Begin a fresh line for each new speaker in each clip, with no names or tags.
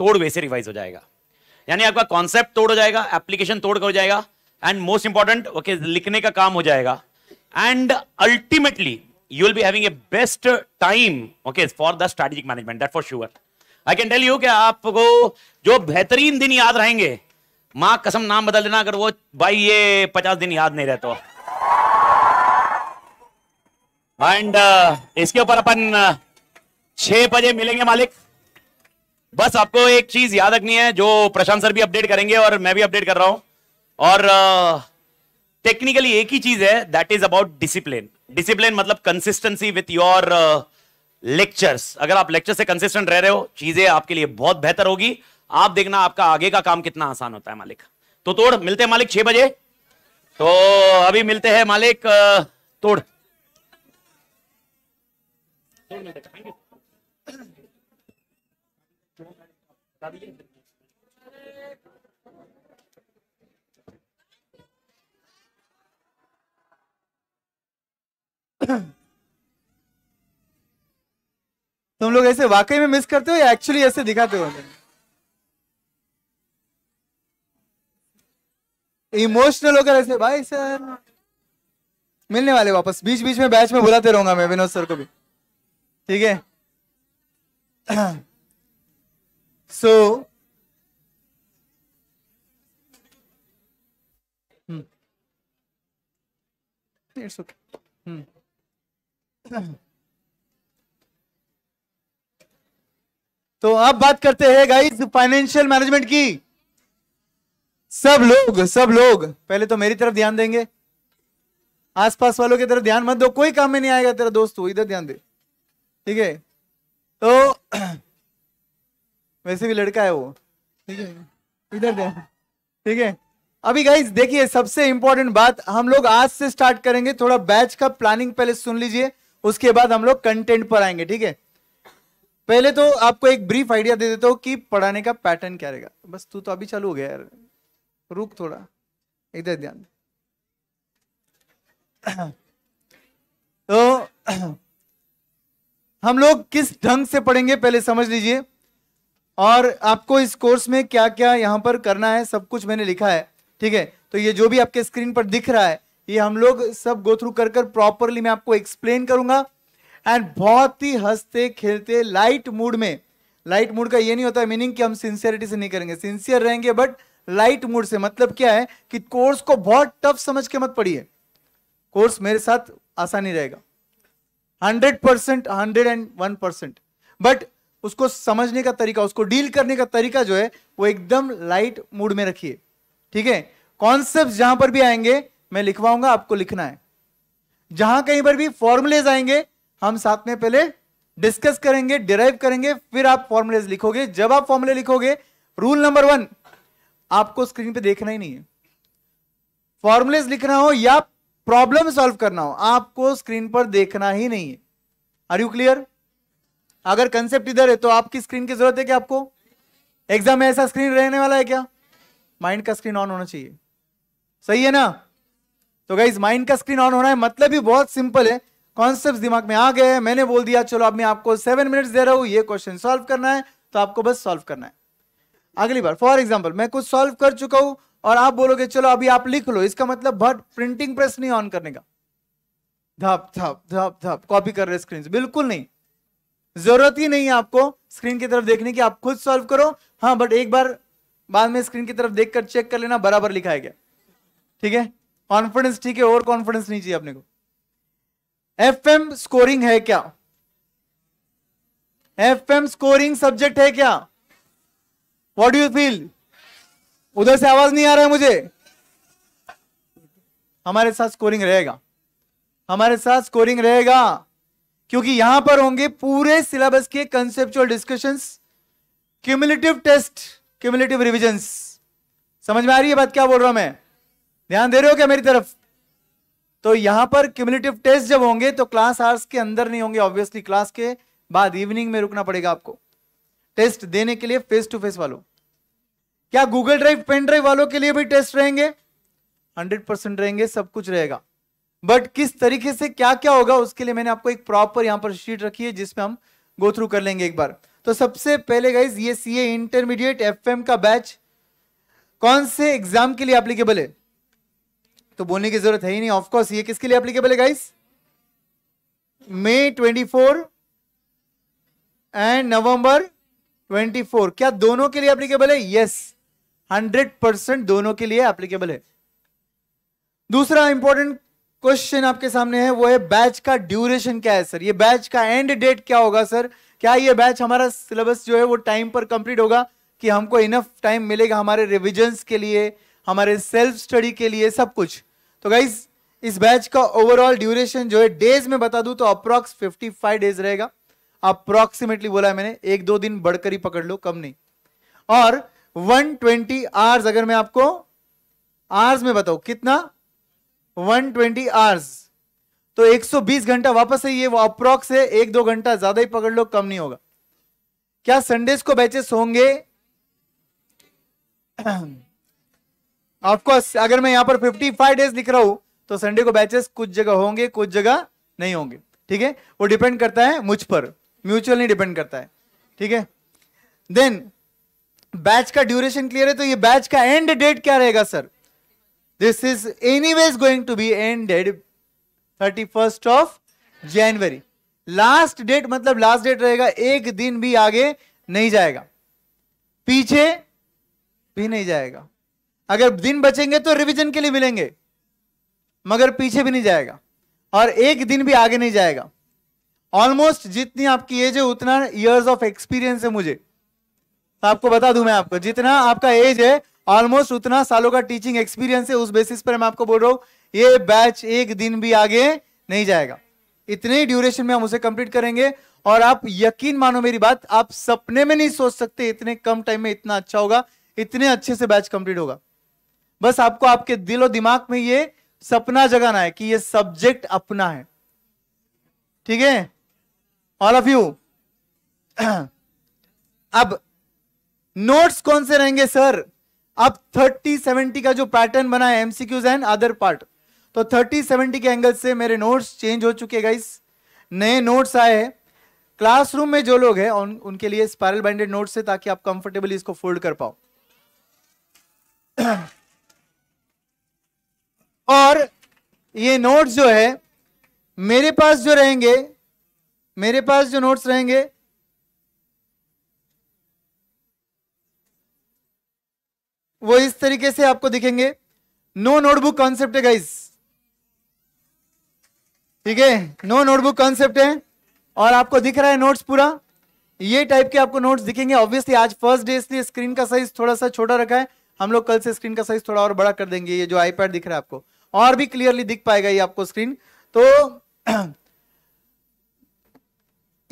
तोड़ वैसे रिवाइज हो जाएगा यानी आपका कॉन्सेप्ट तोड़ हो जाएगा एप्लीकेशन तोड़ हो जाएगा एंड मोस्ट इंपॉर्टेंट ओके लिखने का काम हो जाएगा and ultimately you will be having a best time okay for the strategic management that for sure I can tell you कि आपको जो बेहतरीन दिन याद रहेंगे मां कसम नाम बदल देना अगर वो भाई ये पचास दिन याद नहीं रहता एंड uh, इसके ऊपर अपन छह बजे मिलेंगे मालिक बस आपको एक चीज याद रखनी है जो प्रशांत सर भी अपडेट करेंगे और मैं भी अपडेट कर रहा हूं और टेक्निकली एक ही चीज है that is about discipline discipline मतलब कंसिस्टेंसी विथ योर लेक्चर्स अगर आप लेक्चर से कंसिस्टेंट रह रहे हो चीजें आपके लिए बहुत बेहतर होगी आप देखना आपका आगे का काम कितना आसान होता है मालिक तो तोड़ मिलते हैं मालिक छह बजे तो अभी मिलते हैं मालिक तोड़ थैंक यू तुम लोग ऐसे वाकई में मिस करते हो या एक्चुअली ऐसे दिखाते हो इमोशनल होकर ऐसे भाई सर मिलने वाले वापस बीच बीच में बैच में बुलाते रहूंगा मैं विनोद सर को भी ठीक है So, hmm. it's okay. Hmm. तो अब बात करते हैं गाइस फाइनेंशियल मैनेजमेंट की सब लोग सब लोग पहले तो मेरी तरफ ध्यान देंगे आसपास वालों की तरफ ध्यान मत दो कोई काम में नहीं आएगा तेरा दोस्त इधर ध्यान दे ठीक है तो वैसे भी लड़का है वो ठीक है इधर दे ठीक है अभी गाइज देखिए सबसे इंपॉर्टेंट बात हम लोग आज से स्टार्ट करेंगे थोड़ा बैच का प्लानिंग पहले सुन लीजिए उसके बाद हम लोग कंटेंट पर आएंगे ठीक है पहले तो आपको एक ब्रीफ आइडिया दे देता हूँ कि पढ़ाने का पैटर्न क्या रहेगा बस तू तो अभी चालू हो गया यार रुक थोड़ा इधर ध्यान तो हम लोग किस ढंग से पढ़ेंगे पहले समझ लीजिए और आपको इस कोर्स में क्या क्या यहाँ पर करना है सब कुछ मैंने लिखा है ठीक है तो ये जो भी आपके स्क्रीन पर दिख रहा है ये हम लोग सब गो थ्रू कर कर प्रॉपरली मैं आपको एक्सप्लेन करूंगा एंड बहुत ही हंसते खेलते लाइट मूड में लाइट मूड का ये नहीं होता मीनिंग कि हम सिंसियरिटी से नहीं करेंगे सिंसियर रहेंगे बट लाइट मूड से मतलब क्या है कि कोर्स को बहुत टफ समझ के मत पढ़िए कोर्स मेरे साथ आसानी रहेगा hundred percent hundred and one percent but उसको समझने का तरीका उसको डील करने का तरीका जो है वो एकदम लाइट मूड में रखिए ठीक है कॉन्सेप्ट जहां पर भी आएंगे मैं लिखवाऊंगा आपको लिखना है जहां कहीं पर भी फॉर्मुलेज आएंगे हम साथ में पहले डिस्कस करेंगे डिराइव करेंगे फिर आप फॉर्मुलेज लिखोगे जब आप फॉर्मुले लिखोगे रूल नंबर वन आपको स्क्रीन पे देखना ही नहीं है फॉर्मुलेज लिखना हो या प्रॉब्लम सॉल्व करना हो आपको स्क्रीन पर देखना ही नहीं है आर यू क्लियर अगर कंसेप्ट इधर है तो आपकी स्क्रीन की जरूरत है क्या आपको एग्जाम में ऐसा स्क्रीन रहने वाला है क्या माइंड का स्क्रीन ऑन होना चाहिए सही है ना तो गाइज माइंड का स्क्रीन ऑन होना है मतलब ही बहुत सिंपल है कॉन्सेप्ट दिमाग में आ गए मैंने बोल दिया चलो अब मैं आपको सेवन मिनट्स दे रहा हूं ये क्वेश्चन सॉल्व करना है तो आपको बस सॉल्व करना है अगली बार फॉर एग्जाम्पल मैं कुछ सॉल्व कर चुका हूं और आप बोलोगे चलो अभी आप लिख लो इसका मतलब भट प्रिंटिंग प्रेस नहीं ऑन करने का धप धप धप धप कॉपी कर रहे स्क्रीन बिल्कुल नहीं जरूरत ही नहीं है आपको स्क्रीन की तरफ देखने की आप खुद सॉल्व करो हाँ बट एक बार बाद में स्क्रीन की तरफ देखकर चेक कर लेना बराबर लिखा है क्या ठीक है कॉन्फिडेंस ठीक है ओवर कॉन्फिडेंस नहीं चाहिए अपने को एफ स्कोरिंग है क्या एफ स्कोरिंग सब्जेक्ट है क्या वॉट यू फील उधर से आवाज नहीं आ रहा है मुझे हमारे साथ स्कोरिंग रहेगा हमारे साथ स्कोरिंग रहेगा क्योंकि यहां पर होंगे पूरे सिलेबस के conceptual discussion cumulative test cumulative revision समझ में आ रही है बात क्या बोल रहा हूं मैं ध्यान दे रहे हो क्या मेरी तरफ तो यहां पर क्यूमुलेटिव टेस्ट जब होंगे तो क्लास आवर्स के अंदर नहीं होंगे ऑब्वियसली क्लास के बाद इवनिंग में रुकना पड़ेगा आपको टेस्ट देने के लिए फेस टू फेस वालों क्या गूगल ड्राइव पेन ड्राइव वालों के लिए भी टेस्ट रहेंगे हंड्रेड परसेंट रहेंगे सब कुछ रहेगा बट किस तरीके से क्या क्या होगा उसके लिए मैंने आपको एक प्रॉपर यहाँ पर शीट रखी है जिसमें हम गो थ्रू कर लेंगे एक बार तो सबसे पहले गाइज ये सी ए इंटरमीडिएट एफ का बैच कौन से एग्जाम के लिए एप्लीकेबल है तो बोलने की जरूरत है ही नहीं ऑफकोर्स ये किसके लिए एप्लीकेबल है गाइस ट्वेंटी 24 एंड नवंबर 24 क्या दोनों के लिए एप्लीकेबल है यस yes, 100 परसेंट दोनों के लिए एप्लीकेबल है दूसरा इंपॉर्टेंट क्वेश्चन आपके सामने है वो है बैच का ड्यूरेशन क्या है सर ये बैच का एंड डेट क्या होगा सर क्या ये बैच हमारा सिलेबस जो है वो टाइम पर कंप्लीट होगा कि हमको इनफ टाइम मिलेगा हमारे रिविजन के लिए हमारे सेल्फ स्टडी के लिए सब कुछ तो गाइज इस बैच का ओवरऑल ड्यूरेशन जो है डेज में बता दू तो अप्रोक्स 55 डेज रहेगा अप्रोक्सीमेटली बोला है मैंने एक दो दिन बढ़कर ही पकड़ लो कम नहीं और 120 आवर्स अगर मैं आपको आवर्स में बताऊ कितना 120 ट्वेंटी आवर्स तो 120 घंटा वापस है ये वो अप्रोक्स है एक दो घंटा ज्यादा ही पकड़ लो कम नहीं होगा क्या संडेज को बैचेस होंगे ऑफकोर्स अगर मैं यहां पर 55 डेज लिख रहा हूं तो संडे को बैचेस कुछ जगह होंगे कुछ जगह नहीं होंगे ठीक है वो डिपेंड करता है मुझ पर म्यूचुअल नहीं डिपेंड करता है ठीक है देन बैच का ड्यूरेशन क्लियर है तो ये बैच का एंड डेट क्या रहेगा sir This is anyways going to be ended 31st of January. Last date मतलब लास्ट डेट रहेगा एक दिन भी आगे नहीं जाएगा पीछे भी नहीं जाएगा अगर दिन बचेंगे तो रिविजन के लिए मिलेंगे मगर पीछे भी नहीं जाएगा और एक दिन भी आगे नहीं जाएगा ऑलमोस्ट जितनी आपकी एज है उतना ईयर्स ऑफ एक्सपीरियंस है मुझे तो आपको बता दूं मैं आपको जितना आपका एज है ऑलमोस्ट उतना सालों का टीचिंग एक्सपीरियंस है उस बेसिस पर मैं आपको बोल रहा हूँ ये बैच एक दिन भी आगे नहीं जाएगा इतने ही ड्यूरेशन में हम उसे कंप्लीट करेंगे और आप यकीन मानो मेरी बात आप सपने में नहीं सोच सकते इतने कम टाइम में इतना अच्छा होगा इतने अच्छे से बैच कंप्लीट होगा बस आपको आपके दिल और दिमाग में ये सपना जगाना है कि ये सब्जेक्ट अपना है ठीक है ऑल ऑफ यू अब नोट्स कौन से रहेंगे सर अब 30 70 का जो पैटर्न बना है एमसीक्यूज एंड अदर पार्ट तो 30 70 के एंगल से मेरे नोट्स चेंज हो चुके गाइस नए नोट्स आए हैं क्लासरूम में जो लोग हैं उन, उनके लिए स्पायरल बाइंडेड नोट्स है ताकि आप कंफर्टेबली इसको फोल्ड कर पाओ और ये नोट्स जो है मेरे पास जो रहेंगे मेरे पास जो नोट्स रहेंगे वो इस तरीके से आपको दिखेंगे नो नोटबुक कॉन्सेप्ट है गाइस ठीक है नो नोटबुक कॉन्सेप्ट है और आपको दिख रहा है नोट्स पूरा ये टाइप के आपको नोट्स दिखेंगे ऑब्वियसली आज फर्स्ट डे इसलिए स्क्रीन का साइज थोड़ा सा छोटा रखा है हम लोग कल से स्क्रीन का साइज थोड़ा और बड़ा कर देंगे ये जो आईपैड दिख रहा है आपको और भी क्लियरली दिख पाएगा ये आपको स्क्रीन तो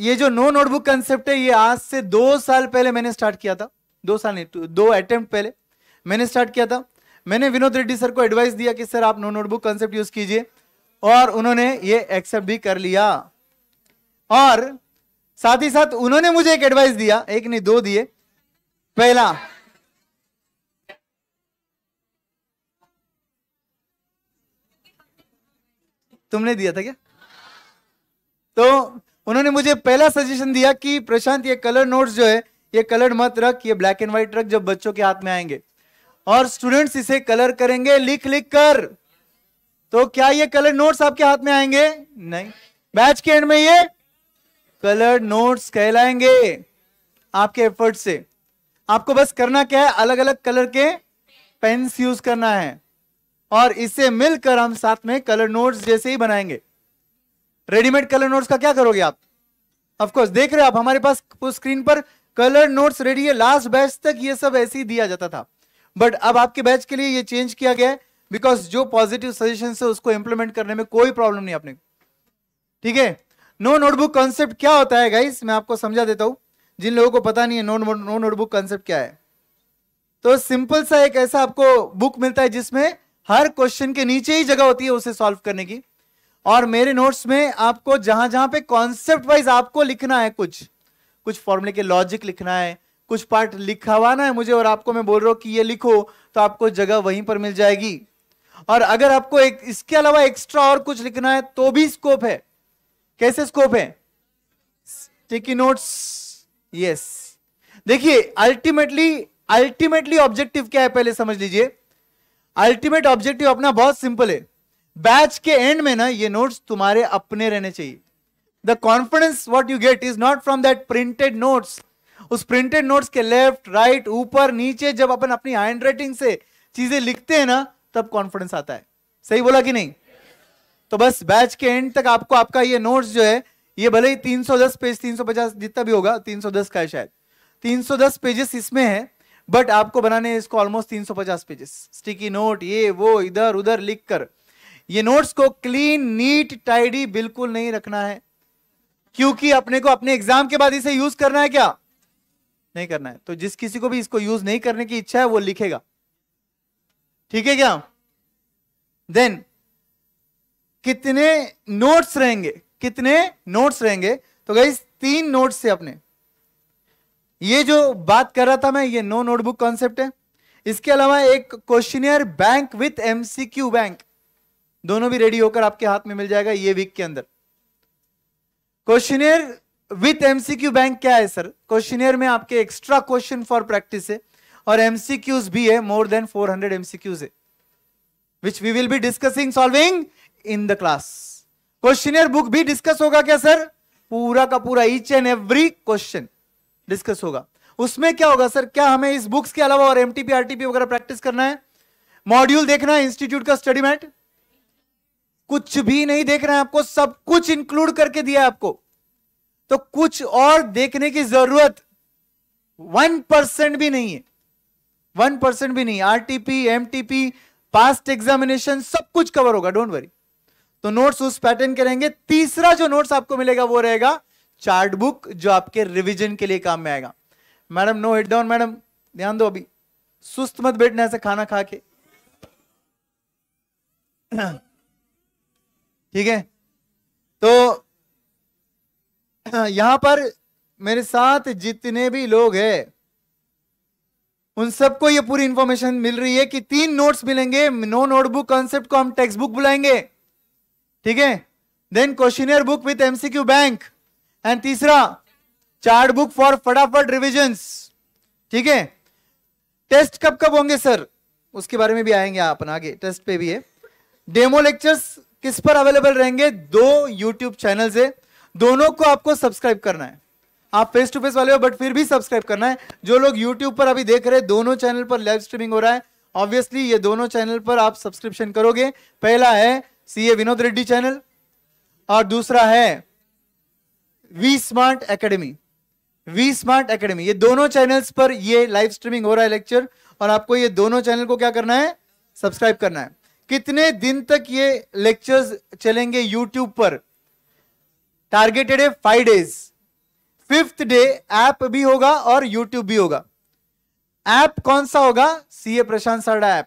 ये जो नो नोटबुक कंसेप्ट है ये आज से दो साल पहले मैंने स्टार्ट किया था दो साल नहीं तो दो अटेम्प्ट पहले मैंने स्टार्ट किया था मैंने विनोद रेड्डी सर को एडवाइस दिया कि सर आप नो नोटबुक कॉन्सेप्ट यूज कीजिए और उन्होंने ये एक्सेप्ट भी कर लिया और साथ ही साथ उन्होंने मुझे एक एडवाइस दिया एक नहीं दो दिए पहला तुमने दिया था क्या तो उन्होंने मुझे पहला सजेशन दिया कि प्रशांत ये कलर नोट्स जो है ये कलर मत रख ये ब्लैक एंड व्हाइट रख जब बच्चों के हाथ में आएंगे और स्टूडेंट्स इसे कलर करेंगे लिख लिख कर तो क्या ये कलर नोट्स आपके हाथ में आएंगे नहीं बैच के एंड में ये कलर नोट्स कहलाएंगे आपके एफर्ट से आपको बस करना क्या है अलग अलग कलर के पेन्स यूज करना है और इसे मिलकर हम साथ में कलर नोट्स जैसे ही बनाएंगे रेडीमेड कलर नोट्स का क्या करोगे आप ऑफकोर्स देख रहे हो आप हमारे पास स्क्रीन पर कलर नोट्स रेडी है लास्ट बैच तक ये सब ऐसे ही दिया जाता था बट अब आपके बैच के लिए ये चेंज किया गया है बिकॉज जो पॉजिटिव सजेशन है उसको इंप्लीमेंट करने में कोई प्रॉब्लम नहीं अपने ठीक है नो नोटबुक कॉन्सेप्ट क्या होता है गाइस मैं आपको समझा देता हूं जिन लोगों को पता नहीं है नो नो नोटबुक कॉन्सेप्ट क्या है तो सिंपल सा एक ऐसा आपको बुक मिलता है जिसमें हर क्वेश्चन के नीचे ही जगह होती है उसे सॉल्व करने की और मेरे नोट्स में आपको जहां जहां पे कॉन्सेप्ट वाइज आपको लिखना है कुछ कुछ फॉर्मूले के लॉजिक लिखना है कुछ पार्ट लिखवाना है मुझे और आपको मैं बोल रहा हूं कि ये लिखो तो आपको जगह वहीं पर मिल जाएगी और अगर आपको एक इसके अलावा एक्स्ट्रा और कुछ लिखना है तो भी स्कोप है कैसे स्कोप है टेकी नोट्स यस देखिए अल्टीमेटली अल्टीमेटली ऑब्जेक्टिव क्या है पहले समझ लीजिए अल्टीमेट ऑब्जेक्टिव अपना बहुत सिंपल है बैच के एंड में ना ये नोट्स तुम्हारे अपने रहने चाहिए the confidence what you get is not from that printed notes उस प्रिंटेड नोट्स के लेफ्ट राइट ऊपर नीचे जब अपन अपनी हैंड राइटिंग से चीजें लिखते हैं ना तब कॉन्फिडेंस आता है सही बोला कि नहीं तो बस बैच के एंड तक आपको आपका ये नोट्स जो है ये भले ही 310 पेज 350 जितना भी होगा 310 का है शायद 310 पेजेस इसमें है बट आपको बनाने इसको ऑलमोस्ट 350 पेजेस स्टिकी नोट ये वो इधर उधर लिख कर ये नोट्स को क्लीन नीट टाइडी बिल्कुल नहीं रखना है क्योंकि अपने को अपने एग्जाम के बाद इसे यूज करना है क्या नहीं करना है तो जिस किसी को भी इसको यूज नहीं करने की इच्छा है वो लिखेगा ठीक है क्या देन कितने नोट्स रहेंगे कितने नोट्स रहेंगे तो गई तीन नोट्स से अपने ये जो बात कर रहा था मैं ये नो नोटबुक कॉन्सेप्ट है इसके अलावा एक questionnaire bank with MCQ bank दोनों भी रेडी होकर आपके हाथ में मिल जाएगा ये वीक के अंदर क्वेश्चनियर विथ एमसीक्यू बैंक क्या है सर क्वेश्चनियर में आपके एक्स्ट्रा क्वेश्चन फॉर प्रैक्टिस है और एमसीक्यूज भी है मोर देन 400 हंड्रेड एमसीक्यूज है which we will be discussing solving in the class questionnaire book भी डिस्कस होगा क्या सर पूरा का पूरा each and every question discuss होगा उसमें क्या होगा सर क्या हमें इस बुक्स के अलावा और एमटीपी आरटीपी वगैरह प्रैक्टिस करना है मॉड्यूल देखना है इंस्टीट्यूट का स्टडी मैट कुछ भी नहीं देख रहे हैं आपको सब कुछ इंक्लूड करके दिया है आपको तो कुछ और देखने की जरूरत वन परसेंट भी नहीं है वन परसेंट भी नहीं आरटीपी एमटीपी पास्ट एग्जामिनेशन सब कुछ कवर होगा डोंट वरी तो नोट्स उस पैटर्न के रहेंगे तीसरा जो नोट्स आपको मिलेगा वो रहेगा चार्ट बुक जो आपके रिवीजन के लिए काम में आएगा madam no hit down madam ध्यान दो अभी सुस्त मत बैठना ऐसे खाना खा के ठीक है तो हाँ, यहां पर मेरे साथ जितने भी लोग हैं उन सबको ये पूरी इंफॉर्मेशन मिल रही है कि तीन नोट्स मिलेंगे नो नोटबुक कॉन्सेप्ट को हम टेक्स्ट बुक बुलाएंगे ठीक है then questionnaire book with MCQ bank and तीसरा चार्ट बुक फॉर फटाफट रिविजन ठीक है टेस्ट कब कब होंगे सर उसके बारे में भी आएंगे आप आगे टेस्ट पे भी है डेमो लेक्चर्स किस पर अवेलेबल रहेंगे दो यूट्यूब चैनल से दोनों को आपको सब्सक्राइब करना है आप फेस टू फेस वाले हो बट फिर भी सब्सक्राइब करना है जो लोग यूट्यूब पर अभी देख रहे हैं दोनों चैनल पर लाइव स्ट्रीमिंग हो रहा है ऑब्वियसली ये दोनों चैनल पर आप सब्सक्रिप्शन करोगे पहला है C A Vinod Reddy channel और दूसरा है V smart academy V smart academy ये दोनों चैनल्स पर ये लाइव स्ट्रीमिंग हो रहा है लेक्चर और आपको ये दोनों चैनल को क्या करना है सब्सक्राइब करना है कितने दिन तक ये लेक्चर्स चलेंगे यूट्यूब पर टारगेटेड है five days fifth day app भी होगा और यूट्यूब भी होगा ऐप कौन सा होगा सीए प्रशांत सरडा ऐप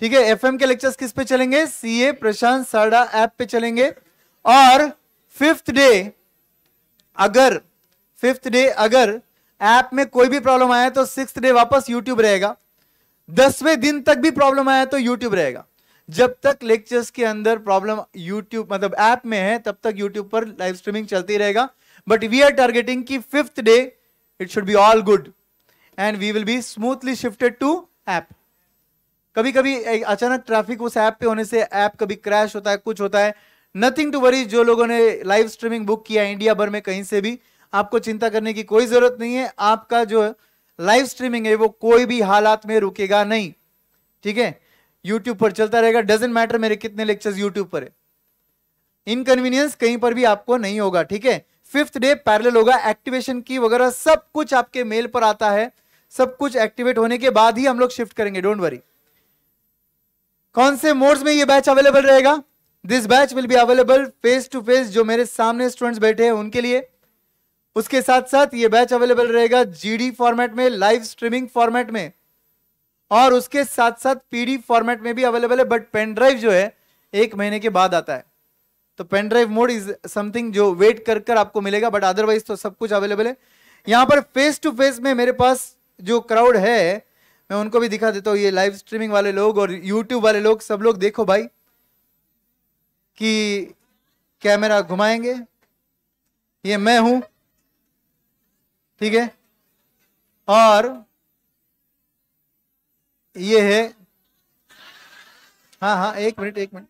ठीक है एफएम के लेक्चर्स किस पे चलेंगे सीए प्रशांत सरडा ऐप पे चलेंगे और फिफ्थ डे अगर फिफ्थ डे अगर ऐप में कोई भी प्रॉब्लम आया तो सिक्स डे वापस यूट्यूब रहेगा दसवें दिन तक भी प्रॉब्लम आया तो यूट्यूब रहेगा जब तक लेक्चर्स के अंदर प्रॉब्लम यूट्यूब मतलब ऐप में है तब तक यूट्यूब पर लाइव स्ट्रीमिंग चलती रहेगा बट वी आर टारगेटिंग की fifth day it should be all good and we will be smoothly shifted to app कभी कभी अचानक ट्रैफिक उस ऐप पे होने से ऐप कभी क्रैश होता है कुछ होता है नथिंग टू वरी जो लोगों ने लाइव स्ट्रीमिंग बुक किया इंडिया भर में कहीं से भी आपको चिंता करने की कोई जरूरत नहीं है आपका जो लाइव स्ट्रीमिंग है वो कोई भी हालात में रुकेगा नहीं ठीक है यूट्यूब पर चलता रहेगा डजेंट मैटर मेरे कितने लेक्चर्स यूट्यूब पर है इनकन्वीनियंस कहीं पर भी आपको नहीं होगा ठीक है फिफ्थ डे पैरल होगा एक्टिवेशन की वगैरह सब कुछ आपके मेल पर आता है सब कुछ एक्टिवेट होने के बाद ही हम लोग शिफ्ट करेंगे डोंट वरी कौन से मोड्स में ये बैच अवेलेबल रहेगा this batch will be available face to face जो मेरे सामने स्टूडेंट्स बैठे हैं उनके लिए उसके साथ साथ ये बैच अवेलेबल रहेगा जीडी फॉर्मेट में लाइव स्ट्रीमिंग फॉर्मेट में और उसके साथ साथ पीडी फॉर्मेट में भी अवेलेबल है बट पेन ड्राइव जो है एक महीने के बाद आता है तो pen drive mode is something जो वेट कर कर आपको मिलेगा बट अदरवाइज तो सब कुछ अवेलेबल है यहाँ पर फेस टू फेस में मेरे पास जो क्राउड है मैं उनको भी दिखा देता हूँ ये लाइव स्ट्रीमिंग वाले लोग और यूट्यूब वाले लोग सब लोग देखो भाई कि कैमरा घुमाएंगे ये मैं हूं ठीक है और ये है हाँ हाँ एक मिनट एक मिनट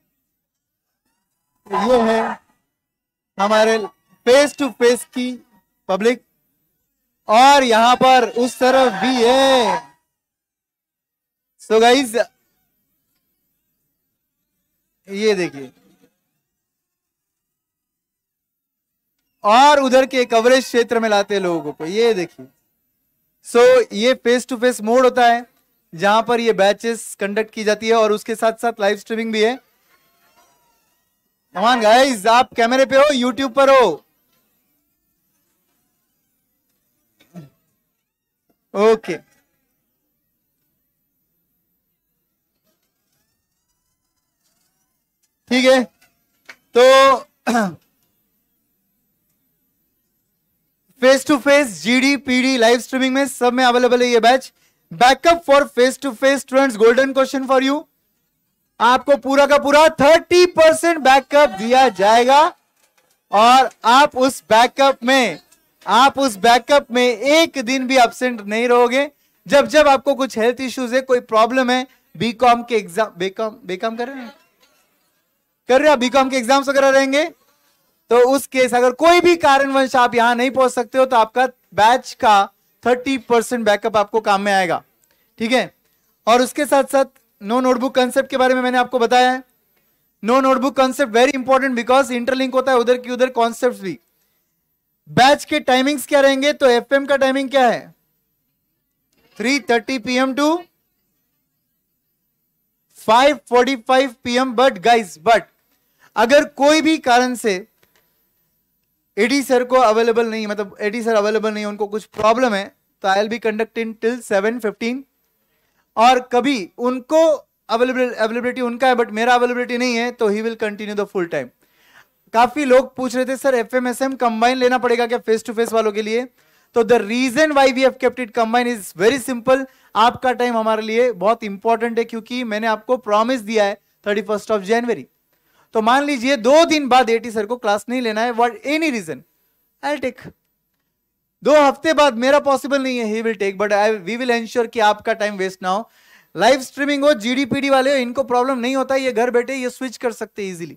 ये है हमारे फेस टू फेस की पब्लिक और यहां पर उस तरफ भी है सो गाइज ये देखिए और उधर के कवरेज क्षेत्र में लाते हैं लोगों को ये देखिए सो so, ये फेस टू फेस मोड होता है जहां पर ये बैचेस कंडक्ट की जाती है और उसके साथ साथ लाइव स्ट्रीमिंग भी है कमान गाइस आप कैमरे पे हो यूट्यूब पर हो ओके ठीक है तो face to face GD PD live streaming में सब में अवेलेबल है ये batch backup for face to face students golden question for you आपको पूरा का पूरा थर्टी परसेंट बैकअप दिया जाएगा और आप उस बैकअप में आप उस बैकअप में एक दिन भी एबसेंट नहीं रहोगे जब जब आपको कुछ हेल्थ इश्यूज है कोई प्रॉब्लम है बीकॉम के एग्जाम बीकॉम बीकॉम कर रहे हैं कर रहे हैं बीकॉम के एग्जाम्स वगैरह रहेंगे तो उस केस अगर कोई भी कारणवश आप यहां नहीं पहुंच सकते हो तो आपका बैच का थर्टी परसेंट बैकअप आपको काम में आएगा ठीक है और उसके साथ साथ नो नोटबुक कंसेप्ट के बारे में मैंने आपको बताया है no notebook concept very important because interlink होता है उधर की उधर कॉन्सेप्ट भी बैच के टाइमिंग्स क्या रहेंगे तो एफ का टाइमिंग क्या है three thirty PM to five forty five PM but guys but अगर कोई भी कारण से एडी सर को अवेलेबल नहीं मतलब एडी सर अवेलेबल नहीं उनको कुछ प्रॉब्लम है तो I'll be in till seven fifteen और कभी उनको अवेलेबल अवेलेबिलिटी उनका है बट मेरा अवेलेबिलिटी नहीं है तो he will continue the full time काफी लोग पूछ रहे थे sir F M S M combine लेना पड़ेगा क्या फेस टू फेस वालों के लिए तो the reason why we have kept it combine is very simple आपका टाइम हमारे लिए बहुत इंपॉर्टेंट है क्योंकि मैंने आपको प्रॉमिस दिया है थर्टी फर्स्ट ऑफ जनवरी तो मान लीजिए दो दिन बाद एटी सर को क्लास नहीं लेना है what any reason I take दो हफ्ते बाद मेरा पॉसिबल नहीं है he will take but I we will ensure कि आपका टाइम वेस्ट ना हो लाइव स्ट्रीमिंग हो जीडीपीडी वाले हो इनको प्रॉब्लम नहीं होता ये घर बैठे ये स्विच कर सकते हैं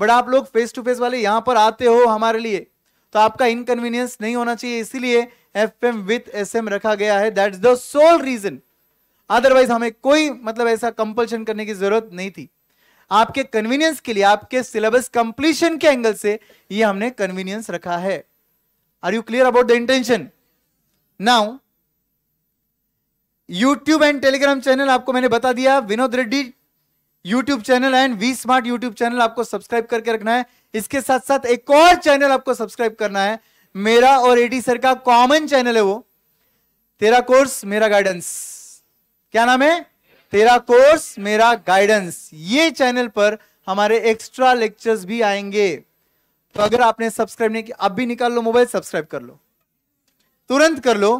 बट आप लोग फेस टू फेस वाले यहां पर आते हो हमारे लिए तो आपका इनकन्वीनियंस नहीं होना चाहिए इसीलिए F M with S M रखा गया है that the sole reason otherwise हमें कोई मतलब ऐसा कंपल्शन करने की जरूरत नहीं थी आपके कन्वीनियंस के लिए आपके सिलेबस कंप्लीशन के एंगल से ये हमने कन्वीनियंस रखा है are you clear about the intention now YouTube and Telegram channel आपको मैंने बता दिया Vinod Reddy YouTube channel and V smart YouTube channel आपको सब्सक्राइब करके रखना है इसके साथ साथ एक और चैनल आपको सब्सक्राइब करना है मेरा और एडी सर का कॉमन चैनल है वो तेरा कोर्स मेरा गाइडेंस क्या नाम है तेरा कोर्स मेरा गाइडेंस ये चैनल पर हमारे एक्स्ट्रा लेक्चर्स भी आएंगे तो अगर आपने सब्सक्राइब नहीं किया अब भी निकाल लो मोबाइल सब्सक्राइब कर लो तुरंत कर लो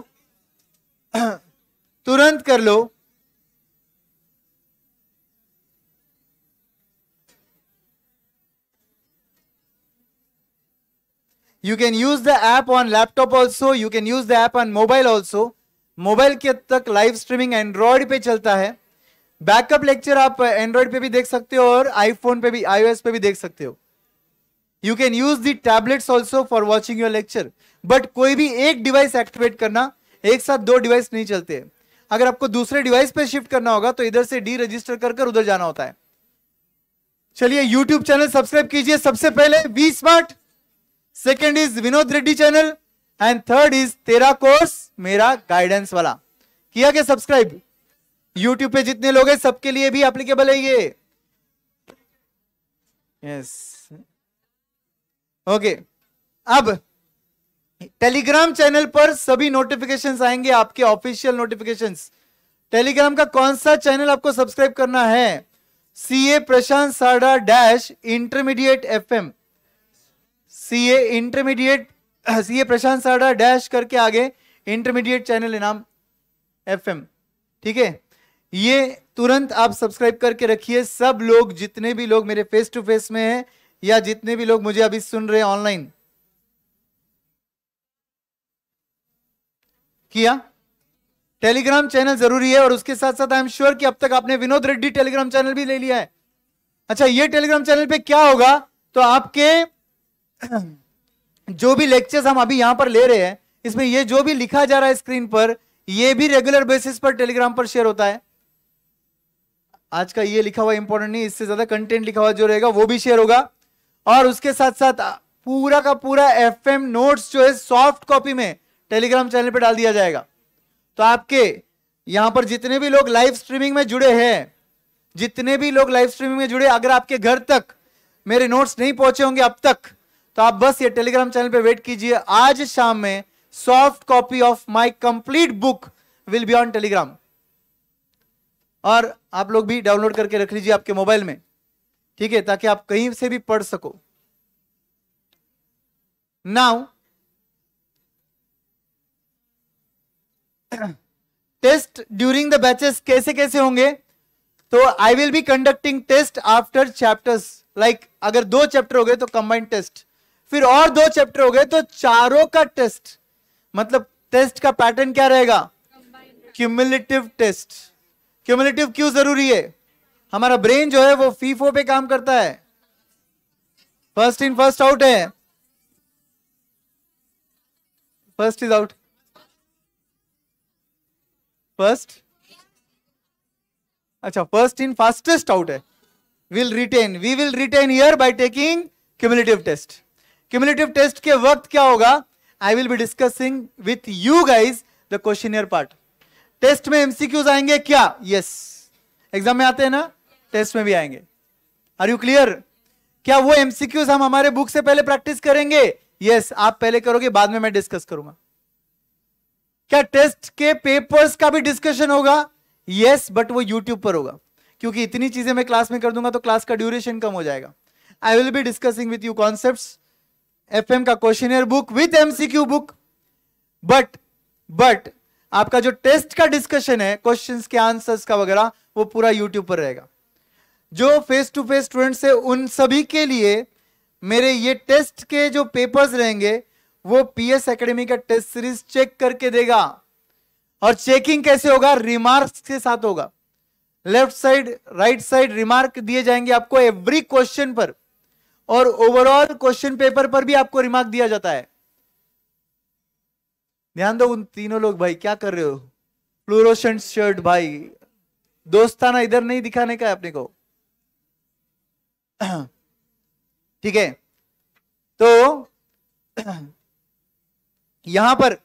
तुरंत कर लो you can use the app on laptop also you can use the app on mobile also mobile के तक लाइव स्ट्रीमिंग एंड्रॉयड पे चलता है बैकअप लेक्चर आप एंड्रॉइड पे भी देख सकते हो और आईफोन पे भी आईओएस पे भी देख सकते हो you can use the tablets also for watching your lecture but कोई भी एक डिवाइस एक्टिवेट करना एक साथ दो डिवाइस नहीं चलते अगर आपको दूसरे डिवाइस पे शिफ्ट करना होगा तो इधर से डी रजिस्टर कर कर उधर जाना होता है चलिए यूट्यूब चैनल सब्सक्राइब कीजिए सबसे पहले V smart second is Vinod Reddy channel and third is तेरा कोर्स मेरा गाइडेंस वाला किया क्या सब्सक्राइब यूट्यूब पे जितने लोग हैं सबके लिए भी एप्लीकेबल है ये यस ओके अब टेलीग्राम चैनल पर सभी नोटिफिकेशंस आएंगे आपके ऑफिशियल नोटिफिकेशंस टेलीग्राम का कौन सा चैनल आपको सब्सक्राइब करना है C A Prashant Sada dash intermediate F M C A intermediate C A Prashant Sada dash करके आगे इंटरमीडिएट चैनल इनाम एफ एम ठीक है ये तुरंत आप सब्सक्राइब करके रखिए सब लोग जितने भी लोग मेरे फेस टू फेस में हैं या जितने भी लोग मुझे अभी सुन रहे हैं ऑनलाइन किया टेलीग्राम चैनल जरूरी है और उसके साथ साथ आई एम श्योर कि अब तक आपने विनोद रेड्डी टेलीग्राम चैनल भी ले लिया है अच्छा ये टेलीग्राम चैनल पे क्या होगा तो आपके जो भी लेक्चर्स हम अभी यहां पर ले रहे हैं इसमें ये जो भी लिखा जा रहा है स्क्रीन पर ये भी रेगुलर बेसिस पर टेलीग्राम पर शेयर होता है आज का ये लिखा हुआ इंपॉर्टेंट नहीं इससे ज्यादा कंटेंट लिखा हुआ जो रहेगा वो भी शेयर होगा और उसके साथ साथ पूरा का पूरा एफ एम नोट्स जो है सॉफ्ट कॉपी में टेलीग्राम चैनल पर डाल दिया जाएगा तो आपके यहाँ पर जितने भी लोग लाइव स्ट्रीमिंग में जुड़े हैं जितने भी लोग लाइव स्ट्रीमिंग में जुड़े अगर आपके घर तक मेरे नोट्स नहीं पहुंचे होंगे अब तक तो आप बस ये टेलीग्राम चैनल पे वेट कीजिए आज शाम में soft copy of my complete book will be on Telegram और आप लोग भी डाउनलोड करके रख लीजिए आपके मोबाइल में ठीक है ताकि आप कहीं से भी पढ़ सको now test during the batches कैसे कैसे होंगे तो I will be conducting test after chapters like अगर दो चैप्टर हो गए तो कंबाइंड टेस्ट फिर और दो चैप्टर हो गए तो चारों का टेस्ट मतलब टेस्ट का पैटर्न क्या रहेगा क्यूमुलेटिव टेस्ट क्यूमुलेटिव क्यों जरूरी है हमारा ब्रेन जो है वो फीफो पे काम करता है फर्स्ट इन फर्स्ट आउट है फर्स्ट इज आउट फर्स्ट अच्छा फर्स्ट इन फास्टेस्ट आउट है will retain we will retain here by taking cumulative test cumulative test के वक्त क्या होगा I will be discussing with you guys the question part test में MCQs आएंगे क्या yes exam में आते हैं ना टेस्ट में भी आएंगे आर यू क्लियर क्या वो एमसीक्यूज हम हमारे बुक से पहले प्रैक्टिस करेंगे यस आप पहले करोगे बाद में मैं डिस्कस करूंगा क्या टेस्ट के पेपर्स का भी डिस्कशन होगा यस बट वो यूट्यूब पर होगा क्योंकि इतनी चीजें मैं क्लास में कर दूंगा तो क्लास का ड्यूरेशन कम हो जाएगा I will be discussing with you concept F का question book with MCQ book but but आपका जो टेस्ट का डिस्कशन है क्वेश्चन के आंसर्स का वगैरह वो पूरा यूट्यूब पर रहेगा जो फेस टू फेस स्टूडेंट्स है उन सभी के लिए मेरे ये टेस्ट के जो पेपर्स रहेंगे वो पीएस एकेडमी का टेस्ट सीरीज चेक करके देगा और चेकिंग कैसे होगा रिमार्क्स के साथ होगा left side right side remark दिए जाएंगे आपको एवरी क्वेश्चन पर और ओवरऑल क्वेश्चन पेपर पर भी आपको रिमार्क दिया जाता है ध्यान दो उन तीनों लोग भाई क्या कर रहे हो फ्लोरोशन शर्ट भाई दोस्ताना इधर नहीं दिखाने का है अपने को ठीक है तो यहां पर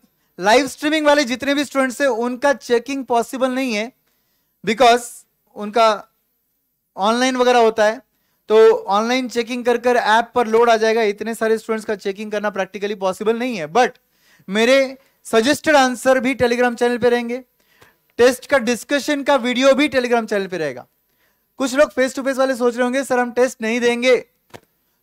लाइव स्ट्रीमिंग वाले जितने भी स्टूडेंट्स हैं उनका चेकिंग पॉसिबल नहीं है बिकॉज उनका ऑनलाइन वगैरह होता है तो ऑनलाइन चेकिंग कर कर ऐप पर लोड आ जाएगा इतने सारे स्टूडेंट्स का चेकिंग करना प्रैक्टिकली पॉसिबल नहीं है बट मेरे सजेस्टेड आंसर भी टेलीग्राम चैनल पे रहेंगे टेस्ट का डिस्कशन का वीडियो भी टेलीग्राम चैनल पे रहेगा कुछ लोग फेस टू फेस वाले सोच रहे होंगे सर हम टेस्ट नहीं देंगे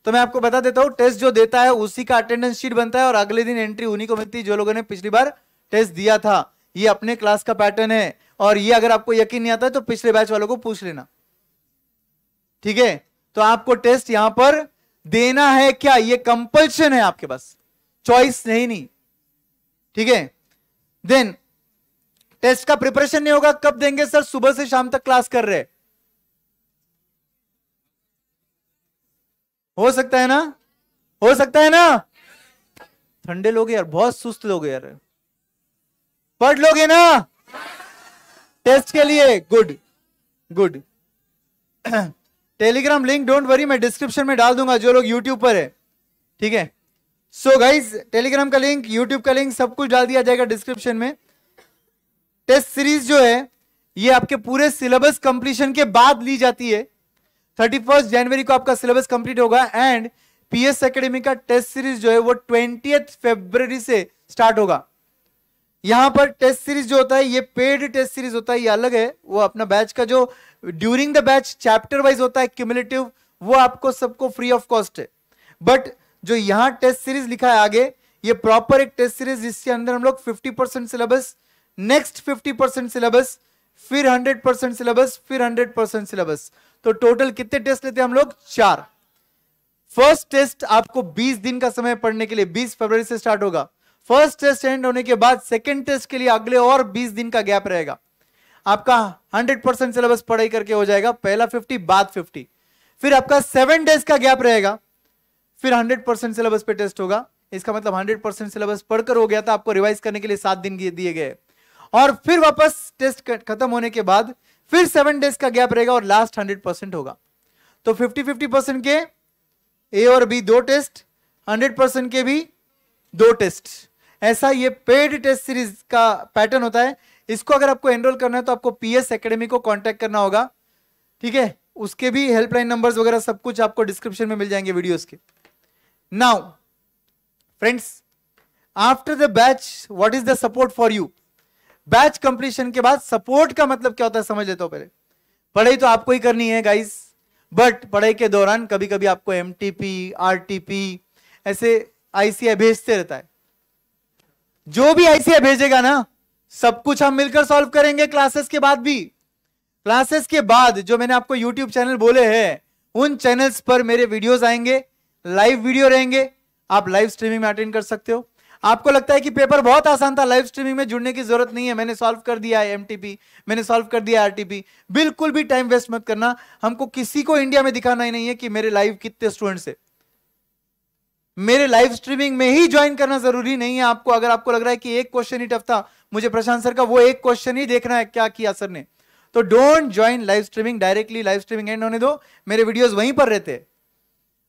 तो मैं आपको बता देता हूं टेस्ट जो देता है उसी का अटेंडेंस शीट बनता है और अगले दिन एंट्री उन्हीं को मिलती है जो लोगों ने पिछली बार टेस्ट दिया था ये अपने क्लास का पैटर्न है और ये अगर आपको यकीन नहीं आता है तो पिछले बैच वालों को पूछ लेना ठीक है तो आपको टेस्ट यहां पर देना है क्या ये कंपल्शन है आपके पास चॉइस नहीं नहीं ठीक है देन टेस्ट का प्रिपरेशन नहीं होगा कब देंगे सर सुबह से शाम तक क्लास कर रहे हो सकता है ना हो सकता है ना ठंडे लोग यार बहुत सुस्त लोग यार पढ़ लोगे ना टेस्ट के लिए good good Telegram link don't worry मैं डिस्क्रिप्शन में डाल दूंगा जो लोग यूट्यूब पर है ठीक है सो गाइज टेलीग्राम का लिंक यूट्यूब का लिंक सब कुछ डाल दिया जाएगा डिस्क्रिप्शन में टेस्ट सीरीज जो है ये आपके पूरे सिलेबस कंप्लीशन के बाद ली जाती है थर्टी फर्स्ट जनवरी को आपका सिलेबस कंप्लीट होगा एंड पीएस एकेडमी का टेस्ट सीरीज जो है वो ट्वेंटी फेब्रवरी से स्टार्ट होगा यहां पर टेस्ट सीरीज जो होता है ये पेड टेस्ट सीरीज होता है ये अलग है वो अपना बैच का जो during the batch chapter wise होता है क्यूमुलेटिव वो आपको सबको फ्री ऑफ कॉस्ट है बट जो यहाँ टेस्ट सीरीज लिखा है आगे ये प्रॉपर एक टेस्ट सीरीज जिसके अंदर हम लोग fifty percent syllabus next fifty percent syllabus फिर हंड्रेड परसेंट सिलेबस फिर हंड्रेड परसेंट सिलेबस तो टोटल कितने टेस्ट लेते हैं हम लोग चार फर्स्ट टेस्ट आपको बीस दिन का समय पढ़ने के लिए बीस फरवरी से स्टार्ट होगा फर्स्ट टेस्ट एंड होने के बाद सेकेंड टेस्ट के लिए अगले और बीस दिन का गैप रहेगा आपका हंड्रेड परसेंट सिलेबस पढ़ाई करके हो जाएगा पहला फिफ्टी बाद फिफ्टी फिर आपका सेवन डेज का गैप रहेगा फिर हंड्रेड परसेंट सिलेबस पे टेस्ट होगा इसका मतलब हंड्रेड परसेंट सिलेबस पढ़कर हो गया था आपको रिवाइज करने के लिए सात दिन दिए गए और फिर वापस टेस्ट खत्म होने के बाद फिर सेवन डेज का गैप रहेगा और लास्ट हंड्रेड परसेंट होगा तो फिफ्टी फिफ्टी परसेंट के ए और बी दो टेस्ट हंड्रेड परसेंट के भी दो टेस्ट ऐसा ये पेड टेस्ट सीरीज का पैटर्न होता है इसको अगर आपको एनरोल करना है तो आपको पी एस एकेडमी को कॉन्टेक्ट करना होगा ठीक है उसके भी हेल्पलाइन नंबर्स वगैरह सब कुछ आपको डिस्क्रिप्शन में मिल जाएंगे वीडियोस के Now, friends, after the batch, what is the support for you? Batch completion के बाद सपोर्ट का मतलब क्या होता है समझ लेते हूं पहले पढ़ाई तो आपको ही करनी है गाइस बट पढ़ाई के दौरान कभी कभी आपको M T R T P ऐसे आईसीआई भेजते रहता है जो भी आईसीआई भेजेगा ना सब कुछ हम मिलकर सॉल्व करेंगे क्लासेस के बाद भी क्लासेस के बाद जो मैंने आपको यूट्यूब चैनल बोले हैं उन चैनल्स पर मेरे वीडियोस आएंगे लाइव वीडियो रहेंगे आप लाइव स्ट्रीमिंग में अटेंड कर सकते हो आपको लगता है कि पेपर बहुत आसान था लाइव स्ट्रीमिंग में जुड़ने की जरूरत नहीं है मैंने सॉल्व कर दिया है एमटीपी मैंने सॉल्व कर दिया आरटीपी बिल्कुल भी टाइम वेस्ट मत करना हमको किसी को इंडिया में दिखाना ही नहीं है कि मेरे लाइव कितने स्टूडेंट्स है मेरे लाइव स्ट्रीमिंग में ही ज्वाइन करना जरूरी नहीं है आपको अगर आपको लग रहा है कि एक क्वेश्चन ही टफ था मुझे प्रशांत सर का वो एक क्वेश्चन ही देखना है क्या किया सर ने तो don't join live streaming directly live streaming end होने दो मेरे वीडियोस वहीं पर रहते हैं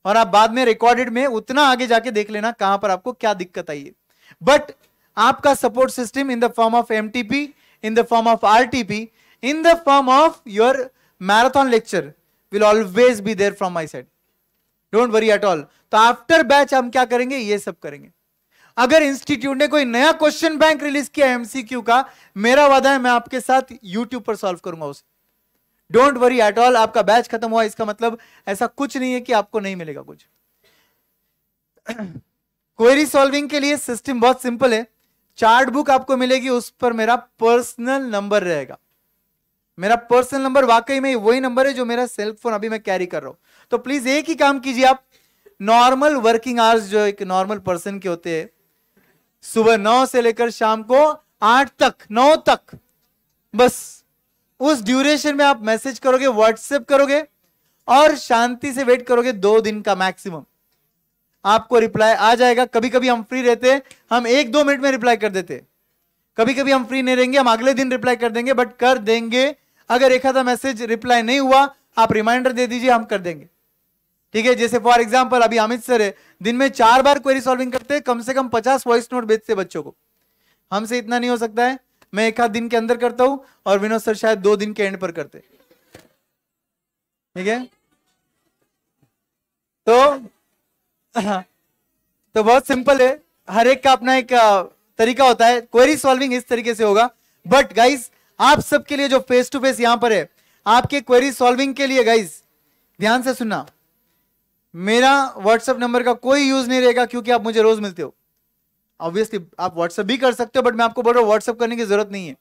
और आप बाद में रिकॉर्डेड में उतना आगे जाके देख लेना कहां पर आपको क्या दिक्कत आई है बट आपका support system in the form of M in the form of R in the form of your marathon lecture will always be there from my side don't worry at all तो after batch हम क्या करेंगे ये सब करेंगे अगर institute ने कोई नया क्वेश्चन बैंक रिलीज किया एमसीक्यू का मेरा वादा है मैं आपके साथ यूट्यूब पर सॉल्व करूंगा उसे डोंट वरी एट ऑल आपका बैच खत्म हुआ इसका मतलब ऐसा कुछ नहीं है कि आपको नहीं मिलेगा कुछ क्वेरी सॉल्विंग के लिए सिस्टम बहुत सिंपल है चार्ट बुक आपको मिलेगी उस पर मेरा पर्सनल नंबर रहेगा मेरा पर्सनल नंबर वाकई में वही नंबर है जो मेरा सेल फोन अभी मैं कैरी कर रहा हूं तो प्लीज एक ही काम कीजिए आप नॉर्मल वर्किंग आवर्स जो एक नॉर्मल पर्सन के होते हैं सुबह नौ से लेकर शाम को आठ तक नौ तक बस उस ड्यूरेशन में आप मैसेज करोगे व्हाट्सएप करोगे और शांति से वेट करोगे दो दिन का मैक्सिमम आपको रिप्लाई आ जाएगा कभी कभी हम फ्री रहते हम एक दो मिनट में रिप्लाई कर देते कभी कभी हम फ्री नहीं रहेंगे हम अगले दिन रिप्लाई कर देंगे बट कर देंगे अगर एक आधा मैसेज रिप्लाई नहीं हुआ आप रिमाइंडर दे दीजिए हम कर देंगे ठीक है जैसे फॉर एग्जाम्पल अभी अमित सर है दिन में चार बार क्वेरी सॉल्विंग करते हैं कम से कम पचास वॉइस नोट भेजते बच्चों को हमसे इतना नहीं हो सकता है मैं एक आध दिन के अंदर करता हूं और विनोद सर शायद दो दिन के एंड पर करते ठीक है तो तो बहुत सिंपल है हर एक का अपना एक तरीका होता है क्वेरी सॉल्विंग इस तरीके से होगा बट गाइस आप सबके लिए जो फेस टू फेस यहां पर है आपके क्वेरी सॉल्विंग के लिए गाइस ध्यान से सुनना मेरा व्हाट्सएप नंबर का कोई यूज नहीं रहेगा क्योंकि आप मुझे रोज मिलते हो ऑब्वियसली आप व्हाट्सएप भी कर सकते हो बट मैं आपको बोल रहा हूँ व्हाट्सएप करने की जरूरत नहीं है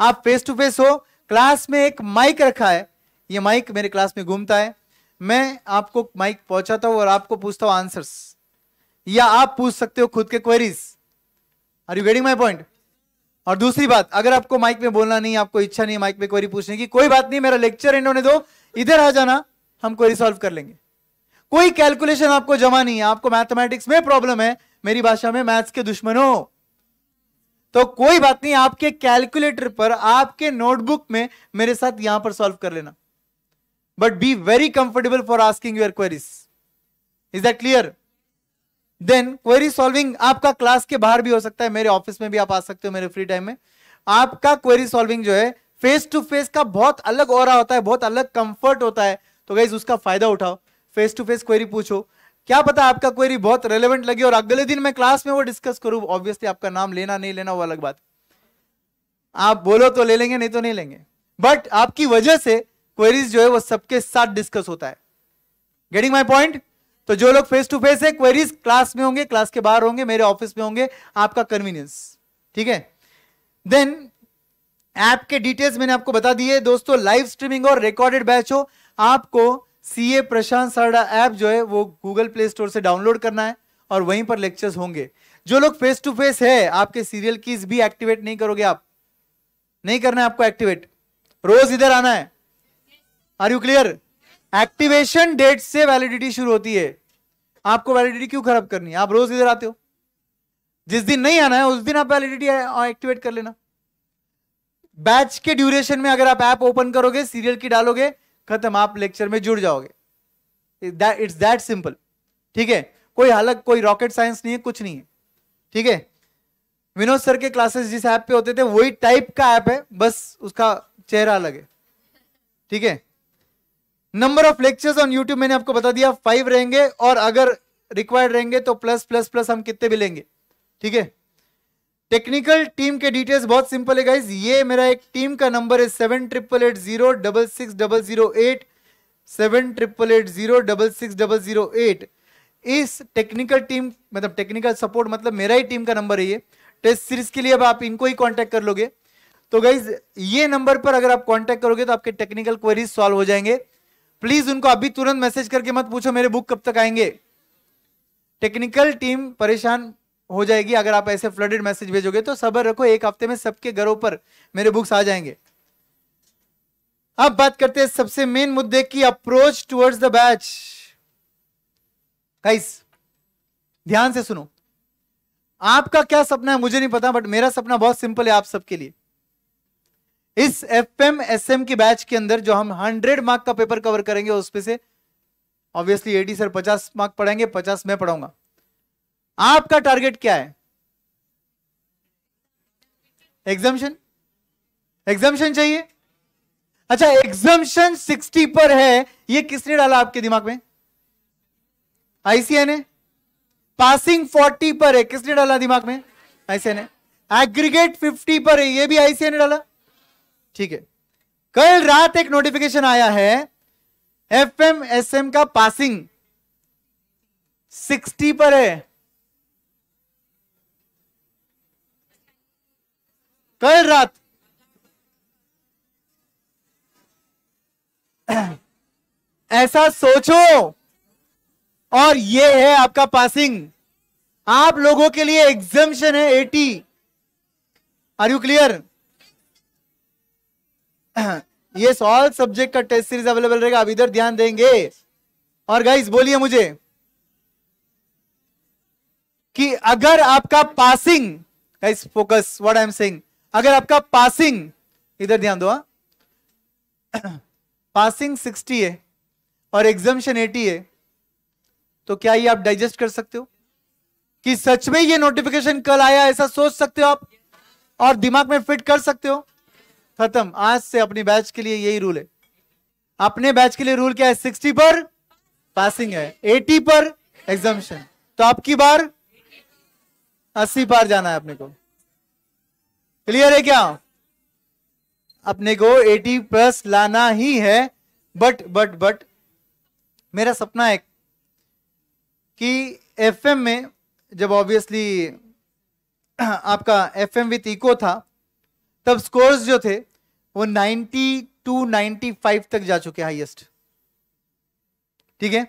आप फेस टू फेस हो क्लास में एक माइक रखा है ये माइक मेरे क्लास में घूमता है मैं आपको माइक पहुंचाता हूँ और आपको पूछता हूँ आंसर्स या आप पूछ सकते हो खुद के queries are you getting my point और दूसरी बात अगर आपको माइक में बोलना नहीं आपको इच्छा नहीं माइक में क्वेरी पूछने की कोई बात नहीं मेरा लेक्चर एंड ने दो इधर आ जाना हम क्वेरी सॉल्व कर लेंगे कोई कैलकुलेशन आपको जमा नहीं है आपको मैथमेटिक्स में प्रॉब्लम है मेरी भाषा में मैथ्स के दुश्मन हो तो कोई बात नहीं आपके कैलकुलेटर पर आपके नोटबुक में मेरे साथ यहां पर सॉल्व कर लेना but be very comfortable for asking your queries is that clear then query solving आपका क्लास के बाहर भी हो सकता है मेरे ऑफिस में भी आप आ सकते हो मेरे फ्री टाइम में आपका क्वेरी सॉल्विंग जो है फेस टू फेस का बहुत अलग और होता है बहुत अलग कंफर्ट होता है तो गाइज उसका फायदा उठाओ फेस टू फेस क्वेरी पूछो क्या पता आपका क्वेरी बहुत रेलेवेंट लगी और अगले दिन मैं क्लास में वो डिस्कस करूं ऑब्वियसली आपका नाम लेना नहीं लेना वो अलग बात आप बोलो तो ले लेंगे नहीं तो नहीं लेंगे बट आपकी वजह से क्वेरीज जो है वो सबके साथ डिस्कस होता है गेटिंग माई पॉइंट तो जो लोग फेस टू फेस है क्वेरीज क्लास में होंगे क्लास के बाहर होंगे मेरे ऑफिस में होंगे आपका कन्वीनियंस ठीक है देन ऐप के डिटेल्स मैंने आपको बता दिए दोस्तों लाइव स्ट्रीमिंग और रिकॉर्डेड बैच हो आपको सी ए प्रशांत सारडा ऐप जो है वो गूगल प्ले स्टोर से डाउनलोड करना है और वहीं पर लेक्चर्स होंगे जो लोग फेस टू फेस है आपके सीरियल कीज भी एक्टिवेट नहीं करोगे आप नहीं करना है आपको एक्टिवेट रोज इधर आना है are you clear activation date से वैलिडिटी शुरू होती है आपको वैलिडिटी क्यों खराब करनी है आप रोज इधर आते हो जिस दिन नहीं आना है उस दिन आप वैलिडिटी एक्टिवेट कर लेना बैच के ड्यूरेशन में अगर आप ऐप ओपन करोगे सीरियल की डालोगे खत्म आप लेक्चर में जुड़ जाओगे इट्स दैट सिंपल ठीक है कोई हालत कोई रॉकेट साइंस नहीं है कुछ नहीं है ठीक है विनोद सर के क्लासेस जिस ऐप पे होते थे वही टाइप का ऐप है बस उसका चेहरा अलग है ठीक है number of lectures on YouTube मैंने आपको बता दिया फाइव रहेंगे और अगर रिक्वायर्ड रहेंगे तो प्लस प्लस प्लस हम कितने भी लेंगे ठीक है टेक्निकल टीम के डिटेल्स बहुत सिंपल है गाइज ये मेरा एक टीम का नंबर है seven triple eight zero double six double zero eight seven triple eight zero double six double zero eight इस टेक्निकल टीम मतलब टेक्निकल सपोर्ट मतलब मेरा ही टीम का नंबर है ये टेस्ट सीरीज के लिए अब आप इनको ही कांटेक्ट कर लोगे तो गाइज ये नंबर पर अगर आप कांटेक्ट करोगे तो आपके टेक्निकल क्वेरीज सॉल्व हो जाएंगे प्लीज उनको अभी तुरंत मैसेज करके मत पूछो मेरे बुक कब तक आएंगे टेक्निकल टीम परेशान हो जाएगी अगर आप ऐसे फ्लडेड मैसेज भेजोगे तो सबर रखो एक हफ्ते में सबके घरों पर मेरे बुक्स आ जाएंगे अब बात करते हैं सबसे मेन मुद्दे की approach towards the batch guys ध्यान से सुनो आपका क्या सपना है मुझे नहीं पता बट मेरा सपना बहुत सिंपल है आप सबके लिए इस एफ एम एस एम के बैच के अंदर जो हम हंड्रेड मार्क का पेपर कवर करेंगे उसमें से ऑब्वियसली एडी सर पचास मार्क पढ़ेंगे पचास मैं पढ़ाऊंगा आपका टारगेट क्या है एग्जामेशन एग्जामेशन चाहिए अच्छा एग्जामेशन 60 पर है ये किसने डाला आपके दिमाग में आईसीएन पासिंग 40 पर है किसने डाला दिमाग में आईसीएन एग्रीगेट 50 पर है ये भी आईसीएन डाला ठीक है कल रात एक नोटिफिकेशन आया है एफ एम एस एम का पासिंग 60 पर है कल रात ऐसा सोचो और ये है आपका पासिंग आप लोगों के लिए एग्जामेशन है एटी आर यू क्लियर ये ऑल सब्जेक्ट का टेस्ट सीरीज अवेलेबल रहेगा आप इधर ध्यान देंगे और गाइस बोलिए मुझे कि अगर आपका passing guys focus what I am saying अगर आपका पासिंग इधर ध्यान दो हाँ। पासिंग 60 है और एग्जामेशन 80 है तो क्या ये आप डाइजेस्ट कर सकते हो कि सच में ये नोटिफिकेशन कल आया ऐसा सोच सकते हो आप और दिमाग में फिट कर सकते हो खत्म आज से अपनी बैच के लिए यही रूल है अपने बैच के लिए रूल क्या है सिक्सटी पर पासिंग है एटी पर एग्जामेशन तो आपकी बार अस्सी पार जाना है अपने को क्लियर है क्या अपने को 80 प्लस लाना ही है बट बट बट मेरा सपना है कि एफएम में जब ऑब्वियसली आपका एफएम विथ इको था तब स्कोर्स जो थे वो 92 95 तक जा चुके हाईएस्ट ठीक है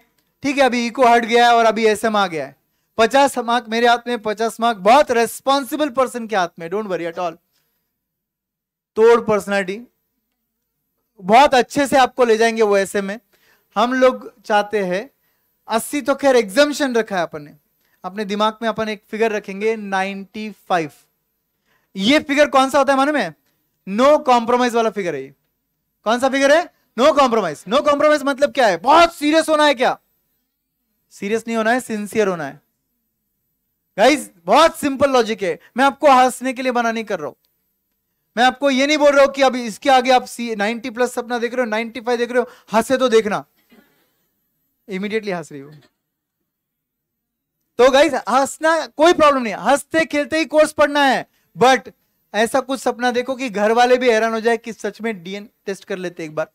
ठीक है अभी इको हट गया है और अभी एसएम आ गया है पचास मार्क मेरे हाथ में पचास मार्क बहुत रेस्पॉन्सिबल पर्सन के हाथ में डोंट वरी एट ऑल तोड़ पर्सनैलिटी बहुत अच्छे से आपको ले जाएंगे वो ऐसे में हम लोग चाहते हैं अस्सी तो खैर एग्जामेशन रखा है अपन ने अपने दिमाग में अपन एक फिगर रखेंगे नाइनटी फाइव ये फिगर कौन सा होता है मानू में नो कॉम्प्रोमाइज वाला फिगर है ये कौन सा फिगर है नो कॉम्प्रोमाइज नो कॉम्प्रोमाइज मतलब क्या है बहुत सीरियस होना है क्या सीरियस नहीं होना है सिंसियर होना है गाइज बहुत सिंपल लॉजिक है मैं आपको हंसने के लिए बना नहीं कर रहा मैं आपको ये नहीं बोल रहा हूं कि अभी इसके आगे आप सी नाइनटी प्लस सपना देख रहे हो नाइनटी फाइव देख रहे हो हंसे तो देखना इमीडिएटली हंस रही हो तो गाइस हंसना कोई प्रॉब्लम नहीं हंसते खेलते ही कोर्स पढ़ना है बट ऐसा कुछ सपना देखो कि घर वाले भी हैरान हो जाए कि सच में डीएन टेस्ट कर लेते एक बार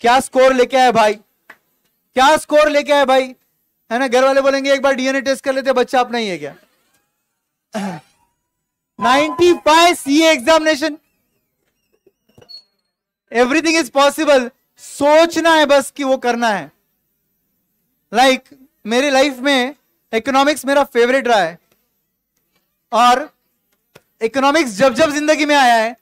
क्या स्कोर लेके आए भाई क्या स्कोर लेके आए भाई है ना घर वाले बोलेंगे एक बार डीएनए टेस्ट कर लेते बच्चा अपना ही है क्या 95 CA examination. Everything is possible सोचना है बस कि वो करना है लाइक like, मेरी लाइफ में इकोनॉमिक्स मेरा फेवरेट रहा है और इकोनॉमिक्स जब जब जिंदगी में आया है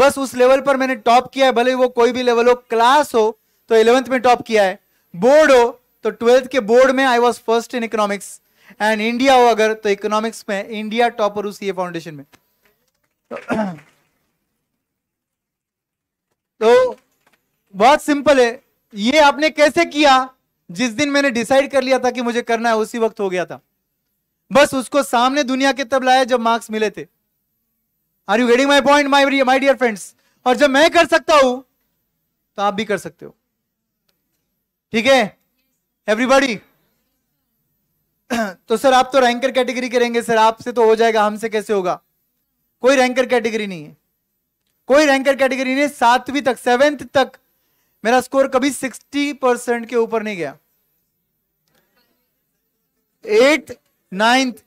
बस उस लेवल पर मैंने टॉप किया है भले वो कोई भी लेवल हो क्लास हो तो इलेवेंथ में टॉप किया है बोर्ड हो तो ट्वेल्थ के बोर्ड में I was first in economics and India हो अगर तो इकोनॉमिक्स में इंडिया टॉपर हूँ सी फाउंडेशन में तो बहुत सिंपल है ये आपने कैसे किया जिस दिन मैंने डिसाइड कर लिया था कि मुझे करना है उसी वक्त हो गया था बस उसको सामने दुनिया के तब लाया जब मार्क्स मिले थे are you getting my point my my dear friends और जब मैं कर सकता हूं तो आप भी कर सकते हो ठीक है एवरीबॉडी तो सर आप तो रैंकर कैटेगरी के रहेंगे सर आपसे तो हो जाएगा हमसे कैसे होगा कोई रैंकर कैटेगरी नहीं है कोई रैंकर कैटेगरी नहीं सातवीं तक सेवेंथ तक मेरा स्कोर कभी सिक्सटी परसेंट के ऊपर नहीं गया eighth ninth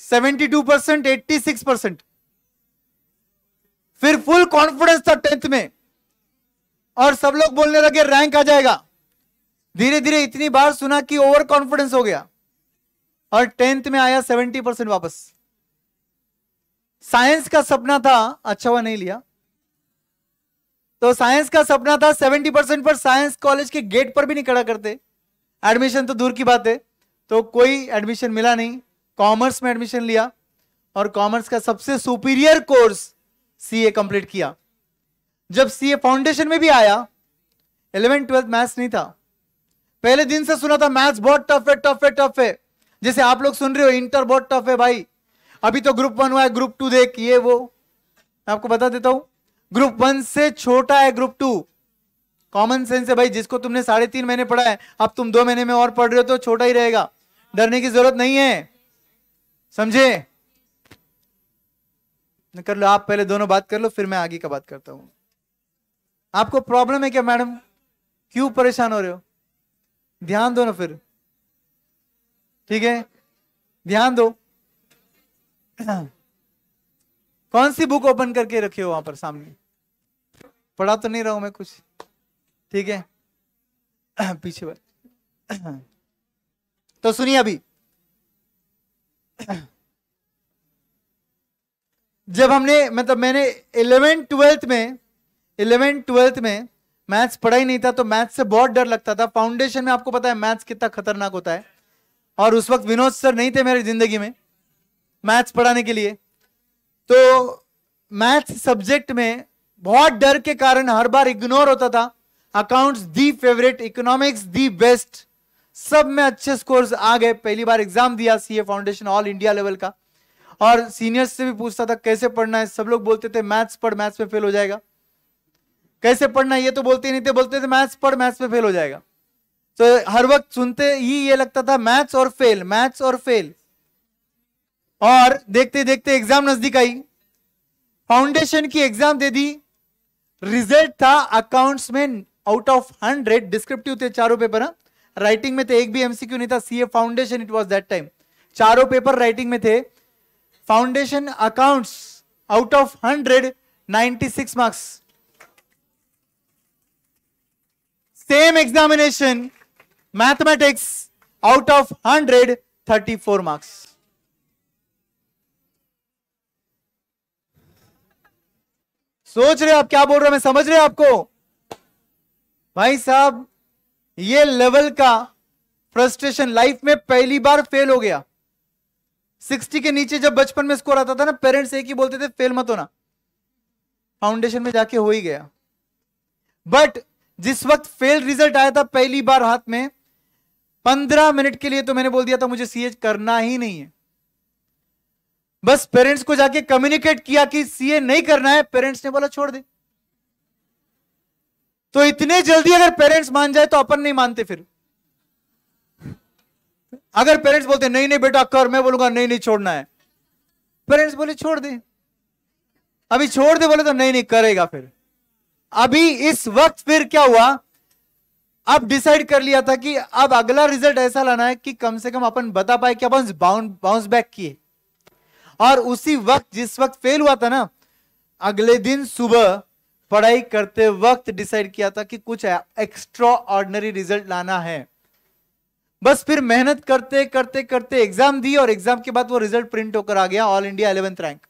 seventy two percent eighty six percent फिर फुल कॉन्फिडेंस था टेंथ में और सब लोग बोलने लगे रैंक आ जाएगा धीरे धीरे इतनी बार सुना कि ओवर कॉन्फिडेंस हो गया और टेंथ में आया सेवेंटी परसेंट वापस साइंस का सपना था अच्छा हुआ नहीं लिया तो साइंस का सपना था सेवेंटी परसेंट पर साइंस कॉलेज के गेट पर भी नहीं खड़ा करते एडमिशन तो दूर की बात है तो कोई एडमिशन मिला नहीं कॉमर्स में एडमिशन लिया और कॉमर्स का सबसे सुपीरियर कोर्स सीए कंप्लीट किया जब सीए फाउंडेशन में भी आया इलेवेंथ ट्वेल्थ मैथ्स नहीं था पहले दिन से सुना था मैथ्स बहुत टफ है टफ है टफ है जैसे आप लोग सुन रहे हो इंटर बहुत टफ है भाई अभी तो ग्रुप वन हुआ है ग्रुप टू देख ये वो मैं आपको बता देता हूं ग्रुप वन से छोटा है ग्रुप टू कॉमन सेंस है भाई जिसको तुमने साढ़े तीन महीने पढ़ा है अब तुम दो महीने में और पढ़ रहे हो तो छोटा ही रहेगा डरने की जरूरत नहीं है समझे कर लो आप पहले दोनों बात कर लो फिर मैं आगे का बात करता हूं आपको प्रॉब्लम है क्या मैडम क्यों परेशान हो रहे हो ध्यान दो ना फिर ठीक है ध्यान दो कौन सी बुक ओपन करके रखी हो वहां पर सामने पढ़ा तो नहीं रहा हूं मैं कुछ ठीक है पीछे बार तो सुनिए अभी जब हमने मतलब मैंने इलेवेंथ ट्वेल्थ में इलेवेंथ ट्वेल्थ में मैथ्स पढ़ा ही नहीं था तो मैथ्स से बहुत डर लगता था फाउंडेशन में आपको पता है मैथ्स कितना खतरनाक होता है और उस वक्त विनोद सर नहीं थे मेरी जिंदगी में मैथ्स पढ़ाने के लिए तो मैथ्स सब्जेक्ट में बहुत डर के कारण हर बार इग्नोर होता था accounts the favourite economics the best सब में अच्छे स्कोर्स आ गए पहली बार एग्जाम दिया CA foundation all India level का और सीनियर्स से भी पूछता था कैसे पढ़ना है सब लोग बोलते थे मैथ्स पढ़ मैथ्स में फेल हो जाएगा कैसे पढ़ना है ये तो बोलते नहीं थे बोलते थे मैथ्स पढ़ मैथ्स में फेल हो जाएगा तो हर वक्त सुनते ही ये लगता था मैथ्स और फेल मैथ्स और फेल और देखते देखते एग्जाम नजदीक आई फाउंडेशन की एग्जाम दे दी रिजल्ट था अकाउंट्स में आउट ऑफ हंड्रेड डिस्क्रिप्टिव थे चारों पेपर राइटिंग हाँ। में थे एक भी एमसीक्यू नहीं था CA foundation it was that time चारों पेपर राइटिंग में थे foundation accounts out of hundred ninety six marks same examination mathematics out of hundred thirty four marks सोच रहे हो आप क्या बोल रहे हो मैं समझ रहे हो आपको भाई साहब ये लेवल का फ्रस्ट्रेशन लाइफ में पहली बार फेल हो गया सिक्सटी के नीचे जब बचपन में स्कोर आता था ना पेरेंट्स एक ही बोलते थे फेल मत होना फाउंडेशन में जाके हो ही गया बट जिस वक्त फेल रिजल्ट आया था पहली बार हाथ में पंद्रह मिनट के लिए तो मैंने बोल दिया था मुझे सीएच करना ही नहीं है बस पेरेंट्स को जाके कम्युनिकेट किया कि सीए नहीं करना है पेरेंट्स ने बोला छोड़ दे तो इतने जल्दी अगर पेरेंट्स मान जाए तो अपन नहीं मानते फिर अगर पेरेंट्स बोलते नहीं नहीं बेटा कर मैं बोलूंगा नहीं नहीं छोड़ना है पेरेंट्स बोले छोड़ दे अभी छोड़ दे बोले तो नहीं नहीं करेगा फिर अभी इस वक्त फिर क्या हुआ अब डिसाइड कर लिया था कि अब अगला रिजल्ट ऐसा लाना है कि कम से कम अपन बता पाए कि अपन बाउंस बैक किए और उसी वक्त जिस वक्त फेल हुआ था ना अगले दिन सुबह पढ़ाई करते वक्त डिसाइड किया था कि कुछ एक्स्ट्रा ऑर्डनरी रिजल्ट लाना है बस फिर मेहनत करते करते करते एग्जाम दी और एग्जाम के बाद वो रिजल्ट प्रिंट होकर आ गया ऑल इंडिया इलेवेंथ रैंक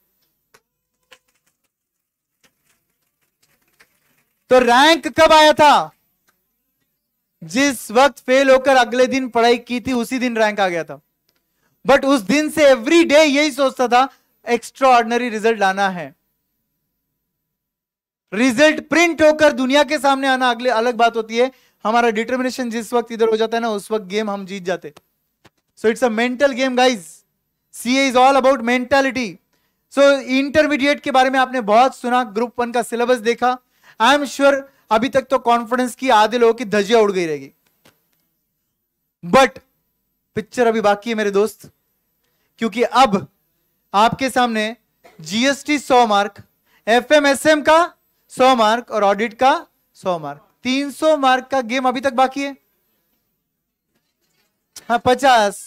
तो रैंक कब आया था जिस वक्त फेल होकर अगले दिन पढ़ाई की थी उसी दिन रैंक आ गया था बट उस दिन से एवरी डे यही सोचता था एक्स्ट्रा ऑर्डनरी रिजल्ट लाना है रिजल्ट प्रिंट होकर दुनिया के सामने आना अगले अलग बात होती है हमारा डिटर्मिनेशन जिस वक्त इधर हो जाता है ना उस वक्त गेम हम जीत जाते so it's a mental game guys see is all about mentality so intermediate के बारे में आपने बहुत सुना ग्रुप वन का सिलेबस देखा आई एम श्योर अभी तक तो कॉन्फिडेंस की आधे लोगों की धजिया उड़ गई रहेगी बट पिक्चर अभी बाकी है मेरे दोस्त क्योंकि अब आपके सामने जीएसटी सौ मार्क एफएमएसएम का सौ मार्क और ऑडिट का सौ मार्क तीन सौ मार्क का गेम अभी तक बाकी है हाँ पचास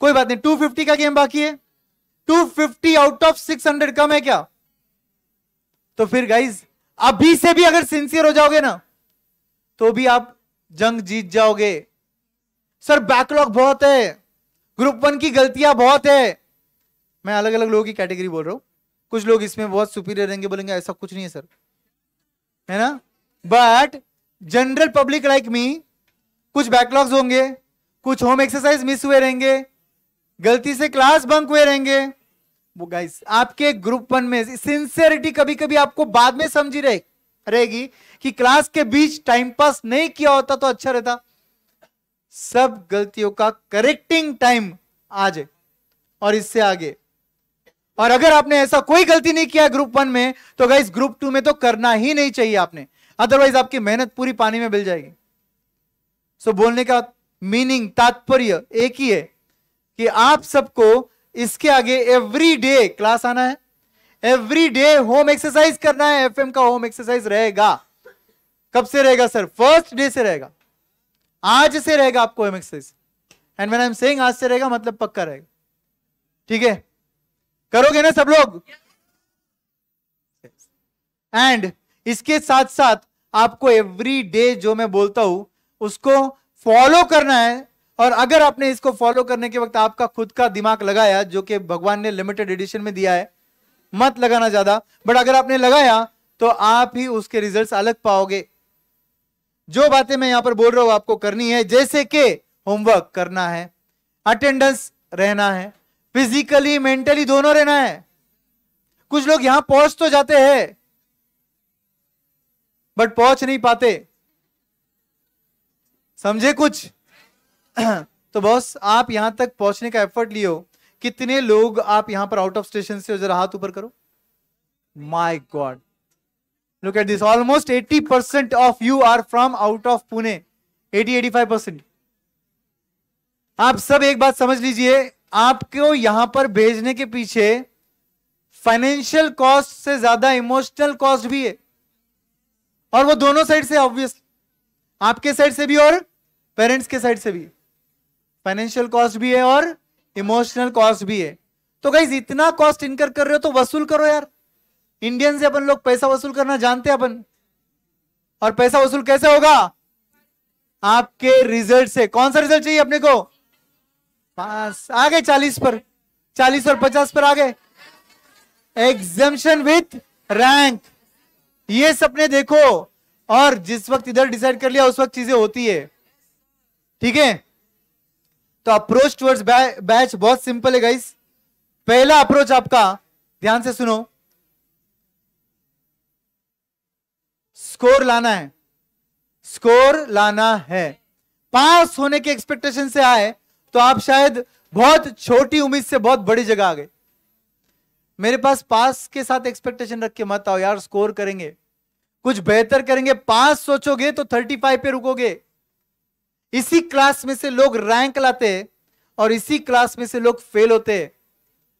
कोई बात नहीं टू फिफ्टी का गेम बाकी है two fifty out of six hundred कम है क्या तो फिर गाइज अभी से भी अगर सिंसियर हो जाओगे ना तो भी आप जंग जीत जाओगे सर बैकलॉग बहुत है ग्रुप वन की गलतियां बहुत है मैं अलग अलग लोगों की कैटेगरी बोल रहा हूँ कुछ लोग इसमें बहुत सुपीरियर रहेंगे बोलेंगे ऐसा कुछ नहीं है सर है ना but general public like me कुछ बैकलॉग्स होंगे कुछ होम एक्सरसाइज मिस हुए रहेंगे गलती से क्लास बंक हुए रहेंगे वो गाइस आपके ग्रुप वन में सिंसियरिटी कभी कभी आपको बाद में समझी रहे रहेगी कि क्लास के बीच टाइम पास नहीं किया होता तो अच्छा रहता सब गलतियों का करेक्टिंग टाइम आज और इससे आगे और अगर आपने ऐसा कोई गलती नहीं किया ग्रुप वन में तो गाइस ग्रुप टू में तो करना ही नहीं चाहिए आपने अदरवाइज आपकी मेहनत पूरी पानी में मिल जाएगी सो so, बोलने का मीनिंग तात्पर्य एक ही है कि आप सबको इसके आगे एवरी डे क्लास आना है एवरी डे होम एक्सरसाइज करना है एफएम का होम एक्सरसाइज रहेगा कब से रहेगा सर फर्स्ट डे से रहेगा आज से रहेगा आपको एम exercise and when I am saying आज से रहेगा मतलब पक्का रहेगा ठीक है करोगे ना सब लोग एंड इसके साथ साथ आपको एवरी डे जो मैं बोलता हूं उसको फॉलो करना है और अगर आपने इसको फॉलो करने के वक्त आपका खुद का दिमाग लगाया जो कि भगवान ने लिमिटेड एडिशन में दिया है मत लगाना ज्यादा बट अगर आपने लगाया तो आप ही उसके रिजल्ट्स अलग पाओगे जो बातें मैं यहां पर बोल रहा हूं आपको करनी है जैसे कि होमवर्क करना है अटेंडेंस रहना है फिजिकली मेंटली दोनों रहना है कुछ लोग यहां पहुंच तो जाते हैं बट पहुंच नहीं पाते समझे कुछ तो बॉस आप यहां तक पहुंचने का एफर्ट लियो कितने लोग आप यहां पर आउट ऑफ स्टेशन से जरा हाथ ऊपर करो my god this almost at percent of you are from out of Pune eighty eighty five percent आप सब एक बात समझ लीजिए आपको यहां पर भेजने के पीछे फाइनेंशियल कॉस्ट से ज्यादा इमोशनल कॉस्ट भी है और वो दोनों साइड से ऑब्वियस आपके साइड से भी और पेरेंट्स के साइड से भी फाइनेंशियल कॉस्ट भी है और इमोशनल कॉस्ट भी है तो गाइज इतना कॉस्ट इनकर कर रहे हो तो वसूल करो यार इंडियन से अपन लोग पैसा वसूल करना जानते हैं अपन और पैसा वसूल कैसे होगा आपके रिजल्ट से कौन सा रिजल्ट चाहिए अपने को पास आ गए चालीस पर चालीस और पचास पर आ गए एग्जामेशन विथ रैंक ये सपने देखो और जिस वक्त इधर डिसाइड कर लिया उस वक्त चीजें होती है ठीक है तो अप्रोच टुवर्ड्स बैच बहुत सिंपल है गाइस पहला अप्रोच आपका ध्यान से सुनो स्कोर लाना है स्कोर लाना है पास होने के एक्सपेक्टेशन से आए तो आप शायद बहुत छोटी उम्मीद से बहुत बड़ी जगह आ गए मेरे पास पास के साथ एक्सपेक्टेशन रख के मत आओ यार स्कोर करेंगे कुछ बेहतर करेंगे पास सोचोगे तो थर्टी फाइव पे रुकोगे इसी क्लास में से लोग रैंक लाते और इसी क्लास में से लोग फेल होते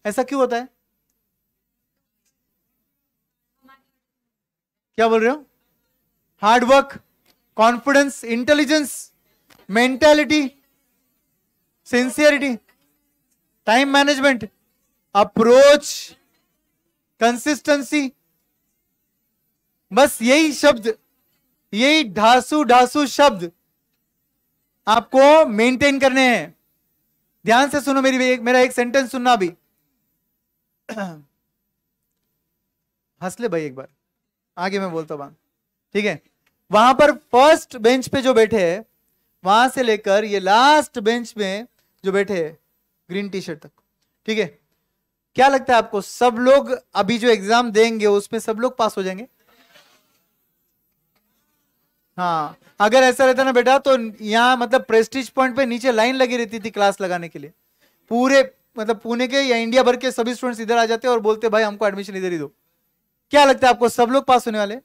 ऐसा क्यों होता है क्या बोल रहे हो hard work confidence intelligence mentality sincerity time management approach consistency बस यही शब्द यही ढासू ढासू शब्द आपको मेंटेन करने हैं ध्यान से सुनो मेरी मेरा एक सेंटेंस सुनना अभी हंस ले भाई एक बार आगे मैं बोलता हूं ठीक है वहां पर फर्स्ट बेंच पे जो बैठे हैं वहां से लेकर ये लास्ट बेंच में जो बैठे हैं ग्रीन टी शर्ट तक ठीक है क्या लगता है आपको सब लोग अभी जो एग्जाम देंगे उसमें सब लोग पास हो जाएंगे हाँ अगर ऐसा रहता ना बेटा तो यहाँ मतलब प्रेस्टीज पॉइंट पे नीचे लाइन लगी रहती थी क्लास लगाने के लिए पूरे मतलब पुणे के या इंडिया भर के सभी स्टूडेंट्स इधर आ जाते और बोलते भाई हमको एडमिशन इधर ही दो क्या लगता है आपको सब लोग पास होने वाले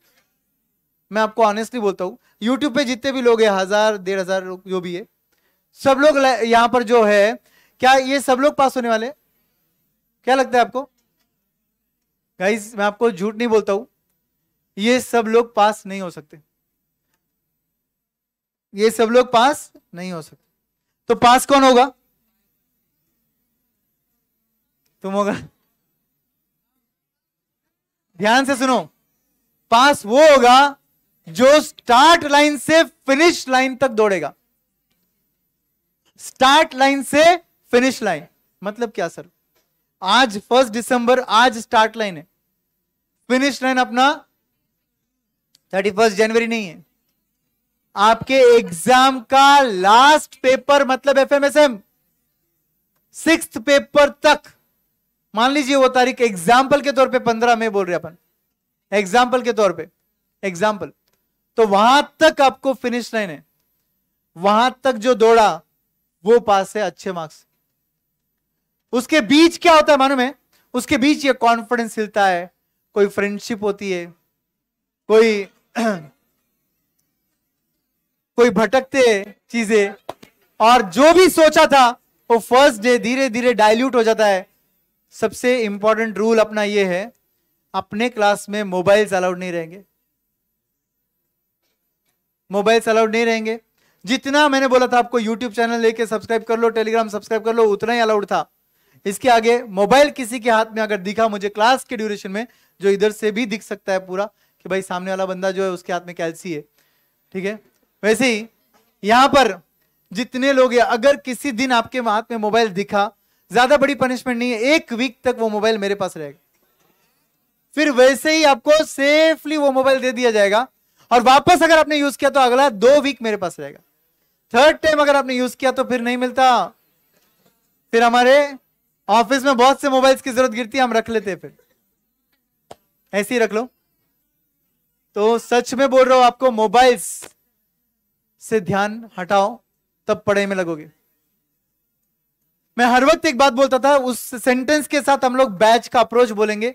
मैं आपको ऑनेस्टली बोलता हूँ यूट्यूब पे जितने भी लोग हैं हजार डेढ़ हजार जो भी है सब लोग यहाँ पर जो है क्या ये सब लोग पास होने वाले क्या लगता है आपको गाइज मैं आपको झूठ नहीं बोलता हूं ये सब लोग पास नहीं हो सकते ये सब लोग पास नहीं हो सकते तो पास कौन होगा तुम होगा ध्यान से सुनो पास वो होगा जो स्टार्ट लाइन से फिनिश लाइन तक दौड़ेगा स्टार्ट लाइन से फिनिश लाइन मतलब क्या सर आज फर्स्ट दिसंबर आज स्टार्ट लाइन है फिनिश लाइन अपना थर्टी फर्स्ट जनवरी नहीं है आपके एग्जाम का लास्ट पेपर मतलब F M S M six paper तक मान लीजिए वो तारीख एग्जाम्पल के तौर पे पंद्रह मई बोल रहे अपन एग्जाम्पल के तौर पे एग्जाम्पल तो वहां तक आपको फिनिश लाइन है वहां तक जो दौड़ा वो पास है अच्छे मार्क्स उसके बीच क्या होता है मानू में उसके बीच ये कॉन्फिडेंस हिलता है कोई फ्रेंडशिप होती है कोई कोई भटकते चीजें और जो भी सोचा था वो फर्स्ट डे धीरे धीरे डाइल्यूट हो जाता है सबसे इंपॉर्टेंट रूल अपना ये है अपने क्लास में मोबाइल्स अलाउड नहीं रहेंगे मोबाइल्स अलाउड नहीं रहेंगे जितना मैंने बोला था आपको यूट्यूब चैनल लेके सब्सक्राइब कर लो टेलीग्राम सब्सक्राइब कर लो उतना ही अलाउड था इसके आगे मोबाइल किसी के हाथ में अगर दिखा मुझे क्लास के ड्यूरेशन में जो इधर से भी दिख सकता है पूरा कि भाई सामने वाला बंदा जो है उसके हाथ में कैलसी है ठीक है वैसे ही यहाँ पर जितने लोग अगर किसी दिन आपके हाथ में मोबाइल दिखा ज्यादा बड़ी पनिशमेंट नहीं है एक वीक तक वो मोबाइल मेरे पास रहेगा फिर वैसे ही आपको सेफली वो मोबाइल दे दिया जाएगा और वापस अगर आपने यूज किया तो अगला दो वीक मेरे पास रहेगा थर्ड टाइम अगर आपने यूज किया तो फिर नहीं मिलता फिर हमारे ऑफिस में बहुत से मोबाइल्स की जरूरत गिरती है हम रख लेते फिर ऐसे ही रख लो तो सच में बोल रहा हूं आपको मोबाइल्स से ध्यान हटाओ तब पढ़ाई में लगोगे मैं हर वक्त एक बात बोलता था उस सेंटेंस के साथ हम लोग बैच का अप्रोच बोलेंगे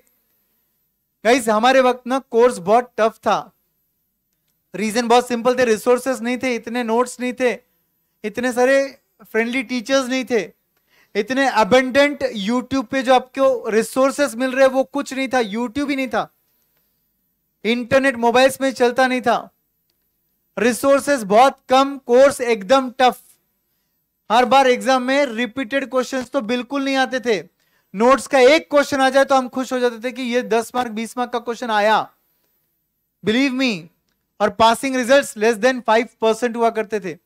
गाइस हमारे वक्त ना कोर्स बहुत टफ था रीजन बहुत सिंपल थे रिसोर्सेस नहीं थे इतने नोट्स नहीं थे इतने सारे फ्रेंडली टीचर्स नहीं थे इतने अबेंडेंट यूट्यूब पे जो आपको रिसोर्सेस मिल रहे वो कुछ नहीं था यूट्यूब ही नहीं था इंटरनेट मोबाइल्स में चलता नहीं था रिसोर्सेस बहुत कम कोर्स एकदम टफ हर बार एग्जाम में रिपीटेड क्वेश्चंस तो बिल्कुल नहीं आते थे नोट्स का एक क्वेश्चन आ जाए तो हम खुश हो जाते थे कि ये दस मार्क बीस मार्क का क्वेश्चन आया बिलीव मी और passing results less than five percent हुआ करते थे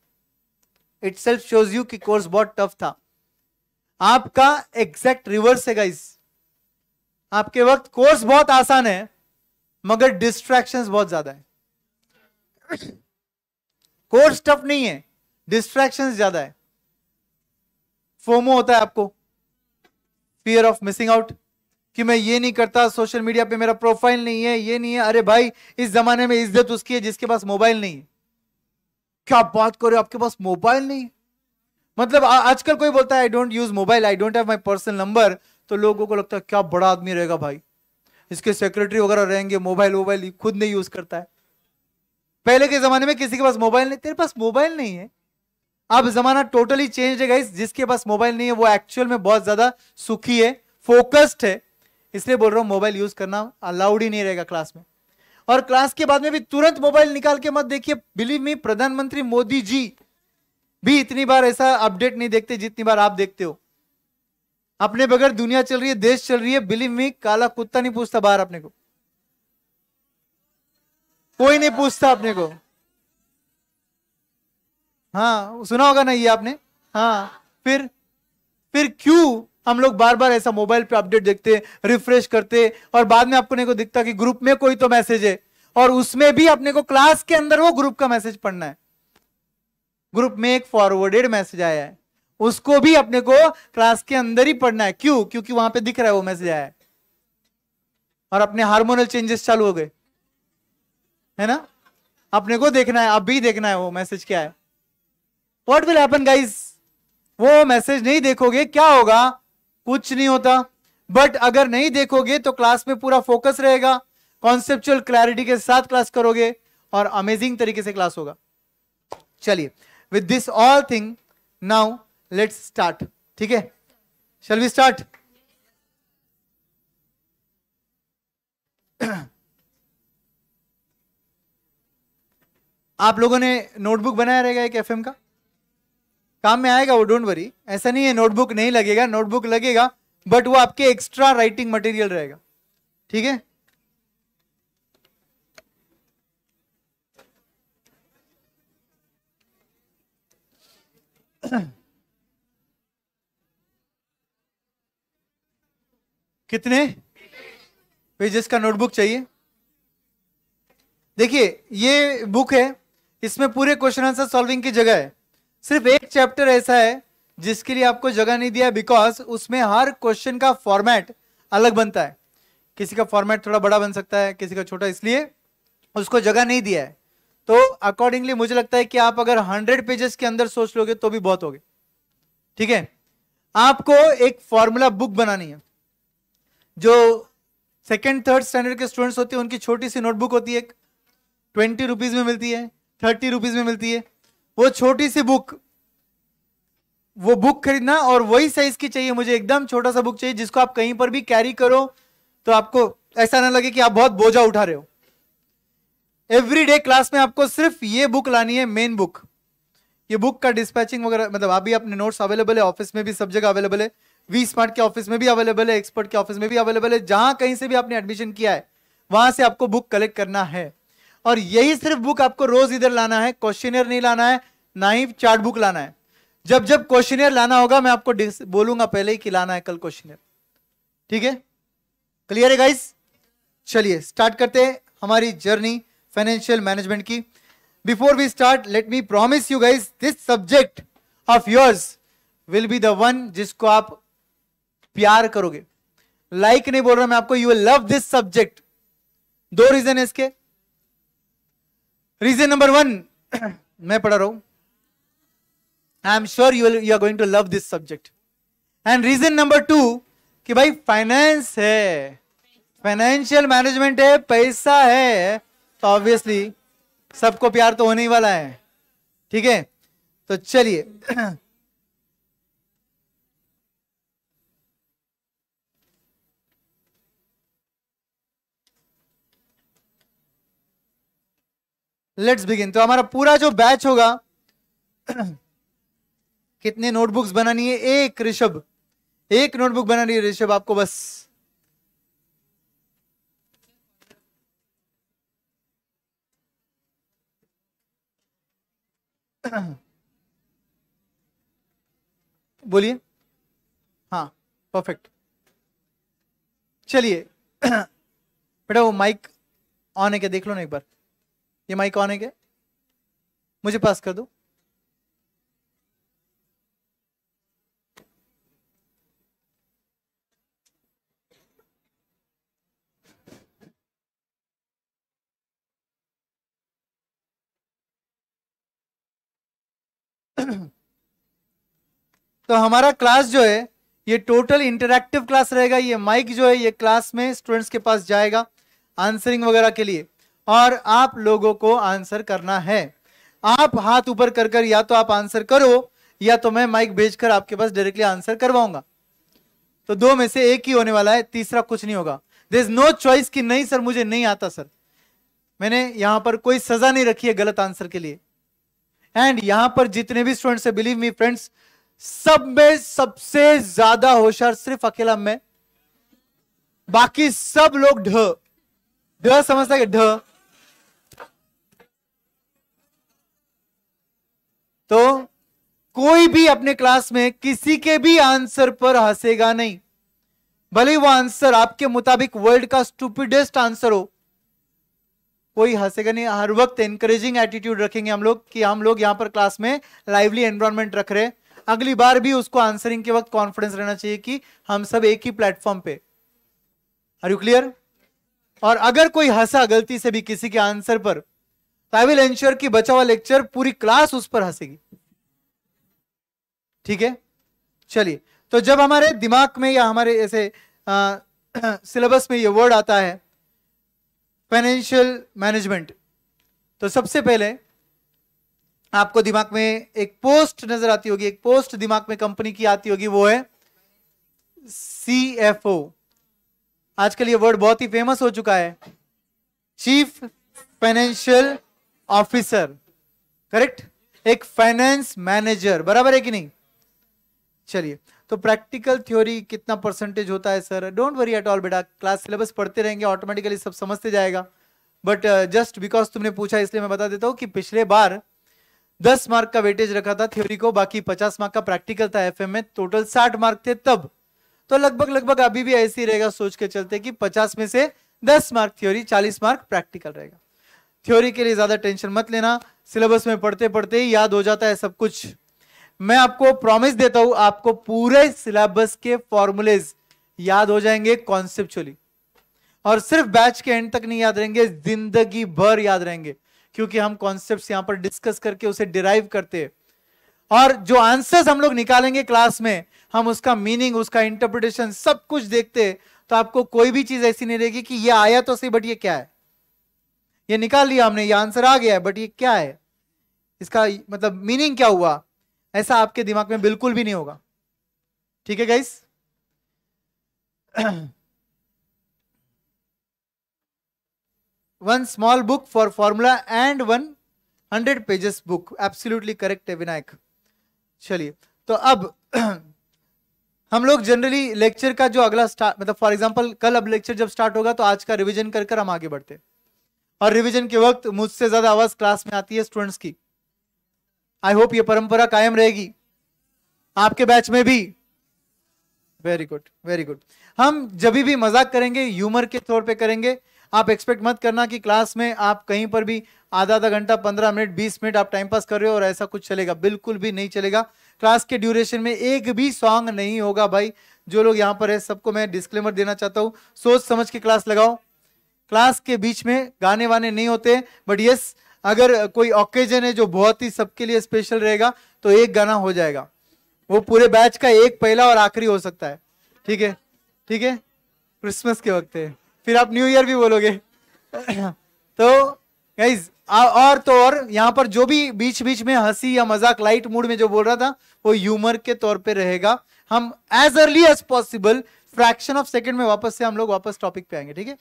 इट सेल्फ शोज यू कि कोर्स बहुत टफ था आपका एग्जैक्ट रिवर्स है गाइस आपके वक्त कोर्स बहुत आसान है मगर डिस्ट्रैक्शन बहुत ज्यादा है कोर्स टफ नहीं है डिस्ट्रैक्शन ज्यादा है फोमो होता है आपको फियर ऑफ मिसिंग आउट कि मैं ये नहीं करता सोशल मीडिया पे मेरा प्रोफाइल नहीं है ये नहीं है अरे भाई इस जमाने में इज्जत उसकी है जिसके पास मोबाइल नहीं है क्या बात करो आपके पास मोबाइल नहीं मतलब आजकल कोई बोलता है I don't use mobile I don't have my personal number तो लोगों को लगता है क्या बड़ा आदमी रहेगा भाई इसके सेक्रेटरी वगैरह रहेंगे मोबाइल वोबाइल खुद नहीं यूज करता है पहले के जमाने में किसी के पास मोबाइल नहीं तेरे पास मोबाइल नहीं है अब जमाना टोटली चेंज है गाइस जिसके पास मोबाइल नहीं है वो एक्चुअल में बहुत ज्यादा सुखी है फोकस्ड है इसलिए बोल रहा हूँ मोबाइल यूज करना अलाउड ही नहीं रहेगा क्लास में और क्लास के बाद में भी तुरंत मोबाइल निकाल के मत देखिए बिलीव मी प्रधानमंत्री मोदी जी भी इतनी बार ऐसा अपडेट नहीं देखते जितनी बार आप देखते हो अपने बगैर दुनिया चल रही है देश चल रही है बिलीव मी काला कुत्ता नहीं पूछता बाहर अपने को कोई नहीं पूछता अपने को हाँ सुना होगा ना ये आपने हाँ फिर फिर क्यों हम लोग बार बार ऐसा मोबाइल पे अपडेट देखते रिफ्रेश करते और बाद में अपने को दिखता कि ग्रुप में कोई तो मैसेज है और उसमें भी अपने को क्लास के अंदर वो ग्रुप का मैसेज पढ़ना है ग्रुप में एक फॉरवर्डेड मैसेज आया है उसको भी अपने को क्लास के अंदर ही पढ़ना है क्यों क्योंकि वहां पे दिख रहा है वो मैसेज आया है और अपने हार्मोनल चेंजेस चालू हो गए है ना अपने को देखना है अभी देखना है वो मैसेज क्या है वॉट विल हैपन गाइज वो मैसेज नहीं देखोगे क्या होगा कुछ नहीं होता बट अगर नहीं देखोगे तो क्लास में पूरा फोकस रहेगा कॉन्सेप्चुअल क्लैरिटी के साथ क्लास करोगे और अमेजिंग तरीके से क्लास होगा चलिए with this all thing now let's start ठीक है शेल वी स्टार्ट आप लोगों ने नोटबुक बनाया रहेगा एक एफएम का काम में आएगा वो डोंट वरी ऐसा नहीं है नोटबुक नहीं लगेगा नोटबुक लगेगा बट वो आपके एक्स्ट्रा राइटिंग मटेरियल रहेगा ठीक है कितने पेजेस का नोटबुक चाहिए देखिए ये बुक है इसमें पूरे क्वेश्चन आंसर सॉल्विंग की जगह है सिर्फ एक चैप्टर ऐसा है जिसके लिए आपको जगह नहीं दिया बिकॉज उसमें हर क्वेश्चन का फॉर्मेट अलग बनता है किसी का फॉर्मेट थोड़ा बड़ा बन सकता है किसी का छोटा इसलिए उसको जगह नहीं दिया है तो अकॉर्डिंगली मुझे लगता है कि आप अगर हंड्रेड पेजेस के अंदर सोच लोगे तो भी बहुत होगे ठीक है आपको एक फॉर्मूला बुक बनानी है जो सेकेंड थर्ड स्टैंडर्ड के स्टूडेंट्स होते हैं उनकी छोटी सी नोटबुक होती है ट्वेंटी रुपीज में मिलती है थर्टी रुपीज में मिलती है वो छोटी सी बुक वो बुक खरीदना और वही साइज की चाहिए मुझे एकदम छोटा सा बुक चाहिए जिसको आप कहीं पर भी कैरी करो तो आपको ऐसा ना लगे कि आप बहुत बोझा उठा रहे हो एवरी डे क्लास में आपको सिर्फ ये बुक लानी है मेन बुक ये बुक का डिस्पैचिंग वगैरह मतलब अभी अपने नोट्स अवेलेबल है ऑफिस में भी सब जगह अवेलेबल है वी स्मार्ट के ऑफिस में भी अवेलेबल है एक्सपर्ट के ऑफिस में भी अवेलेबल है जहां कहीं से भी आपने एडमिशन किया है वहां से आपको बुक कलेक्ट करना है और यही सिर्फ बुक आपको रोज इधर लाना है क्वेश्चनियर नहीं लाना है ना ही चार्ट बुक लाना है जब जब क्वेश्चनियर लाना होगा मैं आपको बोलूंगा पहले ही कि लाना है कल क्वेश्चनियर ठीक है क्लियर है गाइस चलिए स्टार्ट करते हैं हमारी जर्नी फाइनेंशियल मैनेजमेंट की before we start let me promise you guys this subject of yours will be the one जिसको आप प्यार करोगे लाइक like नहीं बोल रहा मैं आपको यू लव दिस सब्जेक्ट दो रीजन है इसके रीजन नंबर वन मैं पढ़ा रहा हूं I am sure you you are going to love this subject and reason number two कि भाई फाइनेंस है फाइनेंशियल मैनेजमेंट है पैसा है तो ऑब्वियसली सबको प्यार तो होने ही वाला है ठीक है तो चलिए लेट्स बिगिन तो हमारा पूरा जो बैच होगा कितने नोटबुक्स बनानी है एक ऋषभ एक नोटबुक बनानी है ऋषभ आपको बस बोलिए हाँ परफेक्ट चलिए बेटा वो माइक ऑन है क्या देख लो ना एक बार ये माइक कौन है क्या मुझे पास कर दो तो हमारा क्लास जो है ये टोटल इंटरैक्टिव क्लास रहेगा ये माइक जो है ये क्लास में स्टूडेंट्स के पास जाएगा आंसरिंग वगैरह के लिए और आप लोगों को आंसर करना है आप हाथ ऊपर कर कर या तो आप आंसर करो या तो मैं माइक भेजकर आपके पास डायरेक्टली आंसर करवाऊंगा तो दो में से एक ही होने वाला है तीसरा कुछ नहीं होगा दे इज नो चॉइस कि नहीं सर मुझे नहीं आता सर मैंने यहां पर कोई सजा नहीं रखी है गलत आंसर के लिए एंड यहां पर जितने भी स्टूडेंट्स है बिलीव मी फ्रेंड्स सब में सबसे ज्यादा होशियार सिर्फ अकेला मैं बाकी सब लोग ढ समझता है ढ तो कोई भी अपने क्लास में किसी के भी आंसर पर हंसेगा नहीं भले वो आंसर आपके मुताबिक वर्ल्ड का स्टूपिडेस्ट आंसर हो कोई हंसेगा नहीं हर वक्त एनकरेजिंग एटीट्यूड रखेंगे हम लोग कि हम लोग यहां पर क्लास में लाइवली एनवायरमेंट रख रहे हैं अगली बार भी उसको आंसरिंग के वक्त कॉन्फिडेंस रहना चाहिए कि हम सब एक ही प्लेटफॉर्म पे आर यू क्लियर और अगर कोई हंसा गलती से भी किसी के आंसर पर तो आई विल एंश्योर कि बचा हुआ लेक्चर पूरी क्लास उस पर हंसेगी ठीक है चलिए तो जब हमारे दिमाग में या हमारे ऐसे सिलेबस में ये वर्ड आता है फाइनेंशियल मैनेजमेंट तो सबसे पहले आपको दिमाग में एक पोस्ट नजर आती होगी एक पोस्ट दिमाग में कंपनी की आती होगी वो है सी एफ ओ आजकल ये वर्ड बहुत ही फेमस हो चुका है चीफ फाइनेंशियल ऑफिसर करेक्ट एक फाइनेंस मैनेजर बराबर है कि नहीं चलिए तो प्रैक्टिकल थ्योरी कितना परसेंटेज होता है sir don't worry at all बेटा क्लास सिलेबस पढ़ते रहेंगे ऑटोमेटिकली सब समझते जाएगा बट जस्ट बिकॉज तुमने पूछा इसलिए मैं बता देता हूँ कि पिछले बार दस मार्क का वेटेज रखा था थ्योरी को बाकी पचास मार्क का प्रैक्टिकल था एफ में टोटल साठ मार्क थे तब तो लगभग लगभग अभी भी ऐसे ही रहेगा सोच के चलते कि पचास में से दस मार्क थ्योरी चालीस मार्क प्रैक्टिकल रहेगा थ्योरी के लिए ज्यादा टेंशन मत लेना सिलेबस में पढ़ते पढ़ते ही याद हो जाता है सब कुछ मैं आपको प्रॉमिस देता हूं आपको पूरे सिलेबस के फॉर्मुलेज याद हो जाएंगे कॉन्सेप्चुअली और सिर्फ बैच के एंड तक नहीं याद रहेंगे जिंदगी भर याद रहेंगे क्योंकि हम कॉन्सेप्ट यहां पर डिस्कस करके उसे डिराइव करते हैं और जो आंसर्स हम लोग निकालेंगे क्लास में हम उसका मीनिंग उसका इंटरप्रिटेशन सब कुछ देखते तो आपको कोई भी चीज ऐसी नहीं रहेगी कि ये आया तो सही बट ये क्या है ये निकाल लिया हमने ये आंसर आ गया है बट ये क्या है इसका मतलब मीनिंग क्या हुआ ऐसा आपके दिमाग में बिल्कुल भी नहीं होगा ठीक है guys one small book for formula and one hundred pages book absolutely correct है विनायक चलिए तो अब हम लोग जनरली लेक्चर का जो अगला स्टार्ट मतलब फॉर एग्जांपल कल अब लेक्चर जब स्टार्ट होगा तो आज का रिवीजन कर कर हम आगे बढ़ते हैं और रिवीजन के वक्त मुझसे ज्यादा आवाज क्लास में आती है स्टूडेंट्स की आई होप ये परंपरा कायम रहेगी आपके बैच में भी वेरी गुड वेरी गुड हम जब भी मजाक करेंगे ह्यूमर के तौर पे करेंगे आप एक्सपेक्ट मत करना कि क्लास में आप कहीं पर भी आधा आधा घंटा पंद्रह मिनट बीस मिनट आप टाइम पास कर रहे हो और ऐसा कुछ चलेगा बिल्कुल भी नहीं चलेगा क्लास के ड्यूरेशन में एक भी सॉन्ग नहीं होगा भाई जो लोग यहाँ पर है सबको मैं डिस्क्लेमर देना चाहता हूँ सोच समझ के क्लास लगाओ क्लास के बीच में गाने वाने नहीं होते बट यस अगर कोई ओकेजन है जो बहुत ही सबके लिए स्पेशल रहेगा तो एक गाना हो जाएगा वो पूरे बैच का एक पहला और आखिरी हो सकता है ठीक है ठीक है क्रिसमस के वक्त है फिर आप न्यू ईयर भी बोलोगे तो गाइज और तो और यहाँ पर जो भी बीच बीच में हंसी या मजाक लाइट मूड में जो बोल रहा था वो ह्यूमर के तौर पे रहेगा हम as early as possible fraction of second में वापस से हम लोग वापस टॉपिक पे आएंगे ठीक है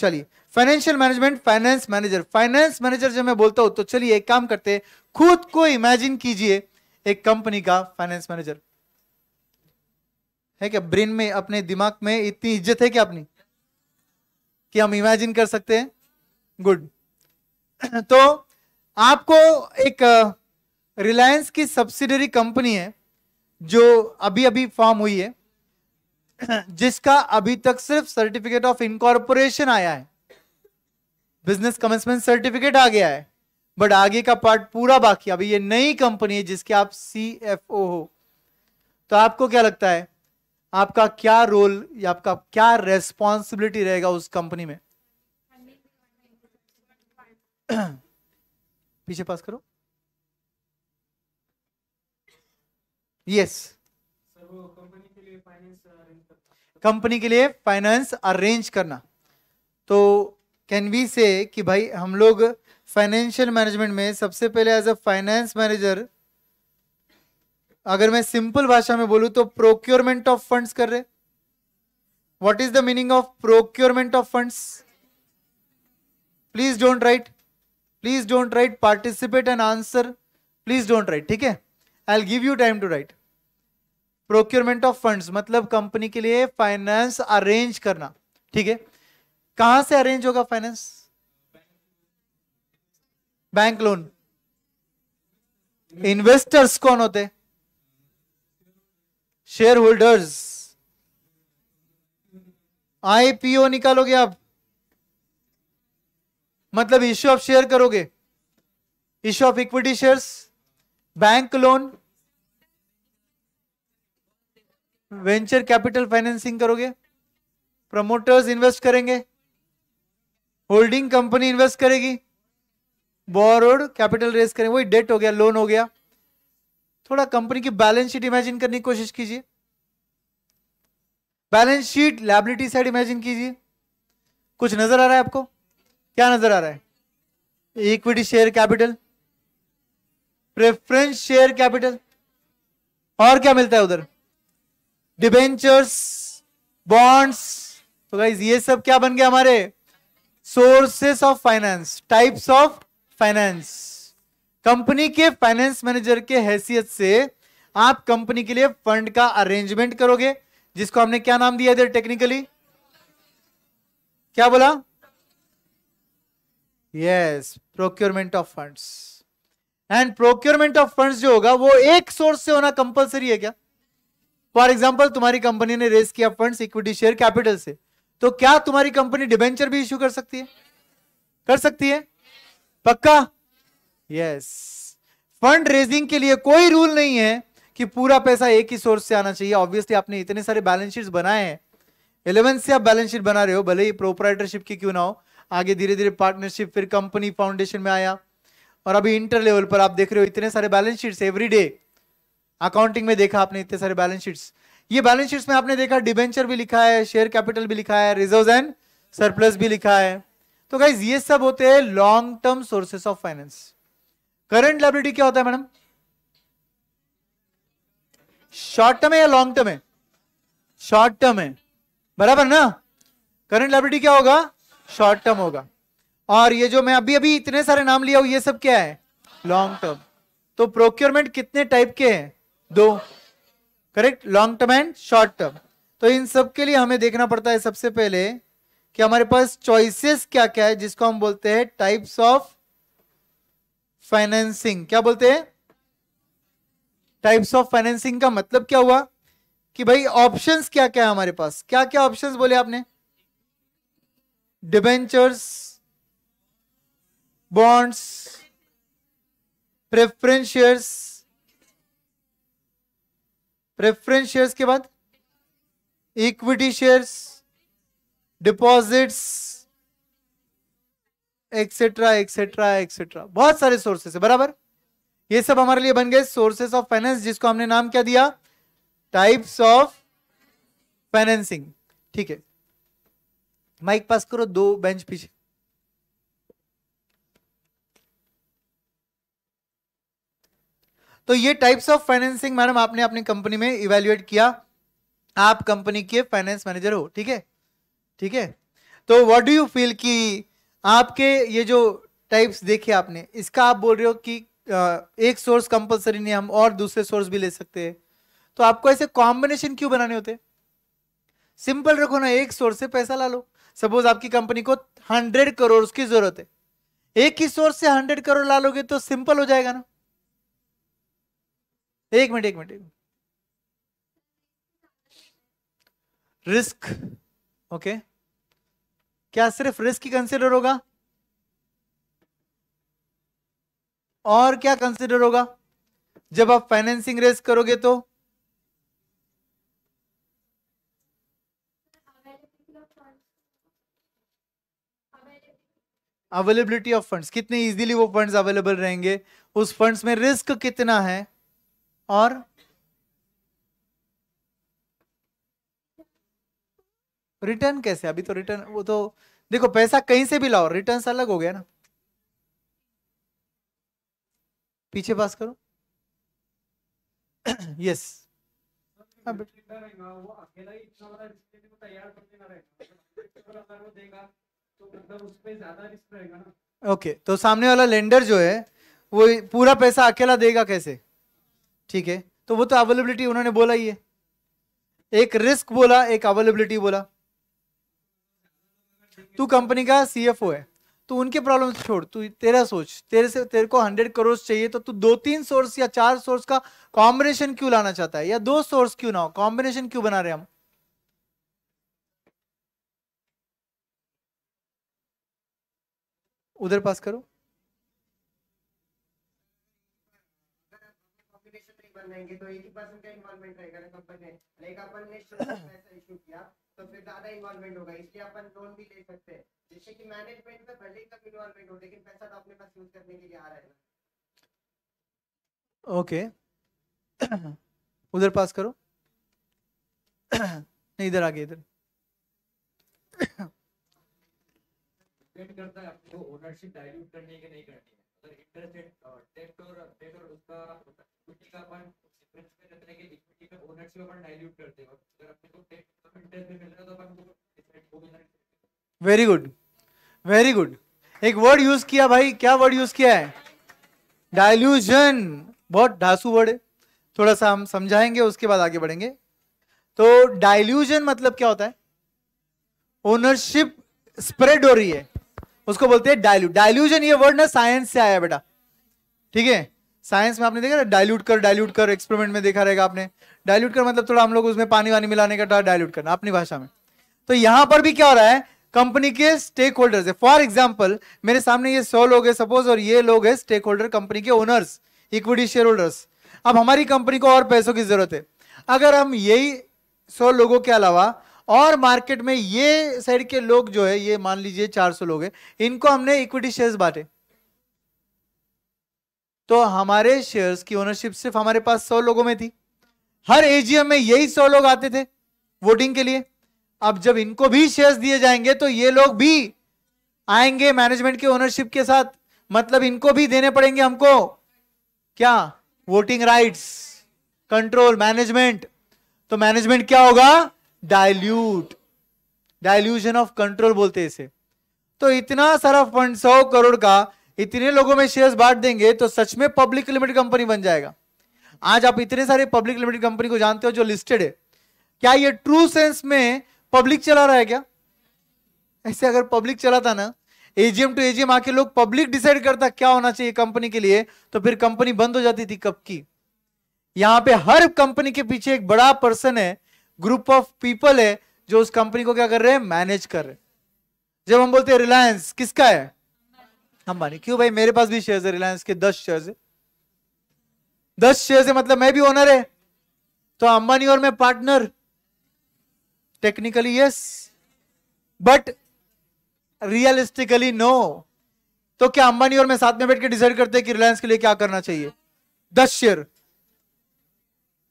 चलिए financial management finance manager finance manager जब मैं बोलता हूं तो चलिए एक काम करते खुद को इमेजिन कीजिए एक कंपनी का फाइनेंस मैनेजर है क्या ब्रेन में अपने दिमाग में इतनी इज्जत है क्या अपनी कि हम इमेजिन कर सकते हैं गुड तो आपको एक रिलायंस की सब्सिडरी कंपनी है जो अभी अभी फॉर्म हुई है जिसका अभी तक सिर्फ सर्टिफिकेट ऑफ इनकॉर्पोरेशन आया है बिजनेस कमेंसमेंट सर्टिफिकेट आ गया है बट आगे का पार्ट पूरा बाकी अभी ये नई कंपनी है जिसके आप सी एफ ओ हो तो आपको क्या लगता है आपका क्या रोल या आपका क्या रेस्पॉन्सिबिलिटी रहेगा उस कंपनी में पीछे पास करो यस yes. Sir, कंपनी के लिए फाइनेंस अरेंज करना तो कैन वी से कि भाई हम लोग फाइनेंशियल मैनेजमेंट में सबसे पहले एज अ फाइनेंस मैनेजर अगर मैं सिंपल भाषा में बोलूं तो प्रोक्योरमेंट ऑफ फंड्स कर रहे what is the meaning of procurement of funds please don't write please don't write participate and answer please don't write ठीक है I give you time to write procurement of fund मतलब company के लिए finance arrange करना ठीक है कहां से अरेंज होगा फाइनेंस बैंक लोन इन्वेस्टर्स कौन होते शेयर होल्डर्स आईपीओ निकालोगे आप मतलब इश्यू ऑफ शेयर करोगे issue of equity shares bank loan venture capital financing करोगे प्रमोटर्स इन्वेस्ट करेंगे होल्डिंग कंपनी इन्वेस्ट करेगी बोरोड कैपिटल रेस करेंगे वही डेट हो गया लोन हो गया थोड़ा कंपनी की बैलेंस शीट इमेजिन करने की कोशिश कीजिए balance sheet liability side imagine कीजिए कुछ नजर आ रहा है आपको क्या नजर आ रहा है equity share capital preference share capital और क्या मिलता है उधर डिबेंचर्स बॉन्ड्स तो गाइज ये सब क्या बन गया हमारे sources of finance types of finance company के फाइनेंस मैनेजर के हैसियत से आप कंपनी के लिए फंड का अरेंजमेंट करोगे जिसको हमने क्या नाम दिया इधर टेक्निकली क्या बोला yes procurement of funds and procurement of funds जो होगा वो एक सोर्स से होना कंपलसरी है क्या फॉर एग्जाम्पल तुम्हारी कंपनी ने रेस किया फंड इक्विटी शेयर कैपिटल से तो क्या तुम्हारी कंपनी डिबेंचर भी इश्यू कर सकती है कर सकती है पक्का यस फंड रेजिंग के लिए कोई रूल नहीं है कि पूरा पैसा एक ही सोर्स से आना चाहिए ऑब्वियसली आपने इतने सारे बैलेंस शीट बनाए हैं इलेवेंथ से आप बैलेंस शीट बना रहे हो भले ही प्रोपराइटरशिप की क्यों ना हो आगे धीरे धीरे पार्टनरशिप फिर कंपनी फाउंडेशन में आया और अभी इंटर लेवल पर आप देख रहे हो इतने सारे balance sheet every day accounting में देखा आपने इतने सारे बैलेंस शीट्स ये बैलेंस शीट्स में आपने देखा डिबेंचर भी लिखा है शेयर कैपिटल भी लिखा है रिजर्व एंड सरप्लस भी लिखा है तो गाइज ये सब होते हैं long term sources of finance current liability क्या होता है मैडम शॉर्ट टर्म है या लॉन्ग टर्म है शॉर्ट टर्म है बराबर ना करंट लाइब्रिटी क्या होगा शॉर्ट टर्म होगा और ये जो मैं अभी अभी इतने सारे नाम लिया हूं ये सब क्या है लॉन्ग टर्म तो प्रोक्योरमेंट कितने टाइप के हैं दो correct long term and short term तो इन सब के लिए हमें देखना पड़ता है सबसे पहले कि हमारे पास चॉइसेस क्या क्या है जिसको हम बोलते हैं टाइप्स ऑफ फाइनेंसिंग क्या बोलते हैं टाइप्स ऑफ फाइनेंसिंग का मतलब क्या हुआ कि भाई ऑप्शंस क्या क्या है हमारे पास क्या क्या ऑप्शंस बोले आपने debentures bonds preference shares preference shares के बाद equity shares deposits etcetera etcetera etcetera बहुत सारे सोर्सेस है बराबर ये सब हमारे लिए बन गए सोर्सेस ऑफ फाइनेंस जिसको हमने नाम क्या दिया टाइप्स ऑफ फाइनेंसिंग ठीक है माइक पास करो दो बेंच पीछे तो ये टाइप्स ऑफ फाइनेंसिंग मैडम आपने अपनी कंपनी में इवेल्युएट किया आप कंपनी के फाइनेंस मैनेजर हो ठीक है ठीक है तो व्हाट डू यू फील कि आपके ये जो टाइप्स देखे आपने इसका आप बोल रहे हो कि एक सोर्स कंपलसरी नहीं हम और दूसरे सोर्स भी ले सकते हैं तो आपको ऐसे कॉम्बिनेशन क्यों बनाने होते सिंपल रखो ना एक सोर्स से पैसा ला लो सपोज आपकी कंपनी को हंड्रेड करोड़ की जरूरत है एक ही सोर्स से हंड्रेड करोड़ ला लोगे तो सिंपल हो जाएगा ना एक मिनट एक मिनट एक मिनट रिस्क ओके क्या सिर्फ रिस्क ही कंसिडर होगा और क्या कंसिडर होगा जब आप फाइनेंसिंग रेस करोगे तो अवेलेबिलिटी ऑफ फंड्स कितने इजीली वो फंड्स अवेलेबल रहेंगे उस फंड्स में रिस्क कितना है और रिटर्न कैसे अभी तो रिटर्न वो तो देखो पैसा कहीं से भी लाओ रिटर्न अलग हो गया ना पीछे पास करो यस तो मतलब ओके तो सामने वाला लेंडर जो है वो पूरा पैसा अकेला देगा कैसे ठीक है तो वो तो अवेलेबिलिटी उन्होंने बोला ही है एक रिस्क बोला एक अवेलेबिलिटी बोला तू कंपनी का सीएफओ है तू तो उनके प्रॉब्लम छोड़ तू तेरा सोच तेरे से तेरे को हंड्रेड करोड़ चाहिए तो तू दो तीन सोर्स या चार सोर्स का कॉम्बिनेशन क्यों लाना चाहता है या दो सोर्स क्यों ना हो कॉम्बिनेशन क्यों बना रहे हम उधर पास करो देंगे तो एटी परसेंट का इन्वॉल्वमेंट रहेगा ना कंपनी में लाइक अपन ने पैसा इशू किया तो फिर ज्यादा इन्वॉल्वमेंट होगा इसलिए अपन लोन भी ले सकते हैं जिससे कि मैनेजमेंट में भले ही कम इन्वॉल्वमेंट हो लेकिन पैसा तो अपने पास यूज करने के लिए आ रहा है ओके उधर पास करो नहीं इधर आगे इधर करता है आपको ओनरशिप डाइल्यूट करनी है कि नहीं करनी है वेरी गुड वेरी गुड एक वर्ड यूज किया भाई क्या वर्ड यूज किया है डायल्यूजन बहुत ढासू वर्ड है थोड़ा सा हम समझाएंगे उसके बाद आगे बढ़ेंगे तो डायल्यूजन मतलब क्या होता है ओनरशिप स्प्रेड हो रही है उसको बोलते हैं डायल्यूट डायल्यूजन ये वर्ड ना साइंस से आया बेटा ठीक है साइंस में आपने देखा डायल्यूट कर डायल्यूट कर एक्सपेरिमेंट में देखा रहेगा आपने डायल्यूट कर मतलब थोड़ा हम लोग उसमें पानी वानी मिलाने का था डायल्यूट करना अपनी भाषा में तो यहां पर भी क्या हो रहा है कंपनी के स्टेक होल्डर है फॉर एग्जाम्पल मेरे सामने ये सौ लोग है सपोज और ये लोग है स्टेक होल्डर कंपनी के ओनर्स इक्विटी शेयर होल्डर्स अब हमारी कंपनी को और पैसों की जरूरत है अगर हम यही सौ लोगों के अलावा और मार्केट में ये साइड के लोग जो है ये मान लीजिए 400 लोग हैं इनको हमने इक्विटी शेयर्स बांटे तो हमारे शेयर्स की ओनरशिप सिर्फ हमारे पास 100 लोगों में थी हर एजीएम में यही 100 लोग आते थे वोटिंग के लिए अब जब इनको भी शेयर्स दिए जाएंगे तो ये लोग भी आएंगे मैनेजमेंट के ओनरशिप के साथ मतलब इनको भी देने पड़ेंगे हमको क्या वोटिंग राइट्स कंट्रोल मैनेजमेंट तो मैनेजमेंट क्या होगा डायल्यूट डायल्यूशन ऑफ कंट्रोल बोलते हैं इसे तो इतना सारा फंड सौ करोड़ का इतने लोगों में शेयर्स बांट देंगे तो सच में पब्लिक लिमिटेड कंपनी बन जाएगा आज आप इतने सारे पब्लिक लिमिटेड कंपनी को जानते हो जो लिस्टेड है क्या ये ट्रू सेंस में पब्लिक चला रहा है क्या ऐसे अगर पब्लिक चला था ना एजीएम टू एजीएम आके लोग पब्लिक डिसाइड करता क्या होना चाहिए कंपनी के लिए तो फिर कंपनी बंद हो जाती थी कब की यहां पे हर कंपनी के पीछे एक बड़ा पर्सन है ग्रुप ऑफ पीपल है जो उस कंपनी को क्या कर रहे हैं मैनेज कर रहे हैं जब हम बोलते हैं रिलायंस किसका है अंबानी क्यों भाई मेरे पास भी शेयर है रिलायंस के दस शेयर है दस शेयर है मतलब मैं भी ओनर है तो अंबानी और मैं partner technically yes but realistically no तो क्या अंबानी और मैं साथ में बैठ के डिसाइड करते हैं कि रिलायंस के लिए क्या करना चाहिए दस शेयर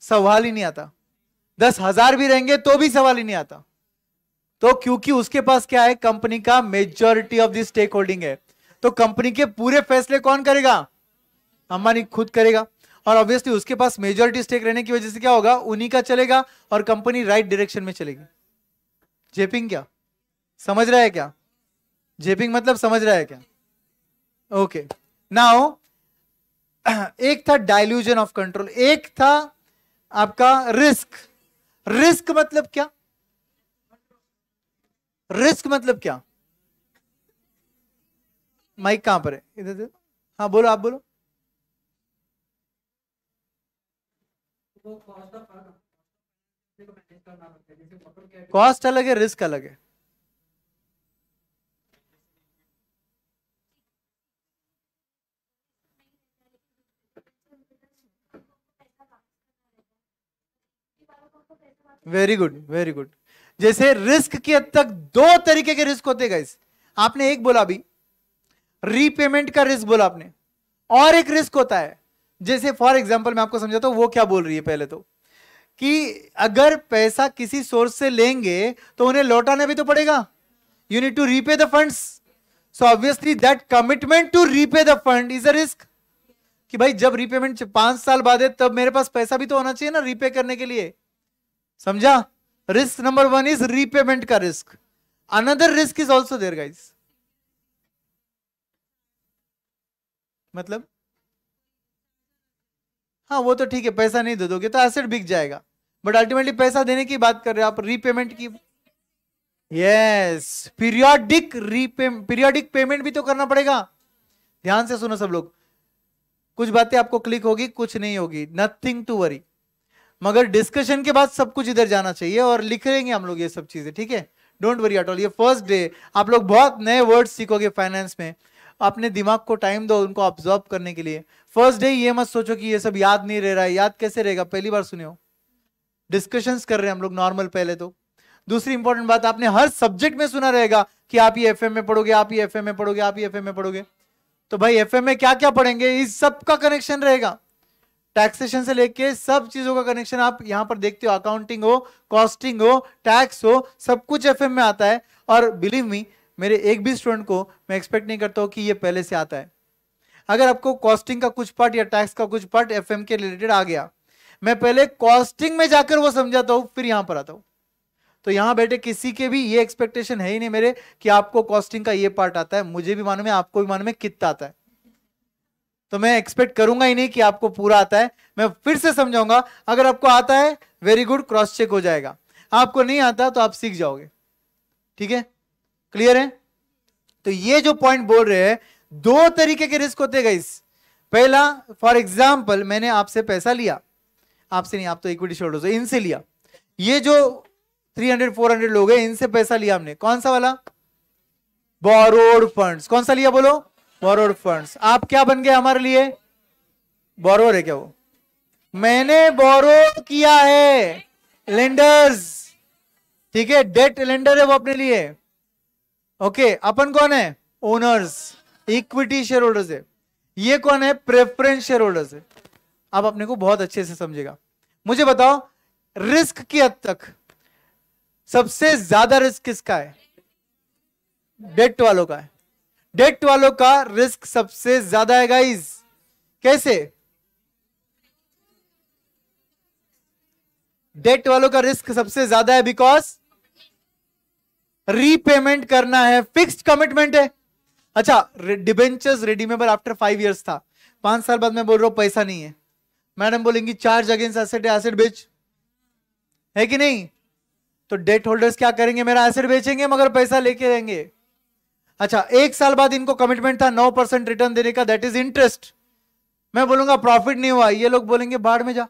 सवाल ही नहीं आता दस हजार भी रहेंगे तो भी सवाल ही नहीं आता तो क्योंकि उसके पास क्या है कंपनी का majority of the stakeholding है तो कंपनी के पूरे फैसले कौन करेगा अंबानी खुद करेगा और ऑब्वियसली उसके पास मेजोरिटी स्टेक रहने की वजह से क्या होगा उन्हीं का चलेगा और कंपनी राइट डायरेक्शन में चलेगी जेपिंग क्या समझ रहा है क्या जेपिंग मतलब समझ रहा है क्या ओके okay. नाउ एक था डायल्यूजन ऑफ कंट्रोल एक था आपका रिस्क रिस्क मतलब क्या रिस्क मतलब क्या माइक कहां पर है इधर से हाँ बोलो आप बोलो कॉस्ट अलग है रिस्क अलग है वेरी गुड वेरी गुड जैसे रिस्क के हद तक दो तरीके के रिस्क होते गए आपने एक बोला अभी रीपेमेंट का रिस्क बोला आपने और एक रिस्क होता है जैसे फॉर एग्जांपल मैं आपको समझाता हूं वो क्या बोल रही है पहले तो कि अगर पैसा किसी सोर्स से लेंगे तो उन्हें लौटाना भी तो पड़ेगा you need to repay the funds so obviously that commitment to repay the fund is a risk कि भाई जब रीपेमेंट पांच साल बाद है तब मेरे पास पैसा भी तो होना चाहिए ना रीपे करने के लिए समझा risk number one is repayment का risk another risk is also there guys मतलब हाँ वो तो ठीक है पैसा नहीं दे दोगे तो एसेट बिक जाएगा बट अल्टीमेटली पैसा देने की बात कर रहे हो आप रीपेमेंट की yes periodic repayment periodic payment भी तो करना पड़ेगा ध्यान से सुनो सब लोग कुछ बातें आपको क्लिक होगी कुछ नहीं होगी नथिंग टू वरी मगर डिस्कशन के बाद सब कुछ इधर जाना चाहिए और लिख लेंगे हम लोग ये सब चीज़ें ठीक है डोंट वरी एट ऑल ये फर्स्ट डे आप लोग बहुत नए वर्ड सीखोगे फाइनेंस में अपने दिमाग को टाइम दो उनको ऑब्जॉर्व करने के लिए फर्स्ट डे ये मत सोचो कि ये सब याद नहीं रह रहा है याद कैसे रहेगा पहली बार सुने हो डिस्कशंस कर रहे हैं हम लोग नॉर्मल पहले तो दूसरी इंपॉर्टेंट बात आपने हर सब्जेक्ट में सुना रहेगा कि आप ये एफ में पढ़ोगे आप ये एफ में पढ़ोगे आप ये एफ में पढ़ोगे तो भाई एफ में क्या क्या पढ़ेंगे इस सब का कनेक्शन रहेगा टैक्सेशन से लेके सब चीजों का कनेक्शन आप यहाँ पर देखते हो अकाउंटिंग हो कॉस्टिंग हो टैक्स हो सब कुछ एफ में आता है और बिलीव मी मेरे एक भी स्टूडेंट को मैं एक्सपेक्ट नहीं करता हूँ कि ये पहले से आता है अगर आपको कॉस्टिंग का कुछ पार्ट या टैक्स का कुछ पार्ट एफ के रिलेटेड आ गया मैं पहले कॉस्टिंग में जाकर वो समझाता हूँ फिर यहाँ पर आता हूँ तो यहाँ बैठे किसी के भी ये एक्सपेक्टेशन है ही नहीं मेरे कि आपको कॉस्टिंग का ये पार्ट आता है मुझे भी मानूम है आपको भी मानूम है कितना आता है तो मैं एक्सपेक्ट करूंगा ही नहीं कि आपको पूरा आता है मैं फिर से समझाऊंगा अगर आपको आता है वेरी गुड क्रॉस चेक हो जाएगा आपको नहीं आता तो आप सीख जाओगे ठीक है क्लियर है तो ये जो पॉइंट बोल रहे हैं दो तरीके के रिस्क होते इस पहला फॉर एग्जाम्पल मैंने आपसे पैसा लिया आपसे नहीं आप तो इक्विटी शोल्डर हो इनसे लिया ये जो 300 400 लोग हैं इनसे पैसा लिया हमने कौन सा वाला बोरोड फंड्स कौन सा लिया बोलो बोरोड फंड्स आप क्या बन गए हमारे लिए बोरोर है क्या वो मैंने बोरो किया है लेंडर्स ठीक है डेट लेंडर है वो अपने लिए ओके अपन कौन है ओनर्स इक्विटी शेयर होल्डर्स है ये कौन है प्रेफरेंस शेयर होल्डर्स है आप अपने को बहुत अच्छे से समझेगा मुझे बताओ रिस्क की हद तक सबसे ज्यादा रिस्क किसका है डेट वालों का है डेट वालों का रिस्क सबसे ज्यादा है गाइज कैसे डेट वालों का रिस्क सबसे ज्यादा है बिकॉज रीपेमेंट करना है फिक्स्ड कमिटमेंट है अच्छा debentures redeemable after five years था पांच साल बाद मैं बोल रहा हूं पैसा नहीं है मैडम बोलेंगी चार्ज अगेंस्ट एसेट एसेट बेच है कि नहीं तो डेट होल्डर्स क्या करेंगे मेरा एसेट बेचेंगे मगर पैसा लेके रहेंगे अच्छा एक साल बाद इनको कमिटमेंट था नौ परसेंट रिटर्न देने का दैट इज इंटरेस्ट मैं बोलूंगा प्रॉफिट नहीं हुआ ये लोग बोलेंगे बाढ़ में जा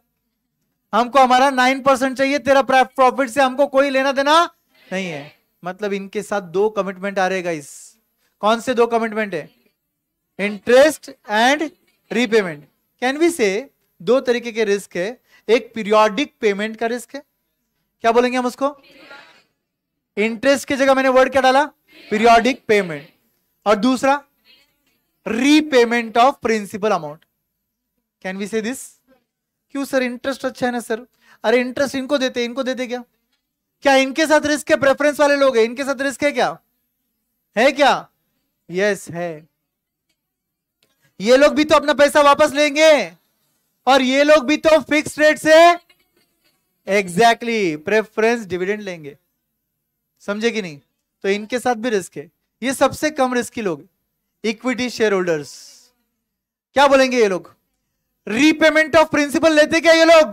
हमको हमारा नाइन परसेंट चाहिए तेरा प्रॉफिट से हमको कोई लेना देना नहीं है मतलब इनके साथ दो कमिटमेंट आ रहेगा इस कौन से दो कमिटमेंट है interest and repayment can we say दो तरीके के रिस्क है एक पीरियोडिक पेमेंट का रिस्क है क्या बोलेंगे हम उसको इंटरेस्ट की जगह मैंने वर्ड क्या डाला पीरियोडिक पेमेंट और दूसरा repayment of principal amount can we say this क्यों सर इंटरेस्ट अच्छा है ना सर अरे इंटरेस्ट इनको देते इनको देते क्या क्या इनके साथ रिस्क है प्रेफरेंस वाले लोग हैं इनके साथ रिस्क है क्या है क्या यस yes, है ये लोग भी तो अपना पैसा वापस लेंगे और ये लोग भी तो फिक्स रेट से एग्जैक्टली प्रेफरेंस डिविडेंड लेंगे समझे कि नहीं तो इनके साथ भी रिस्क है ये सबसे कम रिस्की लोग इक्विटी शेयर होल्डर्स क्या बोलेंगे ये लोग रीपेमेंट ऑफ प्रिंसिपल लेते क्या ये लोग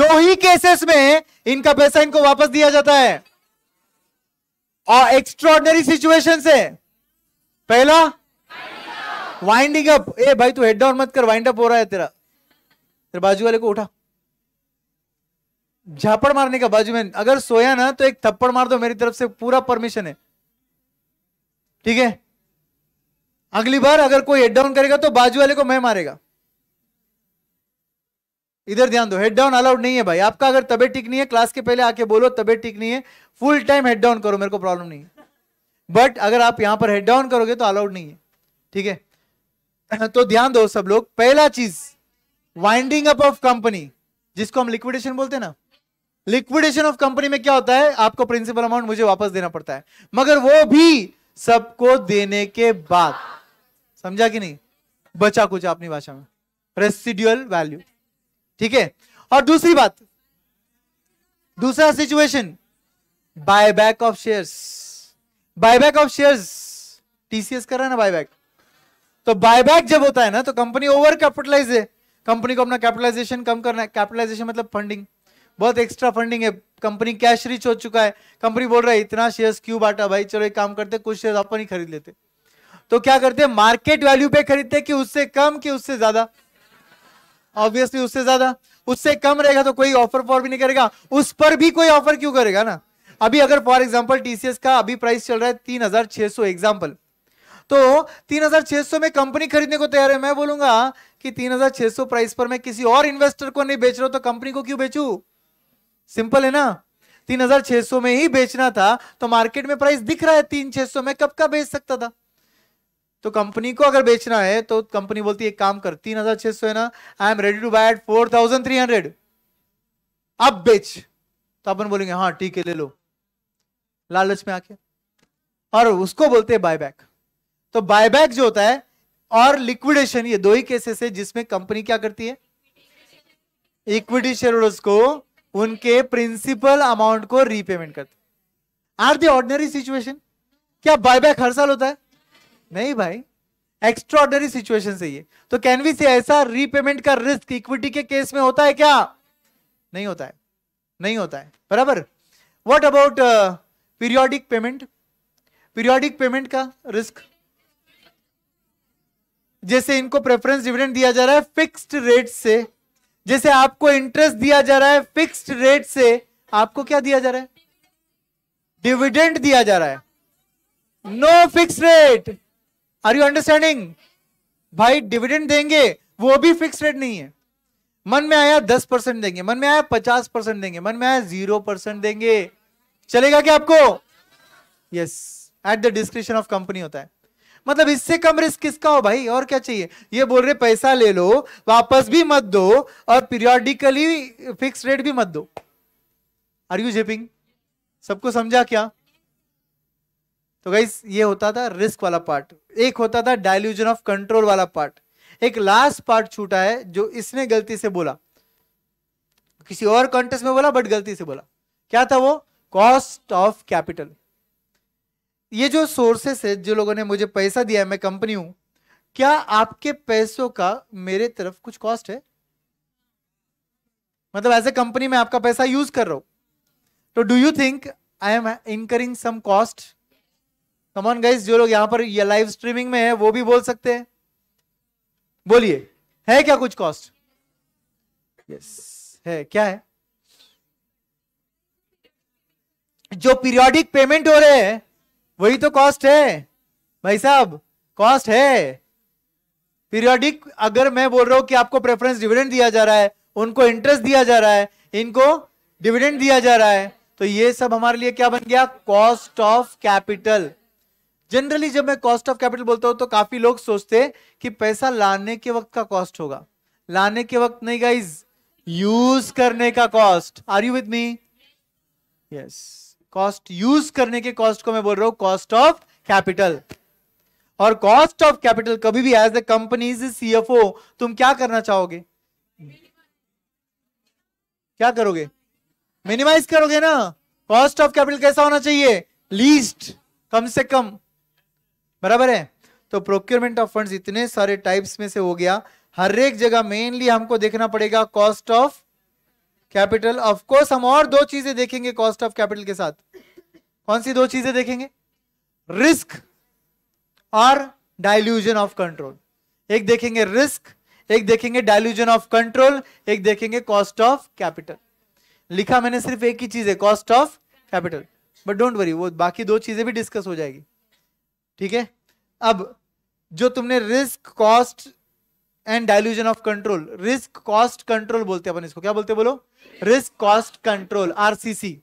दो ही केसेस में इनका पैसा इनको वापस दिया जाता है और एक्स्ट्रॉर्डनरी सिचुएशन से पहला वाइंडिंग अप ए भाई तू हेड डाउन मत कर वाइंड अप हो रहा है तेरा तेरे बाजू वाले को उठा झापड़ मारने का बाजू में अगर सोया ना तो एक थप्पड़ मार दो मेरी तरफ से पूरा परमिशन है ठीक है अगली बार अगर कोई हेड डाउन करेगा तो बाजू वाले को मैं मारेगा इधर ध्यान दो हेड डाउन अलाउड नहीं है भाई आपका अगर तबियत ठीक नहीं है क्लास के पहले आके बोलो तबियत ठीक नहीं है फुल टाइम हेड डाउन करो मेरे को प्रॉब्लम नहीं बट अगर आप यहां पर हेड डाउन करोगे तो अलाउड नहीं है ठीक है तो ध्यान दो सब लोग पहला चीज वाइंडिंग अप ऑफ कंपनी जिसको हम लिक्विडेशन बोलते हैं ना लिक्विडेशन ऑफ कंपनी में क्या होता है आपको प्रिंसिपल अमाउंट मुझे वापस देना पड़ता है मगर वो भी सबको देने के बाद समझा कि नहीं बचा कुछ अपनी भाषा में रेसिड्यूअल वैल्यू ठीक है और दूसरी बात दूसरा situation buyback of shares buyback of shares TCS कर रहा है ना बायबैक तो बायबैक जब होता है ना तो कंपनी ओवर कैपिटलाइज है कंपनी को अपना कैपिटलाइजेशन कम करना है कैपिटलाइजेशन मतलब फंडिंग बहुत एक्स्ट्रा फंडिंग है कंपनी कैश रिच हो चुका है कंपनी बोल रहा है इतना शेयर्स क्यों बांटा भाई चलो एक काम करते कुछ शेयर्स अपन ही खरीद लेते तो क्या करते मार्केट वैल्यू पे खरीदते कि उससे कम कि उससे ज्यादा ऑब्वियसली उससे ज्यादा उससे कम रहेगा तो कोई ऑफर फॉर भी नहीं करेगा उस पर भी कोई ऑफर क्यों करेगा ना अभी अगर फॉर एग्जाम्पल टीसीएस का अभी प्राइस चल रहा है तीन हजार छह सौ एग्जाम्पल तो तीन 3600 में कंपनी खरीदने को तैयार है मैं बोलूंगा कि तीन 3600 प्राइस पर मैं किसी और इन्वेस्टर को नहीं बेच रहा हूं तो कंपनी को क्यों बेचू सिंपल है ना तीन हजार छह सौ में ही बेचना था तो मार्केट में प्राइस दिख रहा है तीन छह सौ में कब का बेच सकता था तो कंपनी को अगर बेचना है तो कंपनी बोलती है एक काम कर तीन हजार छह सौ है ना I am ready to buy at four thousand three hundred अब बेच तो अपन बोलेंगे हाँ ठीक है ले लो लालच में आके और उसको बोलते हैं बायबैक तो बायबैक जो होता है और लिक्विडेशन ये दो ही केसेस है जिसमें कंपनी क्या करती है इक्विटी शेयर होल्डर्स को उनके प्रिंसिपल अमाउंट को रीपेमेंट करते आर दी ऑर्डिनरी सिचुएशन क्या बायबैक हर साल होता है नहीं भाई एक्स्ट्रॉर्डनरी सिचुएशन से ये तो कैन वी से ऐसा रीपेमेंट का रिस्क इक्विटी के केस में होता है क्या नहीं होता है नहीं होता है बराबर what about periodic payment periodic payment का रिस्क जैसे इनको प्रेफरेंस डिविडेंड दिया जा रहा है फिक्स्ड रेट से जैसे आपको इंटरेस्ट दिया जा रहा है फिक्स्ड रेट से आपको क्या दिया जा रहा है डिविडेंड दिया जा रहा है no fix rate are you understanding भाई डिविडेंड देंगे वो भी फिक्स रेट नहीं है मन में आया दस परसेंट देंगे मन में आया पचास परसेंट देंगे मन में आया जीरो परसेंट देंगे चलेगा क्या आपको yes at the description of company होता है मतलब इससे कम रिस्क किसका हो भाई और क्या चाहिए ये बोल रहे पैसा ले लो वापस भी मत दो और पीरियोडिकली फिक्स रेट भी मत दो आर यू जेपिंग सबको समझा क्या तो गाइस ये होता था रिस्क वाला पार्ट एक होता था डायल्यूजन ऑफ कंट्रोल वाला पार्ट एक लास्ट पार्ट छूटा है जो इसने गलती से बोला किसी और कॉन्टेस्ट में बोला बट गलती से बोला क्या था वो कॉस्ट ऑफ कैपिटल ये जो सोर्सेस है जो लोगों ने मुझे पैसा दिया है मैं कंपनी हूं क्या आपके पैसों का मेरे तरफ कुछ कॉस्ट है मतलब एज ए कंपनी में आपका पैसा यूज कर रहा हूं तो do you think I am incurring some cost come on guys जो लोग यहां पर या लाइव स्ट्रीमिंग में है वो भी बोल सकते हैं बोलिए है क्या कुछ कॉस्ट यस yes. है क्या है जो पीरियोडिक पेमेंट हो रहे हैं वही तो कॉस्ट है भाई साहब कॉस्ट है पीरियोडिक अगर मैं बोल रहा हूं कि आपको प्रेफरेंस डिविडेंड दिया जा रहा है उनको इंटरेस्ट दिया जा रहा है इनको डिविडेंड दिया जा रहा है तो ये सब हमारे लिए क्या बन गया कॉस्ट ऑफ कैपिटल जनरली जब मैं कॉस्ट ऑफ कैपिटल बोलता हूं तो काफी लोग सोचते कि पैसा लाने के वक्त का कॉस्ट होगा लाने के वक्त नहीं गाइज यूज करने का cost are you with me yes cost use करने के कॉस्ट को मैं बोल रहा हूं कॉस्ट ऑफ कैपिटल और कॉस्ट ऑफ कैपिटल कभी भी एज ए कंपनी सीएफओ तुम क्या करना चाहोगे क्या करोगे मिनिमाइज करोगे ना कॉस्ट ऑफ कैपिटल कैसा होना चाहिए लीस्ट कम से कम बराबर है तो प्रोक्योरमेंट ऑफ फंड्स इतने सारे टाइप्स में से हो गया हर एक जगह मेनली हमको देखना पड़ेगा कॉस्ट ऑफ कैपिटल ऑफकोर्स हम और दो चीजें देखेंगे कॉस्ट ऑफ कैपिटल के साथ कौन सी दो चीजें देखेंगे रिस्क और डाइल्यूजन ऑफ कंट्रोल एक देखेंगे रिस्क एक देखेंगे डाइल्यूजन ऑफ कंट्रोल एक देखेंगे कॉस्ट ऑफ कैपिटल लिखा मैंने सिर्फ एक ही चीज है cost of capital but don't worry वो बाकी दो चीजें भी डिस्कस हो जाएगी ठीक है अब जो तुमने risk cost and dilution of control risk cost control बोलते हैं अपन इसको क्या बोलते बोलो risk cost control RCC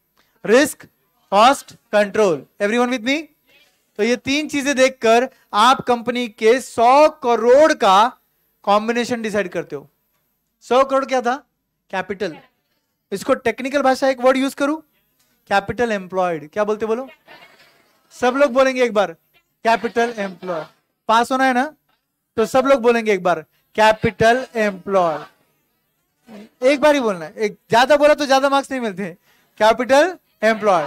risk cost control everyone with me तो ये तीन चीजें देखकर आप कंपनी के 100 करोड़ का कॉम्बिनेशन डिसाइड करते हो 100 करोड़ क्या था कैपिटल इसको टेक्निकल भाषा एक वर्ड यूज करू कैपिटल एम्प्लॉयड क्या बोलते बोलो सब लोग बोलेंगे एक बार कैपिटल एम्प्लॉय पास होना है ना तो सब लोग बोलेंगे एक बार कैपिटल एम्प्लॉय एक बार ही बोलना है एक ज्यादा बोला तो ज्यादा मार्क्स नहीं मिलते कैपिटल एम्प्लॉय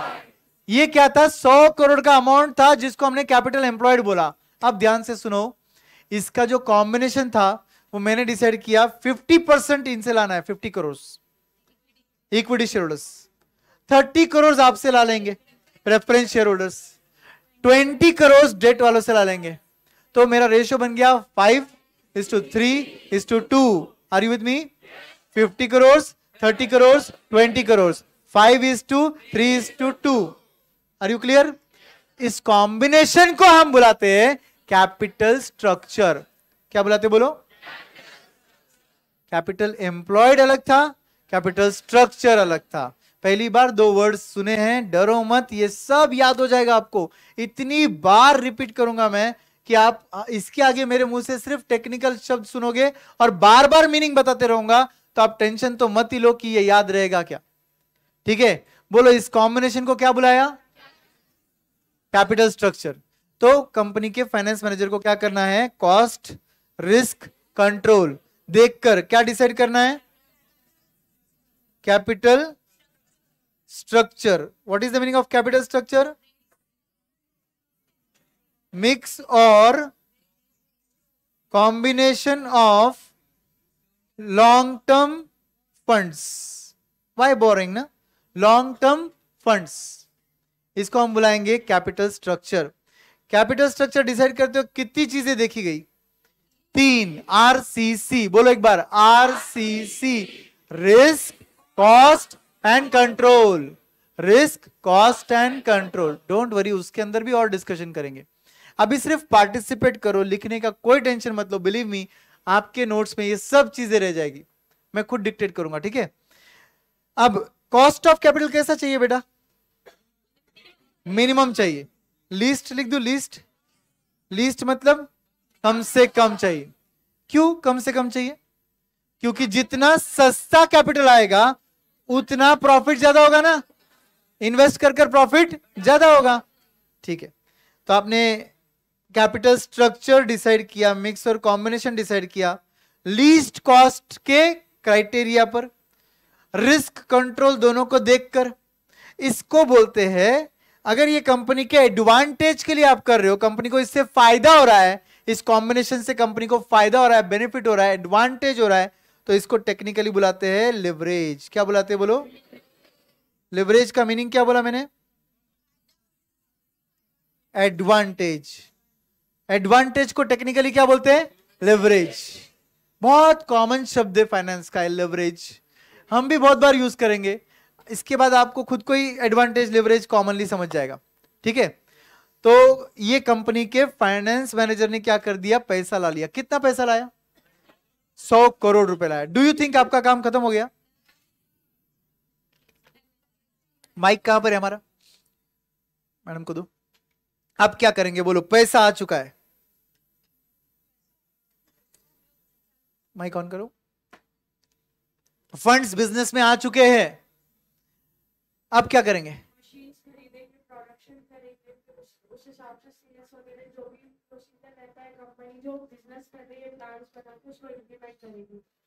ये क्या था सौ करोड़ का अमाउंट था जिसको हमने कैपिटल एम्प्लॉयड बोला अब ध्यान से सुनो इसका जो कॉम्बिनेशन था वो मैंने डिसाइड किया 50 परसेंट इनसे लाना है 50 crore equity share holders thirty crore आपसे ला लेंगे preference share holders twenty crore debt वालों से ला लेंगे तो मेरा रेशियो बन गया five is to 3 is to 2. Are you with me? 50 crores, 30 crores, 20 crores. 5 is to 3 is to 2. Are you clear? इस कॉम्बिनेशन को हम बुलाते हैं कैपिटल स्ट्रक्चर क्या बुलाते बोलो कैपिटल एम्प्लॉयड अलग था कैपिटल स्ट्रक्चर अलग था पहली बार दो वर्ड सुने हैं डरो मत ये सब याद हो जाएगा आपको इतनी बार रिपीट करूंगा मैं कि आप इसके आगे मेरे मुंह से सिर्फ टेक्निकल शब्द सुनोगे और बार बार मीनिंग बताते रहूंगा तो आप टेंशन तो मत ही लो कि ये याद रहेगा क्या ठीक है बोलो इस कॉम्बिनेशन को क्या बुलाया कैपिटल स्ट्रक्चर तो कंपनी के फाइनेंस मैनेजर को क्या करना है कॉस्ट रिस्क कंट्रोल देखकर क्या डिसाइड करना है capital structure what is the meaning of capital structure mix और combination of long term funds why boring ना लॉन्ग टर्म फंड्स इसको हम बुलाएंगे capital structure capital structure decide करते हो कितनी चीजें देखी गई तीन आर सी सी बोलो एक बार R C C risk cost and control risk cost and control don't worry उसके अंदर भी और डिस्कशन करेंगे अभी सिर्फ पार्टिसिपेट करो लिखने का कोई टेंशन मत लो बिलीव मी आपके नोट्स में ये सब चीजें रह जाएगी मैं खुद डिक्टेट करूंगा ठीक है अब कॉस्ट ऑफ कैपिटल कैसा चाहिए बेटा मिनिमम चाहिए लिस्ट लिख दो लिस्ट लिस्ट मतलब कम से कम चाहिए क्यों कम से कम चाहिए क्योंकि जितना सस्ता कैपिटल आएगा उतना प्रॉफिट ज्यादा होगा ना इन्वेस्ट कर कर प्रॉफिट ज्यादा होगा ठीक है तो आपने कैपिटल स्ट्रक्चर डिसाइड किया मिक्स और कॉम्बिनेशन डिसाइड किया लीस्ट कॉस्ट के क्राइटेरिया पर रिस्क कंट्रोल दोनों को देखकर इसको बोलते हैं अगर ये कंपनी के एडवांटेज के लिए आप कर रहे हो कंपनी को इससे फायदा हो रहा है इस कॉम्बिनेशन से कंपनी को फायदा हो रहा है बेनिफिट हो रहा है एडवांटेज हो रहा है तो इसको टेक्निकली बुलाते हैं लिवरेज क्या बुलाते हैं बोलो लिवरेज का मीनिंग क्या बोला मैंने एडवांटेज एडवांटेज को टेक्निकली क्या बोलते हैं लेवरेज बहुत कॉमन शब्द है फाइनेंस का लेवरेज हम भी बहुत बार यूज करेंगे इसके बाद आपको खुद को ही एडवांटेज लेवरेज कॉमनली समझ जाएगा ठीक है तो ये कंपनी के फाइनेंस मैनेजर ने क्या कर दिया पैसा ला लिया कितना पैसा लाया सौ करोड़ रुपए लाया डू यू थिंक आपका काम खत्म हो गया माइक कहां पर है हमारा मैडम को दो अब क्या करेंगे बोलो पैसा आ चुका है माइक ऑन करो फंड्स बिजनेस में आ चुके हैं अब क्या करेंगे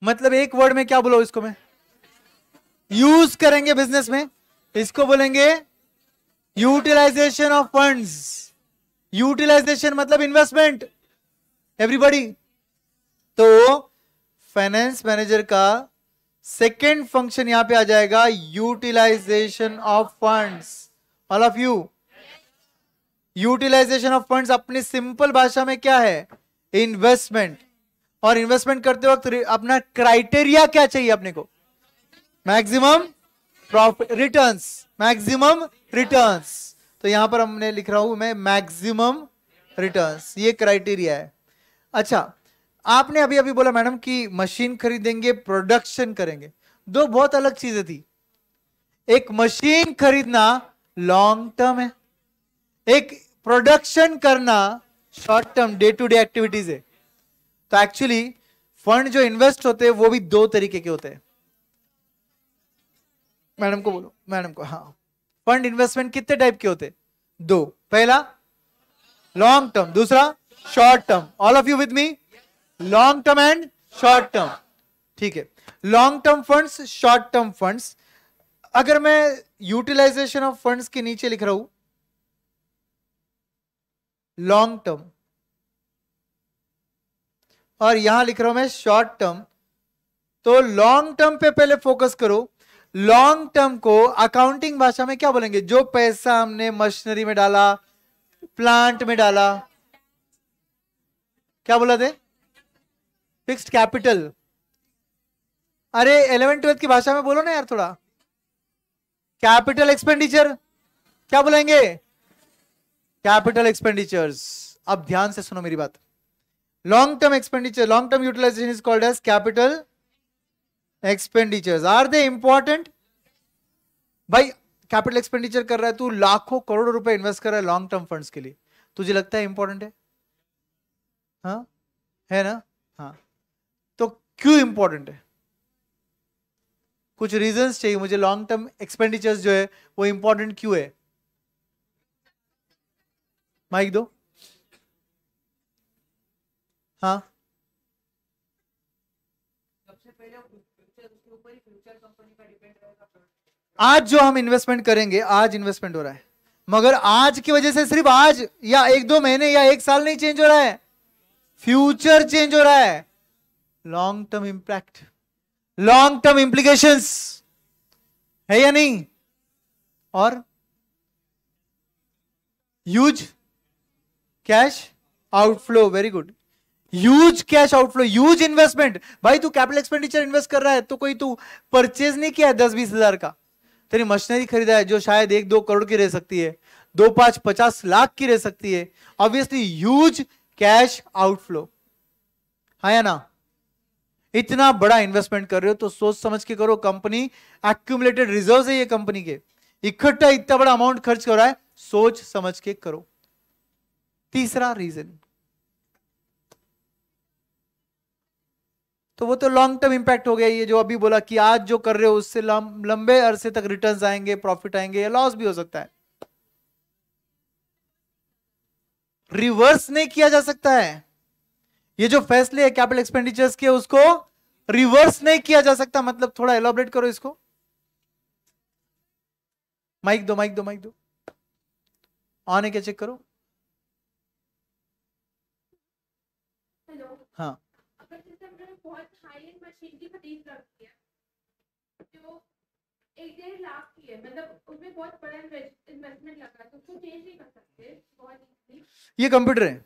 मतलब एक वर्ड में क्या बोलो इसको मैं यूज करेंगे बिजनेस में इसको बोलेंगे यूटिलाइजेशन ऑफ फंड्स यूटिलाइजेशन मतलब इन्वेस्टमेंट एवरीबॉडी तो फाइनेंस मैनेजर का सेकेंड फंक्शन यहां पे आ जाएगा utilisation of funds all of you utilisation of funds अपनी सिंपल भाषा में क्या है इन्वेस्टमेंट और इन्वेस्टमेंट करते वक्त अपना क्राइटेरिया क्या चाहिए अपने को maximum profit returns maximum returns तो यहां पर हमने लिख रहा हूं मैं मैक्सिमम रिटर्न्स ये क्राइटेरिया है अच्छा आपने अभी अभी बोला मैडम कि मशीन खरीदेंगे प्रोडक्शन करेंगे दो बहुत अलग चीजें थी एक मशीन खरीदना लॉन्ग टर्म है एक प्रोडक्शन करना short term day to day activities है तो एक्चुअली फंड जो इन्वेस्ट होते हैं वो भी दो तरीके के होते हैं मैडम को बोलो मैडम को हाँ फंड इन्वेस्टमेंट कितने टाइप के होते दो पहला लॉन्ग टर्म दूसरा short term all of you with me long term and short term ठीक है long term funds short term funds अगर मैं यूटिलाइजेशन ऑफ फंड्स के नीचे लिख रहा हूं लॉन्ग टर्म और यहां लिख रहा हूं मैं शॉर्ट टर्म तो लॉन्ग टर्म पे पहले फोकस करो लॉन्ग टर्म को अकाउंटिंग भाषा में क्या बोलेंगे जो पैसा हमने मशीनरी में डाला प्लांट में डाला क्या बोला थे फिक्स्ड कैपिटल अरे इलेवन ट्वेल्थ की भाषा में बोलो ना यार थोड़ा कैपिटल एक्सपेंडिचर क्या बोलेंगे कैपिटल एक्सपेंडिचर्स अब ध्यान से सुनो मेरी बात long term expenditure long term utilisation is called as capital expenditure are they important भाई कैपिटल एक्सपेंडिचर कर रहा है तू लाखों करोड़ रुपए इन्वेस्ट कर रहा है लॉन्ग टर्म फंड्स के लिए तुझे लगता है इंपॉर्टेंट है हा? है ना हाँ तो क्यों इंपॉर्टेंट है कुछ रीजंस चाहिए मुझे लॉन्ग टर्म एक्सपेंडिचर्स जो है वो इंपॉर्टेंट क्यों है माइक दो हाँ आज जो हम इन्वेस्टमेंट करेंगे आज इन्वेस्टमेंट हो रहा है मगर आज की वजह से सिर्फ आज या एक दो महीने या एक साल नहीं चेंज हो रहा है फ्यूचर चेंज हो रहा है long term impact long term implication है या नहीं और use cash outflow very good use cash outflow use investment भाई तू कैपिटल एक्सपेंडिचर इन्वेस्ट कर रहा है तो कोई तू परचेज नहीं किया है दस बीस हजार का तेरी मशीनरी खरीदा है जो शायद एक दो करोड़ की रह सकती है दो पांच पचास लाख की रह सकती है ऑब्वियसली ह्यूज कैश आउटफ्लो हाँ या ना इतना बड़ा इन्वेस्टमेंट कर रहे हो तो सोच समझ के करो कंपनी एक्यूमुलेटेड रिजर्व है ये कंपनी के इकट्ठा इतना बड़ा अमाउंट खर्च कर रहा है सोच समझ के करो तीसरा रीजन तो वो तो लॉन्ग टर्म इम्पैक्ट हो गया ये जो अभी बोला कि आज जो कर रहे हो उससे लंबे अरसे तक रिटर्न्स आएंगे प्रॉफिट आएंगे या लॉस भी हो सकता है रिवर्स नहीं किया जा सकता है ये जो फैसले है कैपिटल एक्सपेंडिचर्स के उसको रिवर्स नहीं किया जा सकता मतलब थोड़ा एलोबरेट करो इसको माइक दो माइक दो माइक दो ऑन है क्या चेक करो हाँ बहुत हाई एंड मशीन की खरीद रखी है जो एक डेढ़ लाख की है मतलब उसमें बहुत बड़ा इन्वेस्टमेंट लगा है तो उसको चेंज नहीं कर सकते बहुत इजीली ये कंप्यूटर है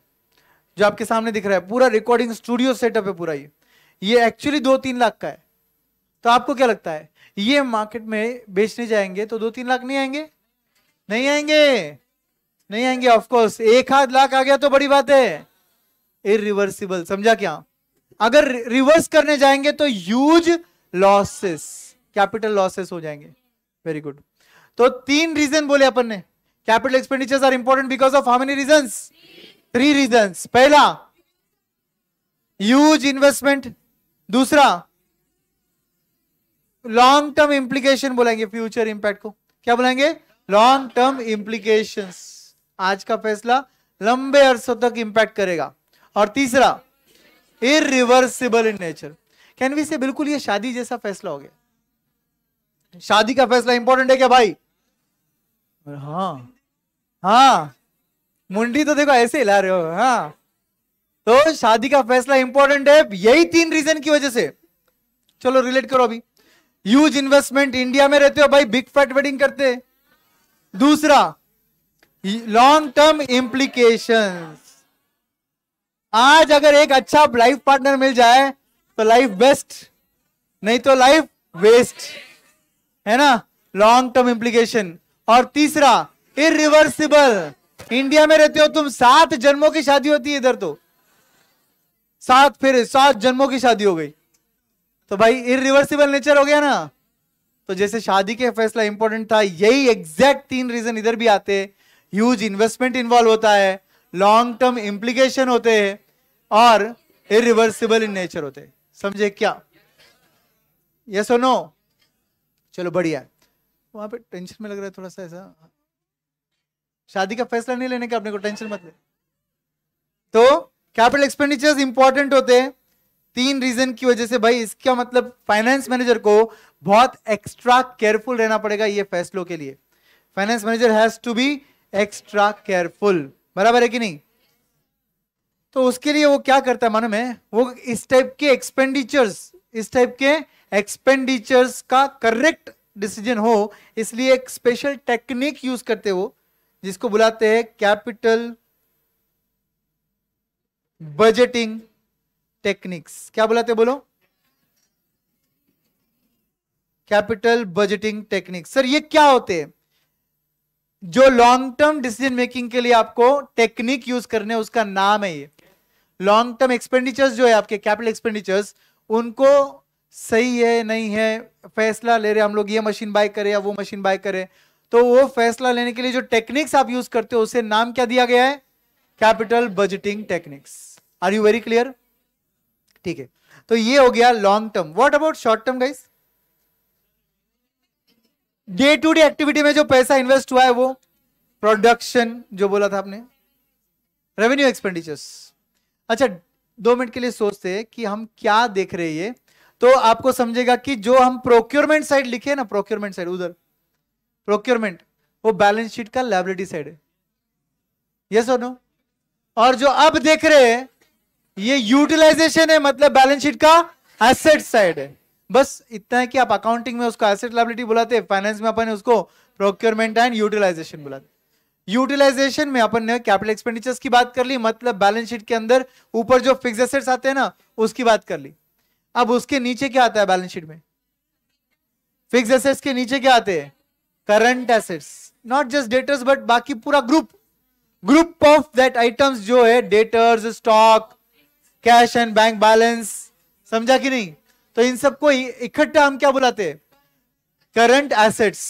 जो आपके सामने दिख रहा है पूरा रिकॉर्डिंग स्टूडियो सेटअप है पूरा ये ये एक्चुअली दो तीन लाख का है तो आपको क्या लगता है ये मार्केट में बेचने जाएंगे तो दो तीन लाख नहीं आएंगे नहीं आएंगे नहीं आएंगे ऑफकोर्स एक आध लाख आ गया तो बड़ी बात है इरिवर्सिबल समझा क्या अगर रिवर्स करने जाएंगे तो यूज लॉसेस कैपिटल लॉसेस हो जाएंगे वेरी गुड तो तीन रीजन बोले अपन ने capital expenditures are important because of how many reason three reason पहला यूज इन्वेस्टमेंट दूसरा लॉन्ग टर्म इंप्लीकेशन बोलेंगे फ्यूचर इंपैक्ट को क्या बोलेंगे लॉन्ग टर्म इंप्लीकेशन आज का फैसला लंबे अरसों तक इंपैक्ट करेगा और तीसरा irreversible in nature can we say बिल्कुल ये शादी जैसा फैसला हो गया शादी का फैसला इंपॉर्टेंट है क्या भाई हाँ हाँ मुंडी तो देखो ऐसे हिला रहे हो हाँ तो शादी का फैसला इंपॉर्टेंट है यही तीन रीजन की वजह से चलो रिलेट करो अभी यूज इन्वेस्टमेंट इंडिया में रहते हो भाई बिग फैट वेडिंग करते दूसरा लॉन्ग टर्म इम्प्लीकेशंस आज अगर एक अच्छा लाइफ पार्टनर मिल जाए तो लाइफ बेस्ट नहीं तो लाइफ वेस्ट है ना लॉन्ग टर्म इम्प्लीकेशन और तीसरा इरिवर्सिबल इंडिया में रहते हो तुम सात जन्मों की शादी होती है इधर तो सात फिर सात जन्मों की शादी हो गई तो भाई इरिवर्सिबल नेचर हो गया ना तो जैसे शादी के फैसला इंपॉर्टेंट था यही एग्जैक्ट तीन रीजन इधर भी आते हैं ह्यूज इन्वेस्टमेंट इन्वॉल्व होता है लॉन्ग टर्म इम्प्लीकेशन होते हैं और इरिवर्सिबल इन नेचर होते हैं समझे क्या यस और नो चलो बढ़िया वहां पे टेंशन में लग रहा है थोड़ा सा ऐसा शादी का फैसला नहीं लेने का अपने को टेंशन मत ले तो कैपिटल एक्सपेंडिचर्स इंपॉर्टेंट होते हैं तीन रीजन की वजह से भाई इसका मतलब फाइनेंस मैनेजर को बहुत एक्स्ट्रा केयरफुल रहना पड़ेगा ये फैसलों के लिए finance manager has to be extra careful बराबर है कि नहीं तो उसके लिए वो क्या करता है मालूम है वो इस टाइप के एक्सपेंडिचर्स इस टाइप के एक्सपेंडिचर्स का करेक्ट डिसीजन हो इसलिए एक स्पेशल टेक्निक यूज करते वो जिसको बुलाते हैं कैपिटल बजटिंग टेक्निक्स क्या बुलाते बोलो कैपिटल बजटिंग टेक्निक्स सर ये क्या होते हैं जो लॉन्ग टर्म डिसीजन मेकिंग के लिए आपको टेक्निक यूज करने उसका नाम है ये लॉन्ग टर्म एक्सपेंडिचर्स जो है आपके कैपिटल एक्सपेंडिचर्स उनको सही है नहीं है फैसला ले रहे हम लोग ये मशीन बाय करें या वो मशीन बाय करें तो वो फैसला लेने के लिए जो टेक्निक्स आप यूज करते हो उसे नाम क्या दिया गया है capital budgeting techniques are you very clear ठीक है तो ये हो गया long term what about short term guys day to day activity में जो पैसा इन्वेस्ट हुआ है वो प्रोडक्शन जो बोला था आपने रेवेन्यू एक्सपेंडिचर्स अच्छा दो मिनट के लिए सोचते हैं कि हम क्या देख रहे हैं तो आपको समझेगा कि जो हम प्रोक्योरमेंट साइड लिखे ना प्रोक्योरमेंट साइड उधर प्रोक्योरमेंट वो बैलेंस शीट का लाइबिलिटी साइड है यस और नो और जो अब देख रहे हैं ये यूटिलाइजेशन है मतलब बैलेंस शीट का एसेट साइड है बस इतना है कि आप अकाउंटिंग में उसको एसेट लाइबिलिटी बुलाते हैं फाइनेंस में अपन उसको प्रोक्योरमेंट एंड यूटिलाइजेशन बुलाते यूटिलाइजेशन में अपन ने कैपिटल एक्सपेंडिचर्स की बात कर ली मतलब बैलेंस शीट के अंदर ऊपर जो फिक्स एसेट्स आते हैं ना उसकी बात कर ली अब उसके नीचे क्या आता है बैलेंस शीट में फिक्स एसेट्स के नीचे क्या आते हैं current assets not just debtors but बाकी पूरा group group of that items जो है debtors stock cash and bank balance समझा कि नहीं तो इन सबको इकट्ठा हम क्या बुलाते हैं करंट एसेट्स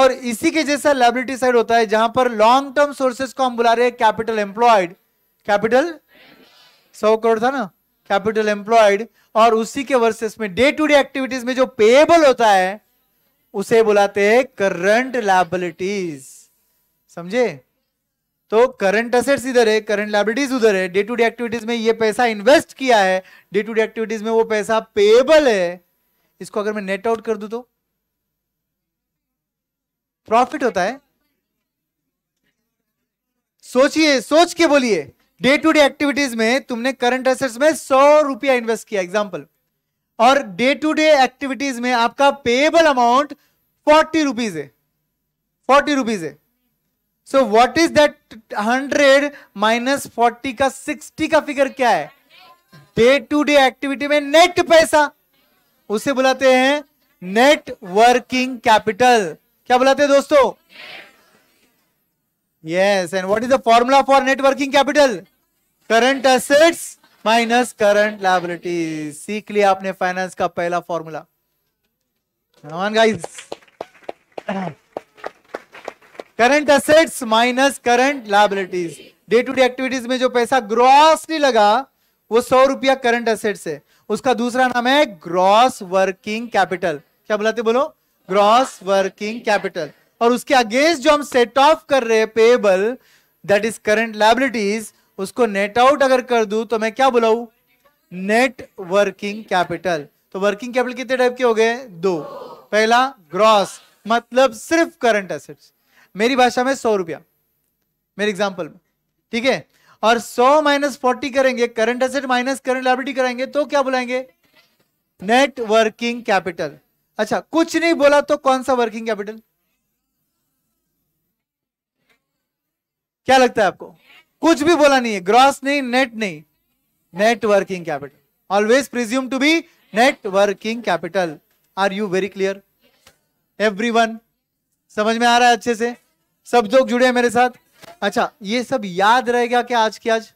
और इसी के जैसा लाइबिलिटी साइड होता है जहां पर लॉन्ग टर्म सोर्सेस को हम बुला रहे हैं कैपिटल एम्प्लॉयड कैपिटल सौ करोड़ था ना कैपिटल एम्प्लॉयड और उसी के वर्सेस में डे टू डे एक्टिविटीज में जो पेएबल होता है उसे बुलाते हैं करंट लाइबिलिटीज समझे तो करंट असेट्स इधर है करंट लाइबिलिटीज उधर है डे टू डे एक्टिविटीज में ये पैसा इन्वेस्ट किया है डे टू डे एक्टिविटीज में वो पैसा पेएबल है इसको अगर मैं नेट आउट कर दू तो प्रॉफिट होता है सोचिए सोच के बोलिए डे टू डे एक्टिविटीज में तुमने करंट असेट्स में सौ रुपया इन्वेस्ट किया एग्जाम्पल और डे टू डे एक्टिविटीज में आपका पेएबल अमाउंट फोर्टी रुपीज है फोर्टी रुपीज है so what is that 100 minus forty का 60 का फिगर क्या है डे टू डे एक्टिविटी में नेट पैसा उसे बुलाते हैं नेट वर्किंग कैपिटल क्या बुलाते हैं दोस्तों yes and what is the formula for net working capital current assets minus current liability सीख लिया आपने फाइनेंस का पहला formula guys current assets minus current liabilities day to day activities में जो पैसा ग्रॉसली लगा वो सौ रुपया करंट असेट्स है उसका दूसरा नाम है ग्रॉस वर्किंग कैपिटल क्या बोलाते बोलो ग्रॉस वर्किंग कैपिटल और उसके अगेंस्ट जो हम सेट ऑफ कर रहे हैं payable that is current liabilities उसको नेट आउट अगर कर दू तो मैं क्या बोलाऊ नेट वर्किंग कैपिटल तो वर्किंग कैपिटल कितने टाइप के हो गए दो पहला ग्रॉस मतलब सिर्फ करंट असेट्स मेरी भाषा में सौ रुपया मेरे एग्जाम्पल में ठीक है और सौ माइनस फोर्टी करेंगे current asset minus current liability करेंगे तो क्या बुलाएंगे नेट वर्किंग कैपिटल अच्छा कुछ नहीं बोला तो कौन सा वर्किंग कैपिटल क्या लगता है आपको कुछ भी बोला नहीं है ग्रॉस नहीं नेट नहीं net working capital always presume to be net working capital are you very clear everyone समझ में आ रहा है अच्छे से सब लोग जुड़े हैं मेरे साथ अच्छा ये सब याद रहेगा क्या आज की आज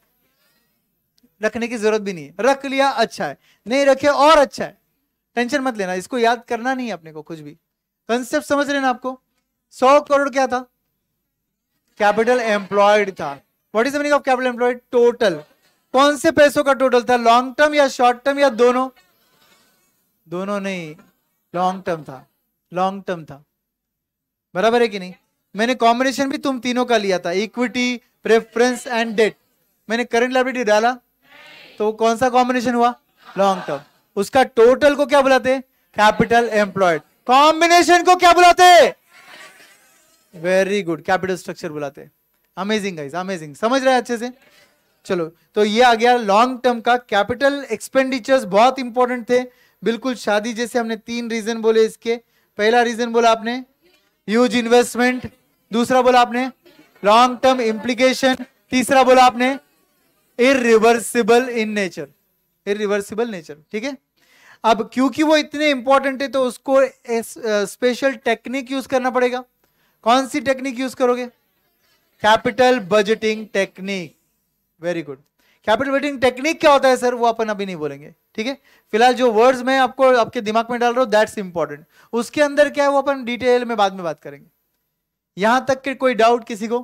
रखने की जरूरत भी नहीं है रख लिया अच्छा है नहीं रखे और अच्छा है टेंशन मत लेना इसको याद करना नहीं है अपने को कुछ भी कंसेप्ट समझ रहे ना आपको सौ करोड़ क्या था कैपिटल एम्प्लॉयड था what is meaning of capital employed total कौन से पैसों का टोटल था लॉन्ग टर्म या शॉर्ट टर्म या दोनों दोनों नहीं लॉन्ग टर्म था लॉन्ग टर्म था बराबर है कि नहीं मैंने कॉम्बिनेशन भी तुम तीनों का लिया था इक्विटी प्रेफरेंस एंड डेट मैंने करंट लाइब्रेटी डाला तो कौन सा कॉम्बिनेशन हुआ लॉन्ग टर्म उसका टोटल को क्या बुलाते कैपिटल एम्प्लॉयड कॉम्बिनेशन को क्या बुलाते वेरी गुड कैपिटल स्ट्रक्चर बुलाते अमेजिंग गाइस अमेजिंग समझ रहे हैं अच्छे से चलो तो ये आ गया लॉन्ग टर्म का कैपिटल एक्सपेंडिचर्स बहुत इंपॉर्टेंट थे बिल्कुल शादी जैसे हमने तीन रीजन बोले इसके पहला रीजन बोला आपने ह्यूज इन्वेस्टमेंट दूसरा बोला आपने लॉन्ग टर्म इम्प्लीकेशन तीसरा बोला आपने irreversible in nature reversible nature ठीक है अब क्योंकि वो इतने इंपॉर्टेंट है तो उसको स्पेशल टेक्निक यूज करना पड़ेगा कौन सी टेक्निक यूज करोगे capital budgeting technique very good capital budgeting technique क्या होता है सर वो अपन अभी नहीं बोलेंगे ठीक है फिलहाल जो वर्ड्स मैं आपको आपके दिमाग में डाल रहा हूँ दैट्स इंपॉर्टेंट उसके अंदर क्या है वो अपन डिटेल में बाद में बात करेंगे यहां तक के कोई डाउट किसी को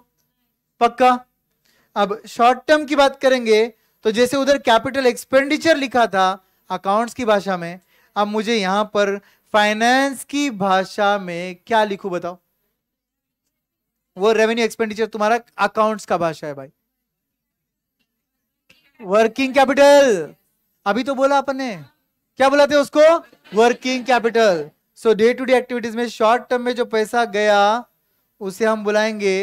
पक्का अब शॉर्ट टर्म की बात करेंगे तो जैसे उधर कैपिटल एक्सपेंडिचर लिखा था अकाउंट्स की भाषा में अब मुझे यहां पर फाइनेंस की भाषा में क्या लिखू बताओ वो रेवेन्यू एक्सपेंडिचर तुम्हारा अकाउंट्स का भाषा है भाई वर्किंग कैपिटल अभी तो बोला अपन क्या बोला थे उसको working capital so day to day activities में शॉर्ट टर्म में जो पैसा गया उसे हम बुलाएंगे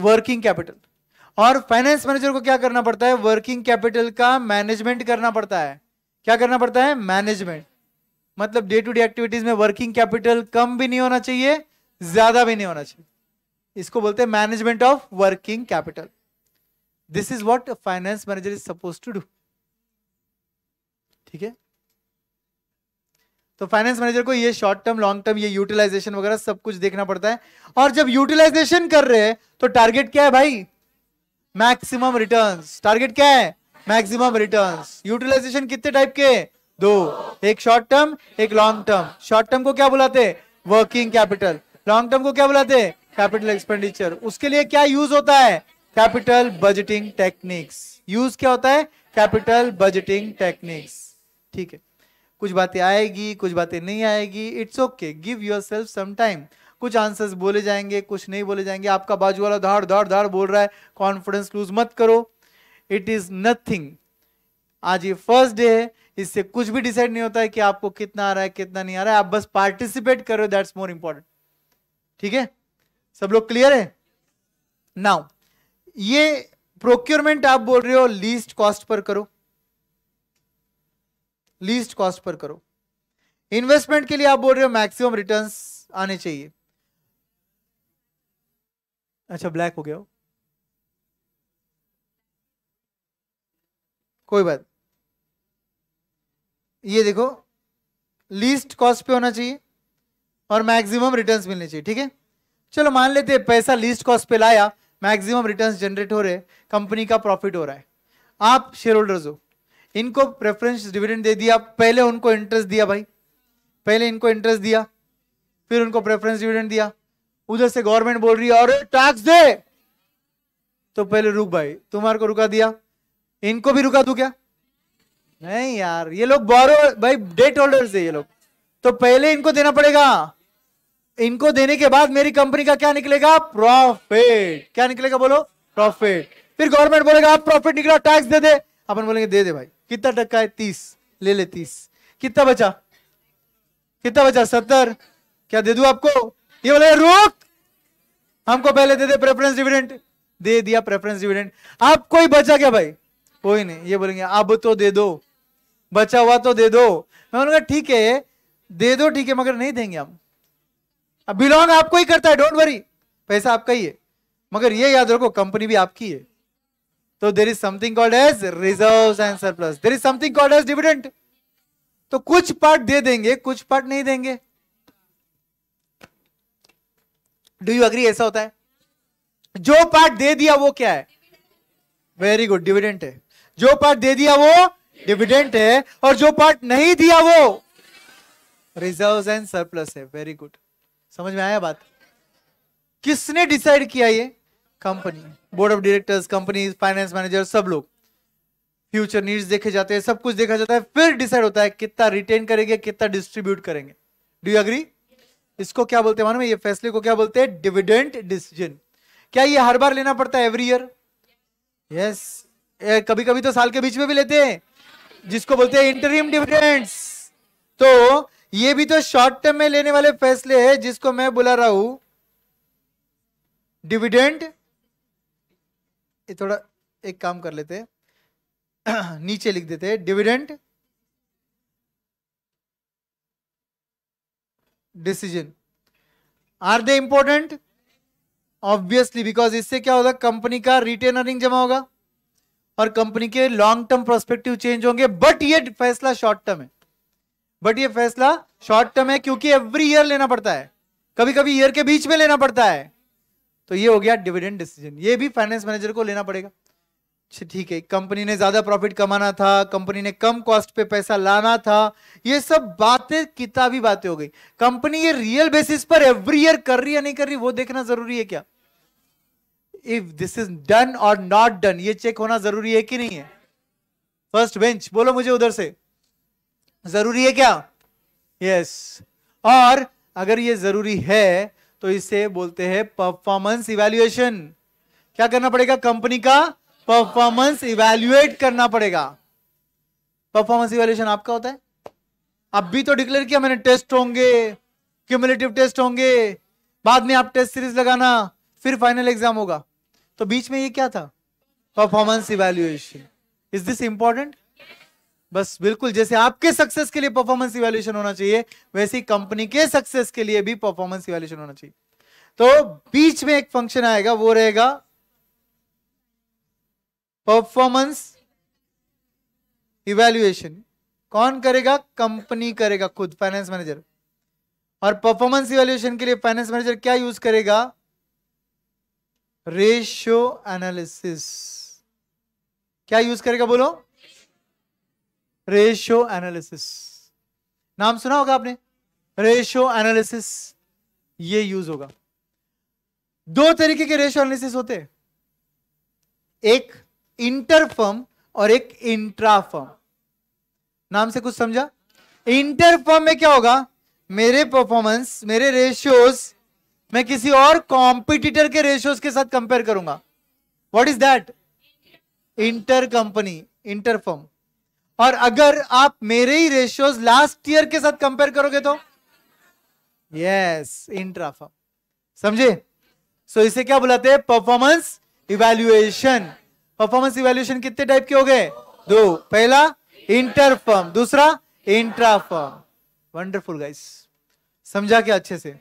वर्किंग कैपिटल और फाइनेंस मैनेजर को क्या करना पड़ता है वर्किंग कैपिटल का मैनेजमेंट करना पड़ता है क्या करना पड़ता है मैनेजमेंट मतलब डे टू डे एक्टिविटीज में वर्किंग कैपिटल कम भी नहीं होना चाहिए ज्यादा भी नहीं होना चाहिए इसको बोलते हैं management of working capital this is what finance manager is suppose to do ठीक है तो फाइनेंस मैनेजर को ये शॉर्ट टर्म लॉन्ग टर्म ये यूटिलाइजेशन वगैरह सब कुछ देखना पड़ता है और जब यूटिलाइजेशन कर रहे हैं तो टारगेट क्या है भाई मैक्सिमम रिटर्न्स टारगेट क्या है मैक्सिमम रिटर्न्स यूटिलाइजेशन कितने टाइप के दो एक शॉर्ट टर्म एक लॉन्ग टर्म शॉर्ट टर्म को क्या बुलाते वर्किंग कैपिटल लॉन्ग टर्म को क्या बुलाते हैं कैपिटल एक्सपेंडिचर उसके लिए क्या यूज होता है कैपिटल बजटिंग टेक्निक्स यूज क्या होता है कैपिटल बजटिंग टेक्निक्स ठीक है कुछ बातें आएगी कुछ बातें नहीं आएगी it's okay give yourself some time कुछ आंसर्स बोले जाएंगे कुछ नहीं बोले जाएंगे आपका बाजू वाला धाड़ धाड़ धाड़ बोल रहा है कॉन्फिडेंस लूज मत करो इट इज नथिंग आज ये फर्स्ट डे है इससे कुछ भी डिसाइड नहीं होता है कि आपको कितना आ रहा है कितना नहीं आ रहा है आप बस पार्टिसिपेट करो दैट्स मोर इंपॉर्टेंट ठीक है सब लोग क्लियर है नाउ ये प्रोक्योरमेंट आप बोल रहे हो लीस्ट कॉस्ट पर करो लीस्ट कॉस्ट पर करो इन्वेस्टमेंट के लिए आप बोल रहे हो मैक्सिमम रिटर्न्स आने चाहिए अच्छा ब्लैक हो गया हो कोई बात ये देखो लीस्ट कॉस्ट पे होना चाहिए और मैक्सिमम रिटर्न्स मिलने चाहिए ठीक है चलो मान लेते हैं पैसा लीस्ट कॉस्ट पे लाया मैक्सिमम रिटर्न्स जनरेट हो रहे कंपनी का प्रॉफिट हो रहा है आप शेयर होल्डर्स हो इनको प्रेफरेंस डिविडेंड दे दिया पहले उनको इंटरेस्ट दिया भाई पहले इनको इंटरेस्ट दिया फिर उनको प्रेफरेंस डिविडेंड दिया उधर से गवर्नमेंट बोल रही है और टैक्स दे तो पहले रुक भाई तुम्हारे को रुका दिया इनको भी रुका दू क्या नहीं यार ये लोग बोरो भाई डेट होल्डर्स है ये लोग तो पहले इनको देना पड़ेगा इनको देने के बाद मेरी कंपनी का क्या निकलेगा प्रॉफिट क्या निकलेगा बोलो प्रॉफिट फिर गवर्नमेंट बोलेगा आप प्रॉफिट निकला टैक्स दे दे अपन बोलेंगे दे दे भाई कितना टक्का है तीस ले ले तीस कितना बचा कितना बचा सत्तर क्या दे दू आपको ये बोले रोक हमको पहले दे दे प्रेफरेंस डिविडेंट दे दिया प्रेफरेंस डिविडेंट आप कोई बचा क्या भाई कोई नहीं ये बोलेंगे अब तो दे दो बचा हुआ तो दे दो मैं बोलूंगा ठीक है दे दो ठीक है मगर नहीं देंगे हम अब बिलोंग आपको ही करता है डोंट वरी पैसा आपका ही है मगर ये याद रखो कंपनी भी आपकी है तो there is something called as reserve and surplus there is something called as dividend तो कुछ पार्ट दे देंगे कुछ पार्ट नहीं देंगे डू यू अग्री ऐसा होता है जो पार्ट दे दिया वो क्या है वेरी गुड डिविडेंट है जो पार्ट दे दिया वो डिविडेंट है और जो पार्ट नहीं दिया वो रिजर्व एंड सरप्लस है वेरी गुड समझ में आया बात किसने डिसाइड किया ये company board of directors company finance manager सब लोग फ्यूचर नीड्स देखे जाते हैं सब कुछ देखा जाता है फिर डिसाइड होता है कितना रिटेन करेंगे कितना डिस्ट्रीब्यूट करेंगे डू यू अग्री इसको क्या बोलते हैं मालूम ये फैसले को क्या बोलते हैं डिविडेंट डिसीजन क्या ये हर बार लेना पड़ता है एवरी ईयर यस कभी कभी तो साल के बीच में भी लेते हैं जिसको बोलते हैं इंटरिम डिविडेंट्स तो ये भी तो शॉर्ट टर्म में लेने वाले फैसले हैं जिसको मैं बुला रहा हूं डिविडेंड ये थोड़ा एक काम कर लेते नीचे लिख देते हैं dividend decision are they important obviously because इससे क्या होगा कंपनी का रिटेन अर्निंग जमा होगा और कंपनी के लॉन्ग टर्म प्रोस्पेक्टिव चेंज होंगे बट ये फैसला शॉर्ट टर्म है बट ये फैसला शॉर्ट टर्म है क्योंकि एवरी ईयर लेना पड़ता है कभी कभी ईयर के बीच में लेना पड़ता है तो ये हो गया डिविडेंड डिसीजन ये भी फाइनेंस मैनेजर को लेना पड़ेगा ठीक है कंपनी ने ज्यादा प्रॉफिट कमाना था कंपनी ने कम कॉस्ट पे पैसा लाना था ये सब बातें किताबी बातें हो गई कंपनी ये रियल बेसिस पर एवरी ईयर कर रही या नहीं कर रही वो देखना जरूरी है क्या इफ दिस इज डन और नॉट डन ये चेक होना जरूरी है कि नहीं है फर्स्ट बेंच बोलो मुझे उधर से जरूरी है क्या यस yes. और अगर ये जरूरी है तो इसे बोलते हैं परफॉर्मेंस इवेल्युएशन क्या करना पड़ेगा कंपनी का परफॉर्मेंस इवेल्युएट करना पड़ेगा परफॉर्मेंस इवेल्युएशन आपका होता है अब भी तो डिक्लेयर किया मैंने टेस्ट होंगे क्यूमुलेटिव टेस्ट होंगे बाद में आप टेस्ट सीरीज लगाना फिर फाइनल एग्जाम होगा तो बीच में ये क्या था performance evaluation is this important बस बिल्कुल जैसे आपके सक्सेस के लिए परफॉर्मेंस इवेल्यूशन होना चाहिए वैसे ही कंपनी के सक्सेस के लिए भी परफॉर्मेंस इवेल्यूशन होना चाहिए तो बीच में एक फंक्शन आएगा वो रहेगा परफॉर्मेंस इवेल्युएशन कौन करेगा कंपनी करेगा खुद फाइनेंस मैनेजर और परफॉर्मेंस इवेल्युएशन के लिए फाइनेंस मैनेजर क्या यूज करेगा रेशियो एनालिसिस क्या यूज करेगा बोलो रेशो एनालिसिस नाम सुना होगा आपने रेशो एनालिसिस ये यूज होगा दो तरीके के रेशो एनालिसिस होते हैं एक इंटर फर्म और एक इंट्रा फर्म नाम से कुछ समझा इंटर फर्म में क्या होगा मेरे परफॉर्मेंस मेरे रेशियोज मैं किसी और कॉम्पिटिटर के रेशियोज के साथ कंपेयर करूंगा what is that inter company inter और अगर आप मेरे ही रेशियोज लास्ट ईयर के साथ कंपेयर करोगे तो यस इंट्राफॉर्म समझे सो इसे क्या बुलाते हैं परफॉर्मेंस इवेल्युएशन परफॉर्मेंस इवेल्युएशन कितने टाइप के हो गए दो पहला इंटरफर्म दूसरा इंट्राफर्म वंडरफुल गाइस समझा क्या अच्छे से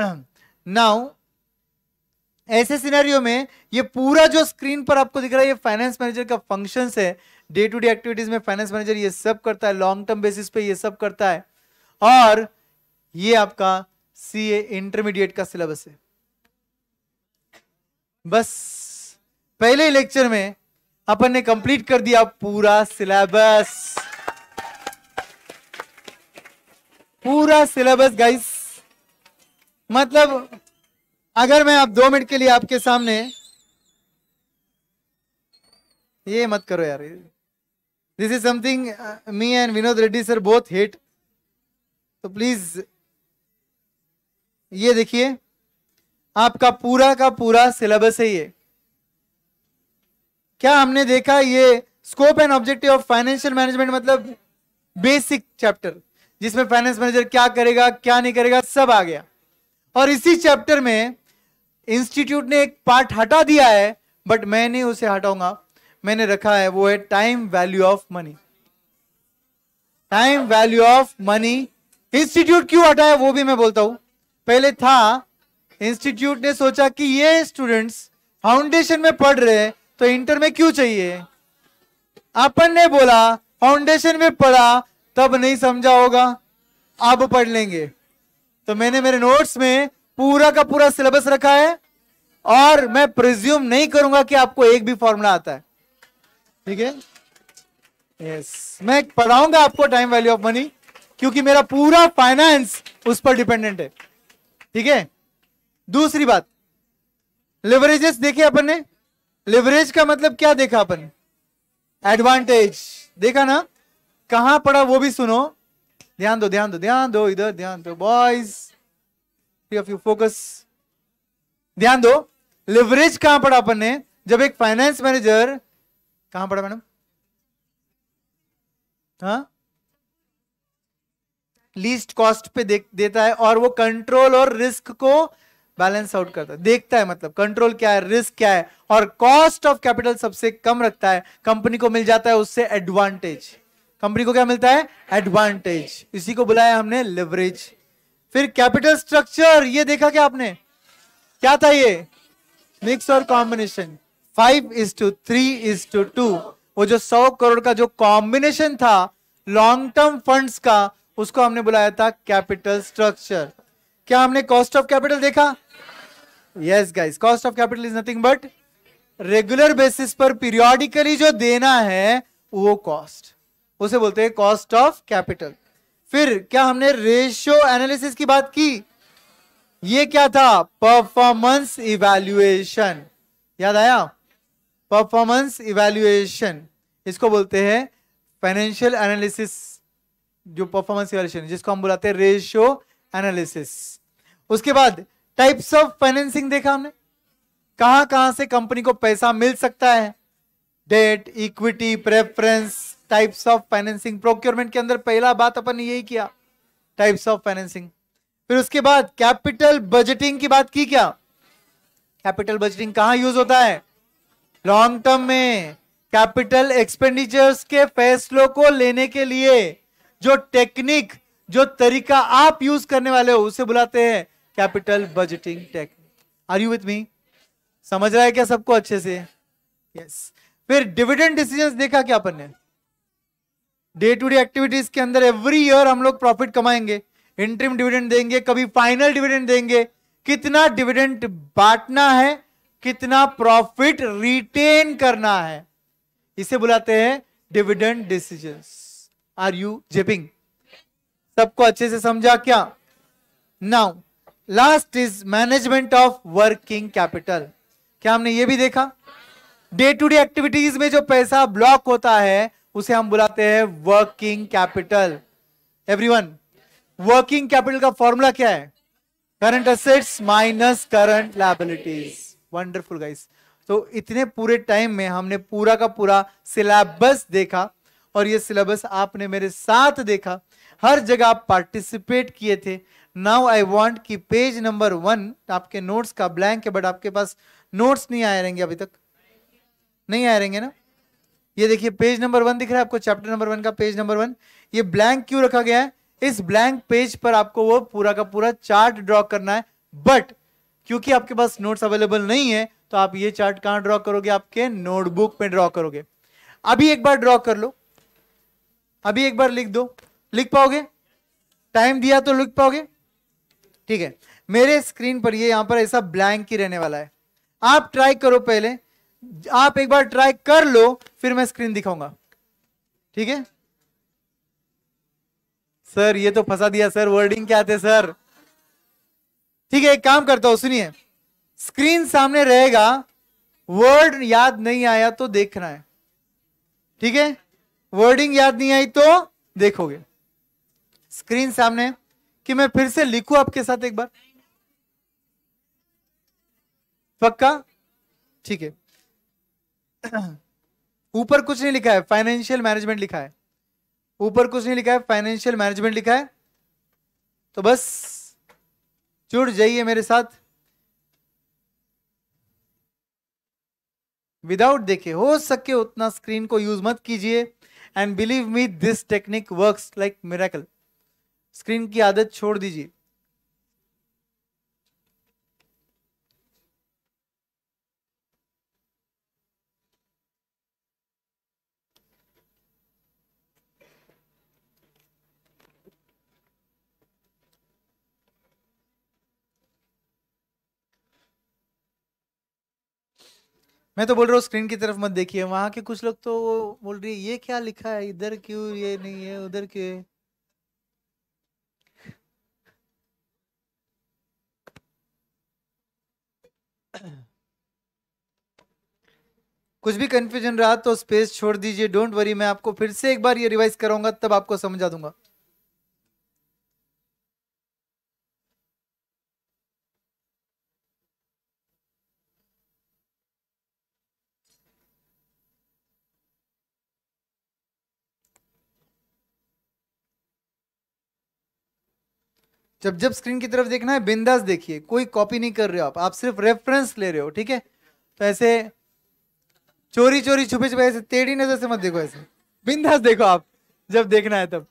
नाउ ऐसे सिनेरियो में ये पूरा जो स्क्रीन पर आपको दिख रहा है ये फाइनेंस मैनेजर का फंक्शन है डे टू डे एक्टिविटीज में फाइनेंस मैनेजर ये सब करता है लॉन्ग टर्म बेसिस पे ये सब करता है और ये आपका सी ए इंटरमीडिएट का सिलेबस है बस पहले लेक्चर में अपन ने कंप्लीट कर दिया पूरा सिलेबस पूरा सिलेबस गाइस मतलब अगर मैं आप दो मिनट के लिए आपके सामने ये मत करो यार this is something me and Vinod Reddy sir both hit तो प्लीज ये देखिए आपका पूरा का पूरा सिलेबस है ये क्या हमने देखा ये scope and objective of financial management मतलब बेसिक चैप्टर जिसमें फाइनेंस मैनेजर क्या करेगा क्या नहीं करेगा सब आ गया और इसी चैप्टर में इंस्टीट्यूट ने एक पार्ट हटा दिया है बट मैं नहीं उसे हटाऊंगा मैंने रखा है वो है time value of money time value of money institute क्यों हटा है वो भी मैं बोलता हूं पहले था इंस्टीट्यूट ने सोचा कि ये स्टूडेंट्स फाउंडेशन में पढ़ रहे तो इंटर में क्यों चाहिए अपन ने बोला फाउंडेशन में पढ़ा तब नहीं समझा होगा अब पढ़ लेंगे तो मैंने मेरे नोट्स में पूरा का पूरा सिलेबस रखा है और मैं प्रिज्यूम नहीं करूंगा कि आपको एक भी फॉर्मूला आता है ठीक है यस मैं पढ़ाऊंगा आपको टाइम वैल्यू ऑफ मनी क्योंकि मेरा पूरा फाइनेंस उस पर डिपेंडेंट है ठीक है दूसरी बात लिवरेजेस देखे अपन ने लिवरेज का मतलब क्या देखा अपन एडवांटेज देखा ना कहां पड़ा वो भी सुनो ध्यान दो ध्यान दो ध्यान दो इधर ध्यान दो बॉयज ऑफ यू फोकस ध्यान दो लिवरेज कहां पड़ा अपन ने जब एक फाइनेंस मैनेजर कहां पड़ा मैडम हाँ लीस्ट कॉस्ट पे देख देता है और वो कंट्रोल और रिस्क को बैलेंस आउट करता है देखता है मतलब कंट्रोल क्या है रिस्क क्या है और कॉस्ट ऑफ कैपिटल सबसे कम रखता है कंपनी को मिल जाता है उससे एडवांटेज कंपनी को क्या मिलता है एडवांटेज इसी को बुलाया हमने लिवरेज फिर कैपिटल स्ट्रक्चर ये देखा क्या आपने क्या था ये मिक्स और combination five is to three is to two वो जो सौ करोड़ का जो कॉम्बिनेशन था लॉन्ग टर्म फंड्स का उसको हमने बुलाया था कैपिटल स्ट्रक्चर क्या हमने कॉस्ट ऑफ कैपिटल देखा yes guys cost of capital is nothing but regular basis पर पीरियोडिकली जो देना है वो कॉस्ट उसे बोलते हैं कॉस्ट ऑफ कैपिटल फिर क्या हमने रेशियो एनालिसिस की बात की ये क्या था परफॉर्मेंस इवेल्युएशन याद आया परफॉर्मेंस इवेल्युएशन इसको बोलते हैं फाइनेंशियल एनालिसिस जो परफॉर्मेंस इवैल्यूएशन जिसको हम बुलाते हैं रेशियो एनालिसिस उसके बाद टाइप्स ऑफ फाइनेंसिंग देखा हमने कहां कहां से कंपनी को पैसा मिल सकता है debt equity preference types of financing procurement के अंदर पहला बात अपन यही किया टाइप्स ऑफ फाइनेंसिंग फिर उसके बाद कैपिटल बजटिंग की बात की क्या कैपिटल बजटिंग कहां यूज होता है लॉन्ग टर्म में कैपिटल एक्सपेंडिचर्स के फैसलों को लेने के लिए जो टेक्निक जो तरीका आप यूज करने वाले हो उसे बुलाते हैं capital budgeting technique are you with me समझ रहा है क्या सबको अच्छे से यस yes. फिर डिविडेंड डिसीजन देखा क्या अपन ने डे टू डे एक्टिविटीज के अंदर एवरी ईयर हम लोग प्रॉफिट कमाएंगे इंट्रीम डिविडेंड देंगे कभी फाइनल डिविडेंड देंगे कितना डिविडेंड बांटना है कितना प्रॉफिट रिटेन करना है इसे बुलाते हैं dividend decision are you getting सबको अच्छे से समझा क्या now last is management of working capital क्या हमने ये भी देखा डे टू डे एक्टिविटीज में जो पैसा ब्लॉक होता है उसे हम बुलाते हैं working capital everyone working capital का फॉर्मूला क्या है current assets minus current liabilities wonderful guys तो इतने पूरे टाइम में हमने पूरा का पूरा सिलेबस देखा और ये सिलेबस आपने मेरे साथ देखा हर जगह आप पार्टिसिपेट किए थे नाउ आई वांट कि पेज नंबर वन आपके नोट्स का ब्लैंक है बट आपके पास नोट्स नहीं आए रहेंगे अभी तक नहीं आए रहेंगे ना ये देखिए पेज नंबर वन दिख रहा है आपको चैप्टर नंबर वन का पेज नंबर वन ये ब्लैंक क्यों रखा गया है इस ब्लैंक पेज पर आपको वो पूरा का पूरा चार्ट ड्रॉ करना है बट क्योंकि आपके पास नोट्स अवेलेबल नहीं है तो आप ये चार्ट कहां ड्रॉ करोगे आपके नोटबुक में ड्रॉ करोगे अभी एक बार ड्रॉ कर लो अभी एक बार लिख दो लिख पाओगे टाइम दिया तो लिख पाओगे ठीक है मेरे स्क्रीन पर ये यहां पर ऐसा ब्लैंक ही रहने वाला है आप ट्राई करो पहले आप एक बार ट्राई कर लो फिर मैं स्क्रीन दिखाऊंगा ठीक है सर ये तो फंसा दिया सर वर्डिंग क्या थे सर ठीक है एक काम करता हूं सुनिए स्क्रीन सामने रहेगा वर्ड याद नहीं आया तो देखना है ठीक है वर्डिंग याद नहीं आई तो देखोगे स्क्रीन सामने कि मैं फिर से लिखू आपके साथ एक बार पक्का ठीक है ऊपर कुछ नहीं लिखा है फाइनेंशियल मैनेजमेंट लिखा है ऊपर कुछ नहीं लिखा है फाइनेंशियल मैनेजमेंट लिखा है तो बस जुड़ जाइए मेरे साथ विदाउट देखे हो सके उतना स्क्रीन को यूज मत कीजिए and believe me this technique works like miracle screen की आदत छोड़ दीजिए मैं तो बोल रहा हूँ स्क्रीन की तरफ मत देखिए वहां के कुछ लोग तो बोल रही है ये क्या लिखा है इधर क्यों ये नहीं है उधर क्यों है कुछ भी कंफ्यूजन रहा तो स्पेस छोड़ दीजिए डोंट वरी मैं आपको फिर से एक बार ये रिवाइज कराऊंगा तब आपको समझा दूंगा जब जब स्क्रीन की तरफ देखना है बिंदास देखिए कोई कॉपी नहीं कर रहे हो आप आप सिर्फ रेफरेंस ले रहे हो ठीक है तो ऐसे चोरी चोरी छुपे छुपे ऐसे टेढ़ी नजर से मत देखो ऐसे बिंदास देखो आप जब देखना है तब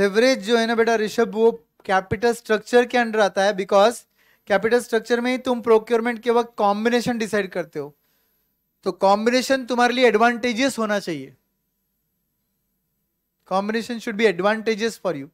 लेवरेज जो है ना बेटा ऋषभ वो कैपिटल स्ट्रक्चर के अंडर आता है बिकॉज कैपिटल स्ट्रक्चर में ही तुम प्रोक्योरमेंट के वक्त कॉम्बिनेशन डिसाइड करते हो तो कॉम्बिनेशन तुम्हारे लिए एडवांटेजियस होना चाहिए combination should be advantageous for you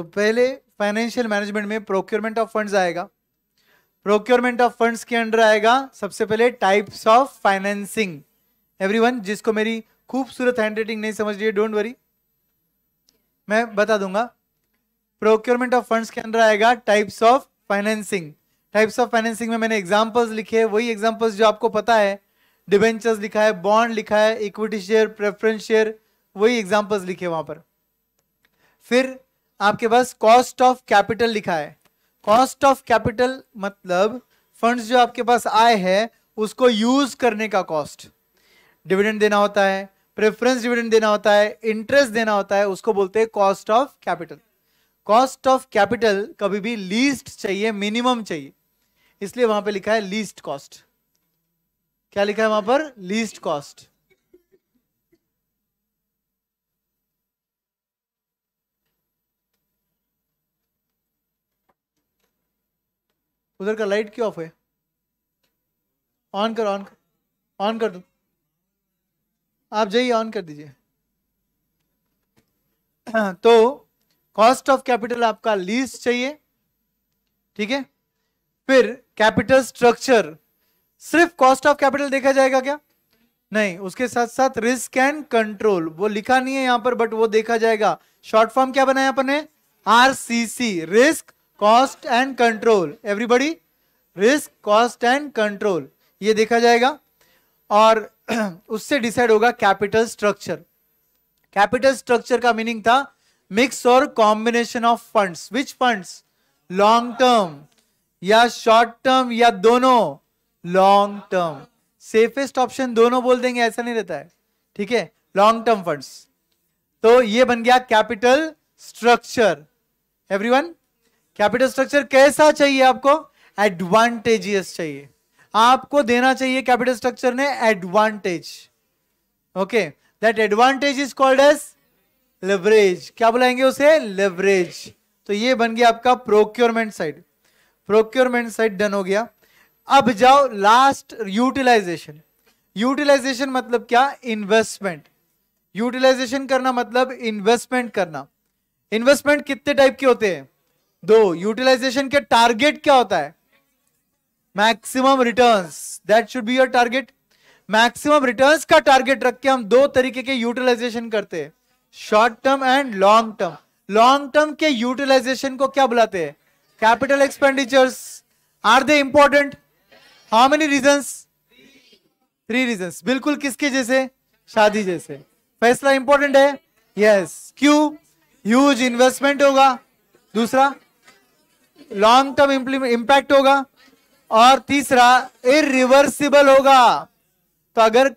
तो पहले फाइनेंशियल मैनेजमेंट में प्रोक्योरमेंट ऑफ फंड्स आएगा प्रोक्योरमेंट ऑफ फंड्स के अंडर आएगा सबसे पहले टाइप्स ऑफ फाइनेंसिंग एवरीवन जिसको मेरी खूबसूरत हैंडराइटिंग नहीं समझ रही है डोंट वरी मैं बता दूंगा प्रोक्योरमेंट ऑफ फंड्स के अंदर आएगा types of financing types of financing में मैंने एग्जांपल्स लिखे वही एग्जांपल्स जो आपको पता है डिवेंचर्स लिखा है बॉन्ड लिखा है इक्विटी शेयर प्रेफरेंस शेयर वही एग्जांपल्स लिखे वहां पर फिर आपके पास कॉस्ट ऑफ कैपिटल लिखा है कॉस्ट ऑफ कैपिटल मतलब फंड्स जो आपके पास आए हैं उसको यूज करने का कॉस्ट डिविडेंड देना होता है प्रेफरेंस डिविडेंड देना होता है इंटरेस्ट देना होता है उसको बोलते हैं cost of capital cost of capital कभी भी लीस्ट चाहिए मिनिमम चाहिए इसलिए वहां पे लिखा है लीस्ट कॉस्ट क्या लिखा है वहां पर लीस्ट कॉस्ट उधर का लाइट क्यों ऑफ है ऑन कर ऑन कर ऑन कर दो आप जाइए ऑन कर दीजिए तो कॉस्ट ऑफ कैपिटल आपका लीज चाहिए ठीक है फिर कैपिटल स्ट्रक्चर सिर्फ कॉस्ट ऑफ कैपिटल देखा जाएगा क्या नहीं उसके साथ साथ रिस्क एंड कंट्रोल वो लिखा नहीं है यहां पर बट वो देखा जाएगा शॉर्ट फॉर्म क्या बनाया अपने RCC risk cost and control everybody risk cost and control ये देखा जाएगा और उससे डिसाइड होगा कैपिटल स्ट्रक्चर कैपिटल स्ट्रक्चर का मीनिंग था मिक्स और combination of funds which funds long term या शॉर्ट टर्म या दोनों लॉन्ग टर्म सेफेस्ट ऑप्शन दोनों बोल देंगे ऐसा नहीं रहता है ठीक है लॉन्ग टर्म फंड्स तो ये बन गया capital structure everyone capital structure कैसा चाहिए आपको एडवांटेजियस चाहिए आपको देना चाहिए कैपिटल स्ट्रक्चर ने advantage okay that advantage is called as leverage क्या बुलाएंगे उसे लेवरेज तो ये बन गया आपका procurement side procurement side done हो गया अब जाओ लास्ट यूटिलाइजेशन यूटिलाइजेशन मतलब क्या इन्वेस्टमेंट यूटिलाइजेशन करना मतलब इन्वेस्टमेंट करना इन्वेस्टमेंट कितने टाइप के होते हैं दो यूटिलाइजेशन के टारगेट क्या होता है maximum returns that should be your target maximum returns का टारगेट रख के हम दो तरीके के यूटिलाइजेशन करते हैं short term and long term long term के यूटिलाइजेशन को क्या बुलाते हैं capital expenditures are they important how many reason three reason बिल्कुल किसके जैसे शादी जैसे फैसला इंपॉर्टेंट है यस क्यू क्यों ह्यूज इन्वेस्टमेंट होगा दूसरा लॉन्ग टर्म इंपैक्ट होगा और तीसरा इरिवर्सिबल होगा तो अगर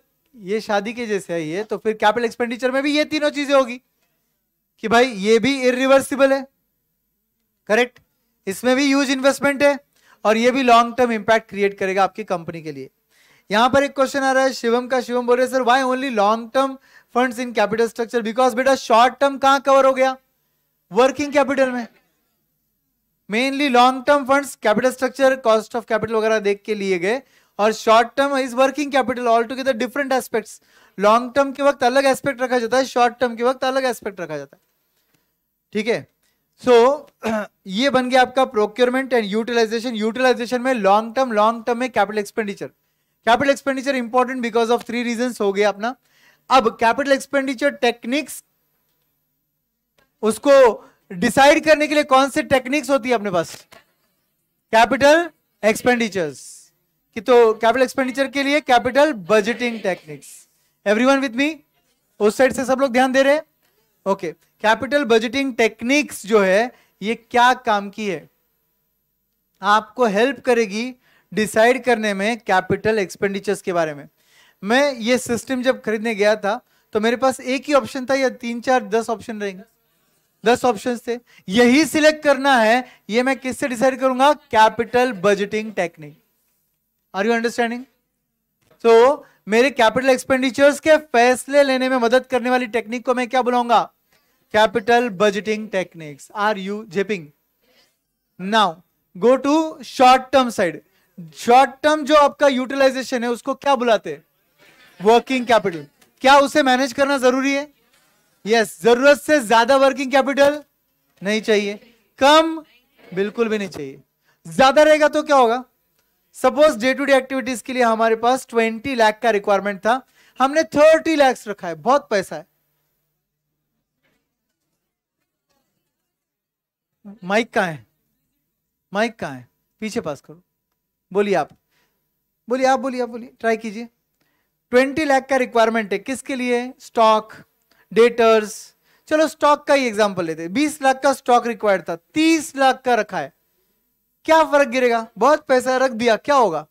ये शादी के जैसे है ये तो फिर कैपिटल एक्सपेंडिचर में भी ये तीनों चीजें होगी कि भाई ये भी इरिवर्सिबल है करेक्ट इसमें भी यूज इन्वेस्टमेंट है और ये भी लॉन्ग टर्म इंपैक्ट क्रिएट करेगा आपकी कंपनी के लिए यहां पर एक क्वेश्चन आ रहा है शिवम का शिवम बोल रहे sir why only long term funds in capital structure because बेटा शॉर्ट टर्म कहां कवर हो गया वर्किंग कैपिटल में mainly long term fund capital structure cost of capital वगैरह देख के लिए गए और short term is working capital all together different aspect long term के वक्त अलग एस्पेक्ट रखा जाता है शॉर्ट टर्म के वक्त अलग एस्पेक्ट रखा जाता है ठीक है सो ये बन गया आपका प्रोक्योरमेंट एंड यूटिलाइजेशन यूटिलाइजेशन में लॉन्ग टर्म लॉन्ग टर्म में capital expenditure capital expenditure important because of three reason हो गया अपना अब कैपिटल एक्सपेंडिचर टेक्निक्स उसको डिसाइड करने के लिए कौन से टेक्निक्स होती है अपने पास कैपिटल एक्सपेंडिचर्स कि तो कैपिटल एक्सपेंडिचर के लिए capital budgeting techniques everyone with me उस साइड से सब लोग ध्यान दे रहे हैं ओके कैपिटल बजटिंग टेक्निक्स जो है ये क्या काम की है आपको हेल्प करेगी डिसाइड करने में कैपिटल एक्सपेंडिचर्स के बारे में मैं ये सिस्टम जब खरीदने गया था तो मेरे पास एक ही ऑप्शन था या तीन चार दस ऑप्शन रहेंगे दस ऑप्शन थे यही सिलेक्ट करना है ये मैं किससे डिसाइड करूंगा capital budgeting technique are you understanding तो मेरे कैपिटल एक्सपेंडिचर्स के फैसले लेने में मदद करने वाली टेक्निक को मैं क्या बुलाऊंगा capital budgeting techniques are you getting now go to short term side short term जो आपका यूटिलाइजेशन है उसको क्या बुलाते वर्किंग कैपिटल क्या उसे मैनेज करना जरूरी है यस जरूरत से ज्यादा वर्किंग कैपिटल नहीं चाहिए कम बिल्कुल भी नहीं चाहिए ज्यादा रहेगा तो क्या होगा suppose day to day activities के लिए हमारे पास ट्वेंटी लाख का रिक्वायरमेंट था हमने थर्टी लैक्स रखा है बहुत पैसा है माइक कहा है माइक कहा है पीछे पास करो बोलिए आप बोलिए आप बोलिए आप बोलिए ट्राई कीजिए ट्वेंटी लाख का रिक्वायरमेंट है किसके लिए स्टॉक डेटर्स चलो स्टॉक का ही एग्जाम्पल लेते हैं बीस लाख का स्टॉक रिक्वायर्ड था तीस लाख का रखा है क्या फर्क गिरेगा बहुत पैसा रख दिया क्या होगा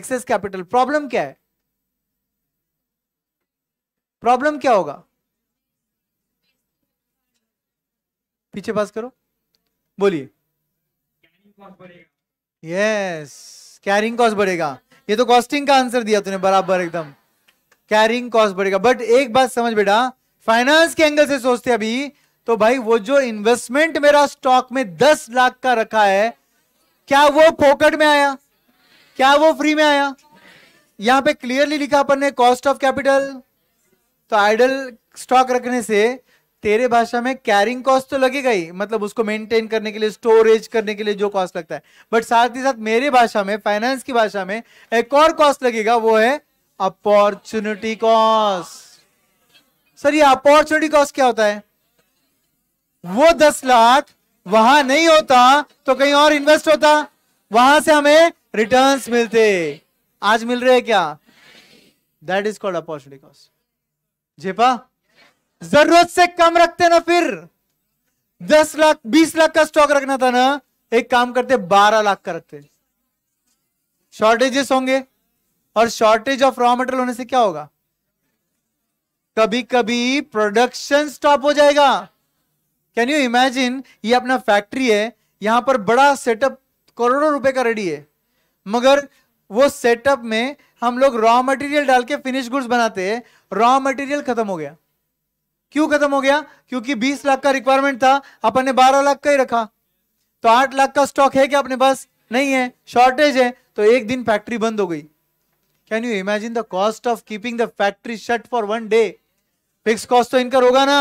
एक्सेस कैपिटल प्रॉब्लम क्या है प्रॉब्लम क्या होगा पीछे पास करो बोलिए यस कैरिंग कॉस्ट बढ़ेगा ये तो कॉस्टिंग का आंसर दिया तूने बराबर एकदम कैरिंग कॉस्ट बढ़ेगा बट एक बात समझ बेटा फाइनेंस के एंगल से सोचते अभी तो भाई वो जो इन्वेस्टमेंट मेरा स्टॉक में दस लाख का रखा है क्या वो पॉकेट में आया क्या वो फ्री में आया यहां पे क्लियरली लिखा अपन ने कॉस्ट ऑफ कैपिटल तो आइडल स्टॉक रखने से तेरे भाषा में कैरिंग कॉस्ट तो लगेगा ही मतलब उसको मेंटेन करने के लिए स्टोरेज करने के लिए जो कॉस्ट लगता है बट साथ ही साथ मेरे भाषा में फाइनेंस की भाषा में एक और कॉस्ट लगेगा वो है अपॉर्चुनिटी कॉस्ट सर ये अपॉर्चुनिटी कॉस्ट क्या होता है वो दस लाख वहां नहीं होता तो कहीं और इन्वेस्ट होता वहां से हमें रिटर्न्स मिलते आज मिल रहे हैं क्या that is called opportunity cost जेपा जरूरत से कम रखते ना फिर दस लाख बीस लाख का स्टॉक रखना था ना एक काम करते बारह लाख का रखते शॉर्टेजेस होंगे और शॉर्टेज ऑफ रॉ मटेरियल होने से क्या होगा कभी कभी प्रोडक्शन स्टॉप हो जाएगा कैन यू इमेजिन ये अपना फैक्ट्री है यहां पर बड़ा सेटअप करोड़ों रुपए का रेडी है मगर वो सेटअप में हम लोग रॉ मटेरियल डाल के फिनिश गुड्स बनाते हैं रॉ मटेरियल खत्म हो गया क्यों खत्म हो गया क्योंकि 20 लाख का रिक्वायरमेंट था अपन ने 12 लाख का ही रखा तो 8 लाख का स्टॉक है क्या अपने पास नहीं है शॉर्टेज है तो एक दिन फैक्ट्री बंद हो गई can you imagine the cost of keeping the factory shut for one day fix cost तो इनका होगा ना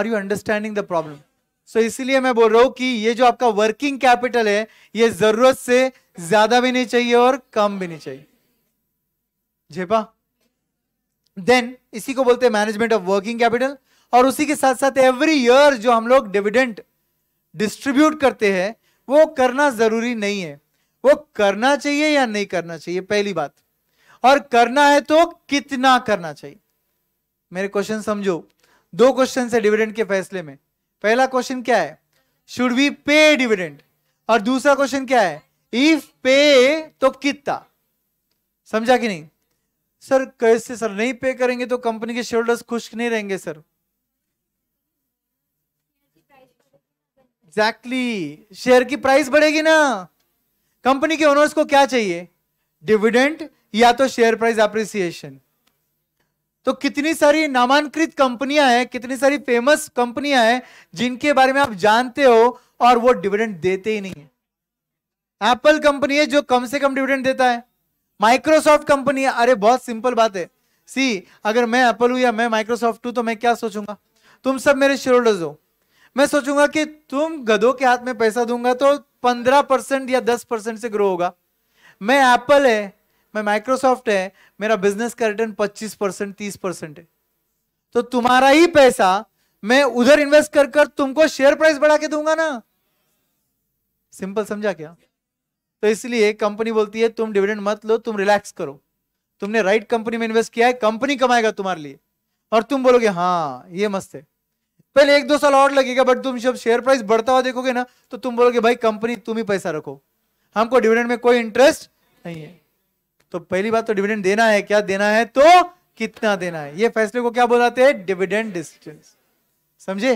are you understanding the problem so इसीलिए मैं बोल रहा हूं कि ये जो आपका वर्किंग कैपिटल है ये जरूरत से ज्यादा भी नहीं चाहिए और कम भी नहीं चाहिए झेपा देन इसी को बोलते हैं मैनेजमेंट ऑफ वर्किंग कैपिटल और उसी के साथ साथ एवरी ईयर जो हम लोग डिविडेंट डिस्ट्रीब्यूट करते हैं वो करना जरूरी नहीं है वो करना चाहिए या नहीं करना चाहिए पहली बात और करना है तो कितना करना चाहिए मेरे क्वेश्चन समझो दो क्वेश्चन है डिविडेंड के फैसले में पहला क्वेश्चन क्या है शुड वी पे डिविडेंड और दूसरा क्वेश्चन क्या है इफ पे तो कितना समझा कि नहीं सर कैसे सर नहीं पे करेंगे तो कंपनी के शेयर खुश नहीं रहेंगे सर एग्जैक्टली exactly. शेयर की प्राइस बढ़ेगी ना कंपनी के ओनर्स को क्या चाहिए डिविडेंड या तो शेयर प्राइस अप्रिसिएशन तो कितनी सारी नामांकृत कंपनियां हैं कितनी सारी फेमस कंपनियां हैं जिनके बारे में आप जानते हो और वो डिविडेंड देते ही नहीं है एप्पल कंपनी है जो कम से कम डिविडेंड देता है माइक्रोसॉफ्ट कंपनी है अरे बहुत सिंपल बात है सी अगर मैं एप्पल हूं या मैं माइक्रोसॉफ्ट हूं तो मैं क्या सोचूंगा तुम सब मेरे शेयर होल्डर्स हो मैं सोचूंगा कि तुम गधों के हाथ में पैसा दूंगा तो पंद्रह परसेंट या दस परसेंट से ग्रो होगा मैं एप्पल है मैं माइक्रोसॉफ्ट है मेरा बिजनेस का रिटर्न पच्चीस परसेंट तीस परसेंट है तो तुम्हारा ही पैसा मैं उधर इन्वेस्ट कर कर तुमको शेयर प्राइस बढ़ा के दूंगा ना सिंपल समझा क्या तो इसलिए कंपनी बोलती है तुम डिविडेंड मत लो तुम रिलैक्स करो तुमने राइट कंपनी में इन्वेस्ट किया है कंपनी कमाएगा तुम्हारे लिए और तुम बोलोगे हाँ ये मस्त है पहले एक दो साल और लगेगा बट तुम जब शेयर प्राइस बढ़ता हुआ देखोगे ना तो तुम बोलोगे भाई कंपनी तुम ही पैसा रखो हमको डिविडेंड में कोई इंटरेस्ट नहीं है तो पहली बात तो डिविडेंड देना है क्या देना है तो कितना देना है ये फैसले को क्या बोलाते हैं डिविडेंड डिस्टेंस समझे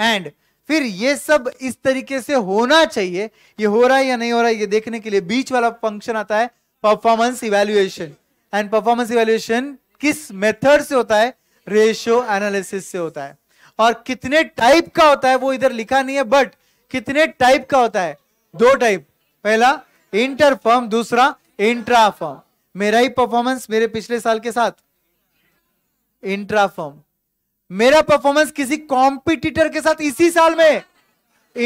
एंड फिर ये सब इस तरीके से होना चाहिए ये हो रहा है या नहीं हो रहा है ये देखने के लिए बीच वाला फंक्शन आता है performance evaluation and performance evaluation किस मेथड से होता है रेशियो एनालिसिस से होता है और कितने टाइप का होता है वो इधर लिखा नहीं है बट कितने टाइप का होता है दो टाइप पहला इंटर फॉर्म दूसरा इंट्रा फॉर्म मेरा ही परफॉर्मेंस मेरे पिछले साल के साथ इंट्रा फॉर्म मेरा परफॉर्मेंस किसी कॉम्पिटिटर के साथ इसी साल में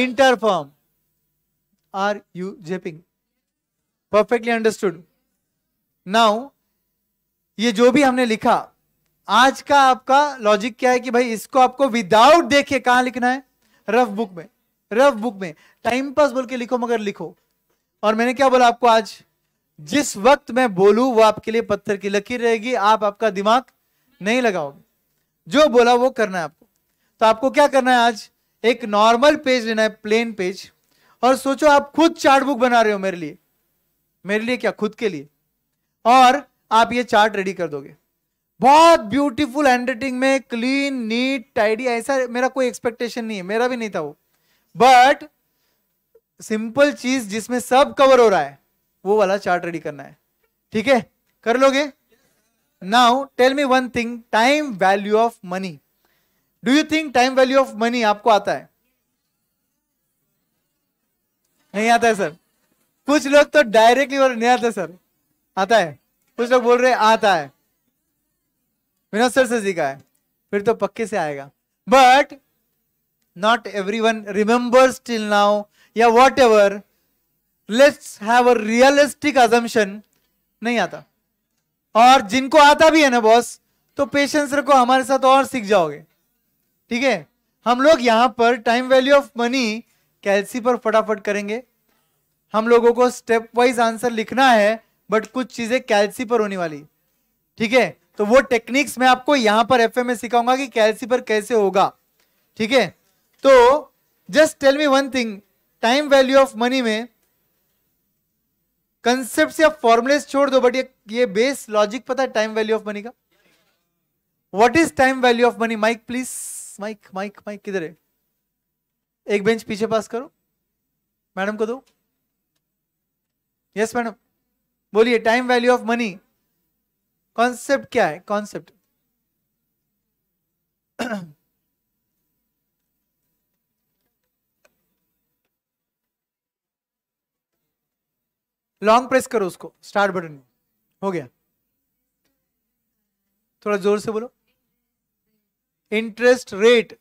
inter firm are you getting perfectly understood now ये जो भी हमने लिखा आज का आपका लॉजिक क्या है कि भाई इसको आपको विदाउट देखे कहां लिखना है रफ बुक में रफ बुक में टाइम पास बोल के लिखो मगर लिखो और मैंने क्या बोला आपको आज जिस वक्त मैं बोलू वो आपके लिए पत्थर की लकीर रहेगी आप आपका दिमाग नहीं लगाओगे जो बोला वो करना है आपको तो आपको क्या करना है आज एक नॉर्मल पेज लेना है प्लेन पेज और सोचो आप खुद चार्ट बुक बना रहे हो मेरे लिए मेरे लिए क्या खुद के लिए और आप ये चार्ट रेडी कर दोगे बहुत ब्यूटीफुल हैंडराइटिंग में क्लीन नीट टाइडी ऐसा मेरा कोई एक्सपेक्टेशन नहीं है मेरा भी नहीं था वो बट सिंपल चीज जिसमें सब कवर हो रहा है वो वाला चार्ट रेडी करना है ठीक है कर लोगे now tell me one thing time value of money do you think time value of money आपको आता है नहीं आता है सर कुछ लोग तो डायरेक्टली नहीं आता सर आता है कुछ लोग बोल रहे आता है विनोद सर से सीखा है फिर तो पक्के से आएगा but not everyone remembers till now या whatever let's have a realistic assumption नहीं आता और जिनको आता भी है ना बॉस तो पेशेंस रखो हमारे साथ और सीख जाओगे ठीक है हम लोग यहाँ पर टाइम वैल्यू ऑफ मनी कैलसी पर फटाफट करेंगे हम लोगों को स्टेप वाइज आंसर लिखना है बट कुछ चीजें कैलसी पर होने वाली ठीक है तो वो टेक्निक्स मैं आपको यहां पर एफ में सिखाऊंगा कि कैल्सी पर कैसे होगा ठीक है तो just tell me one thing time value of money में कंसेप्ट या फॉर्मुलेस छोड़ दो बट ये ये बेस लॉजिक पता है टाइम वैल्यू ऑफ मनी का what is time value of money mic please mic mic mic किधर है एक बेंच पीछे पास करो मैडम को दो यस मैडम बोलिए time value of money concept क्या है कॉन्सेप्ट लॉन्ग प्रेस करो उसको स्टार्ट बटन हो गया थोड़ा जोर से बोलो इंटरेस्ट रेट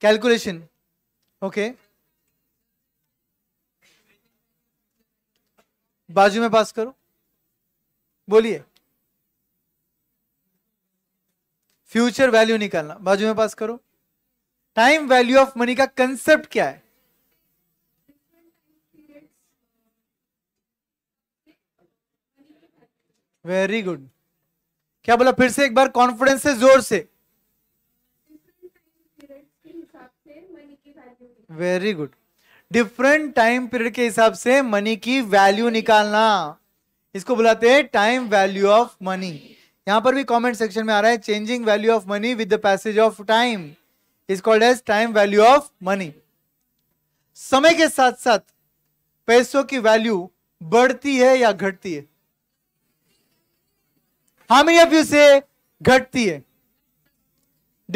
कैलकुलेशन ओके बाजू में पास करो बोलिए फ्यूचर वैल्यू निकालना बाजू में पास करो टाइम वैल्यू ऑफ मनी का कंसेप्ट क्या है वेरी गुड क्या बोला फिर से एक बार कॉन्फिडेंस से जोर से very good different time period के हिसाब से मनी की वैल्यू निकालना इसको बुलाते हैं टाइम वैल्यू ऑफ मनी यहां पर भी कमेंट सेक्शन में आ रहा है changing value of money with the passage of time is called as time value of money समय के साथ साथ पैसों की वैल्यू बढ़ती है या घटती है हा मेनी ऑफ यू से घटती है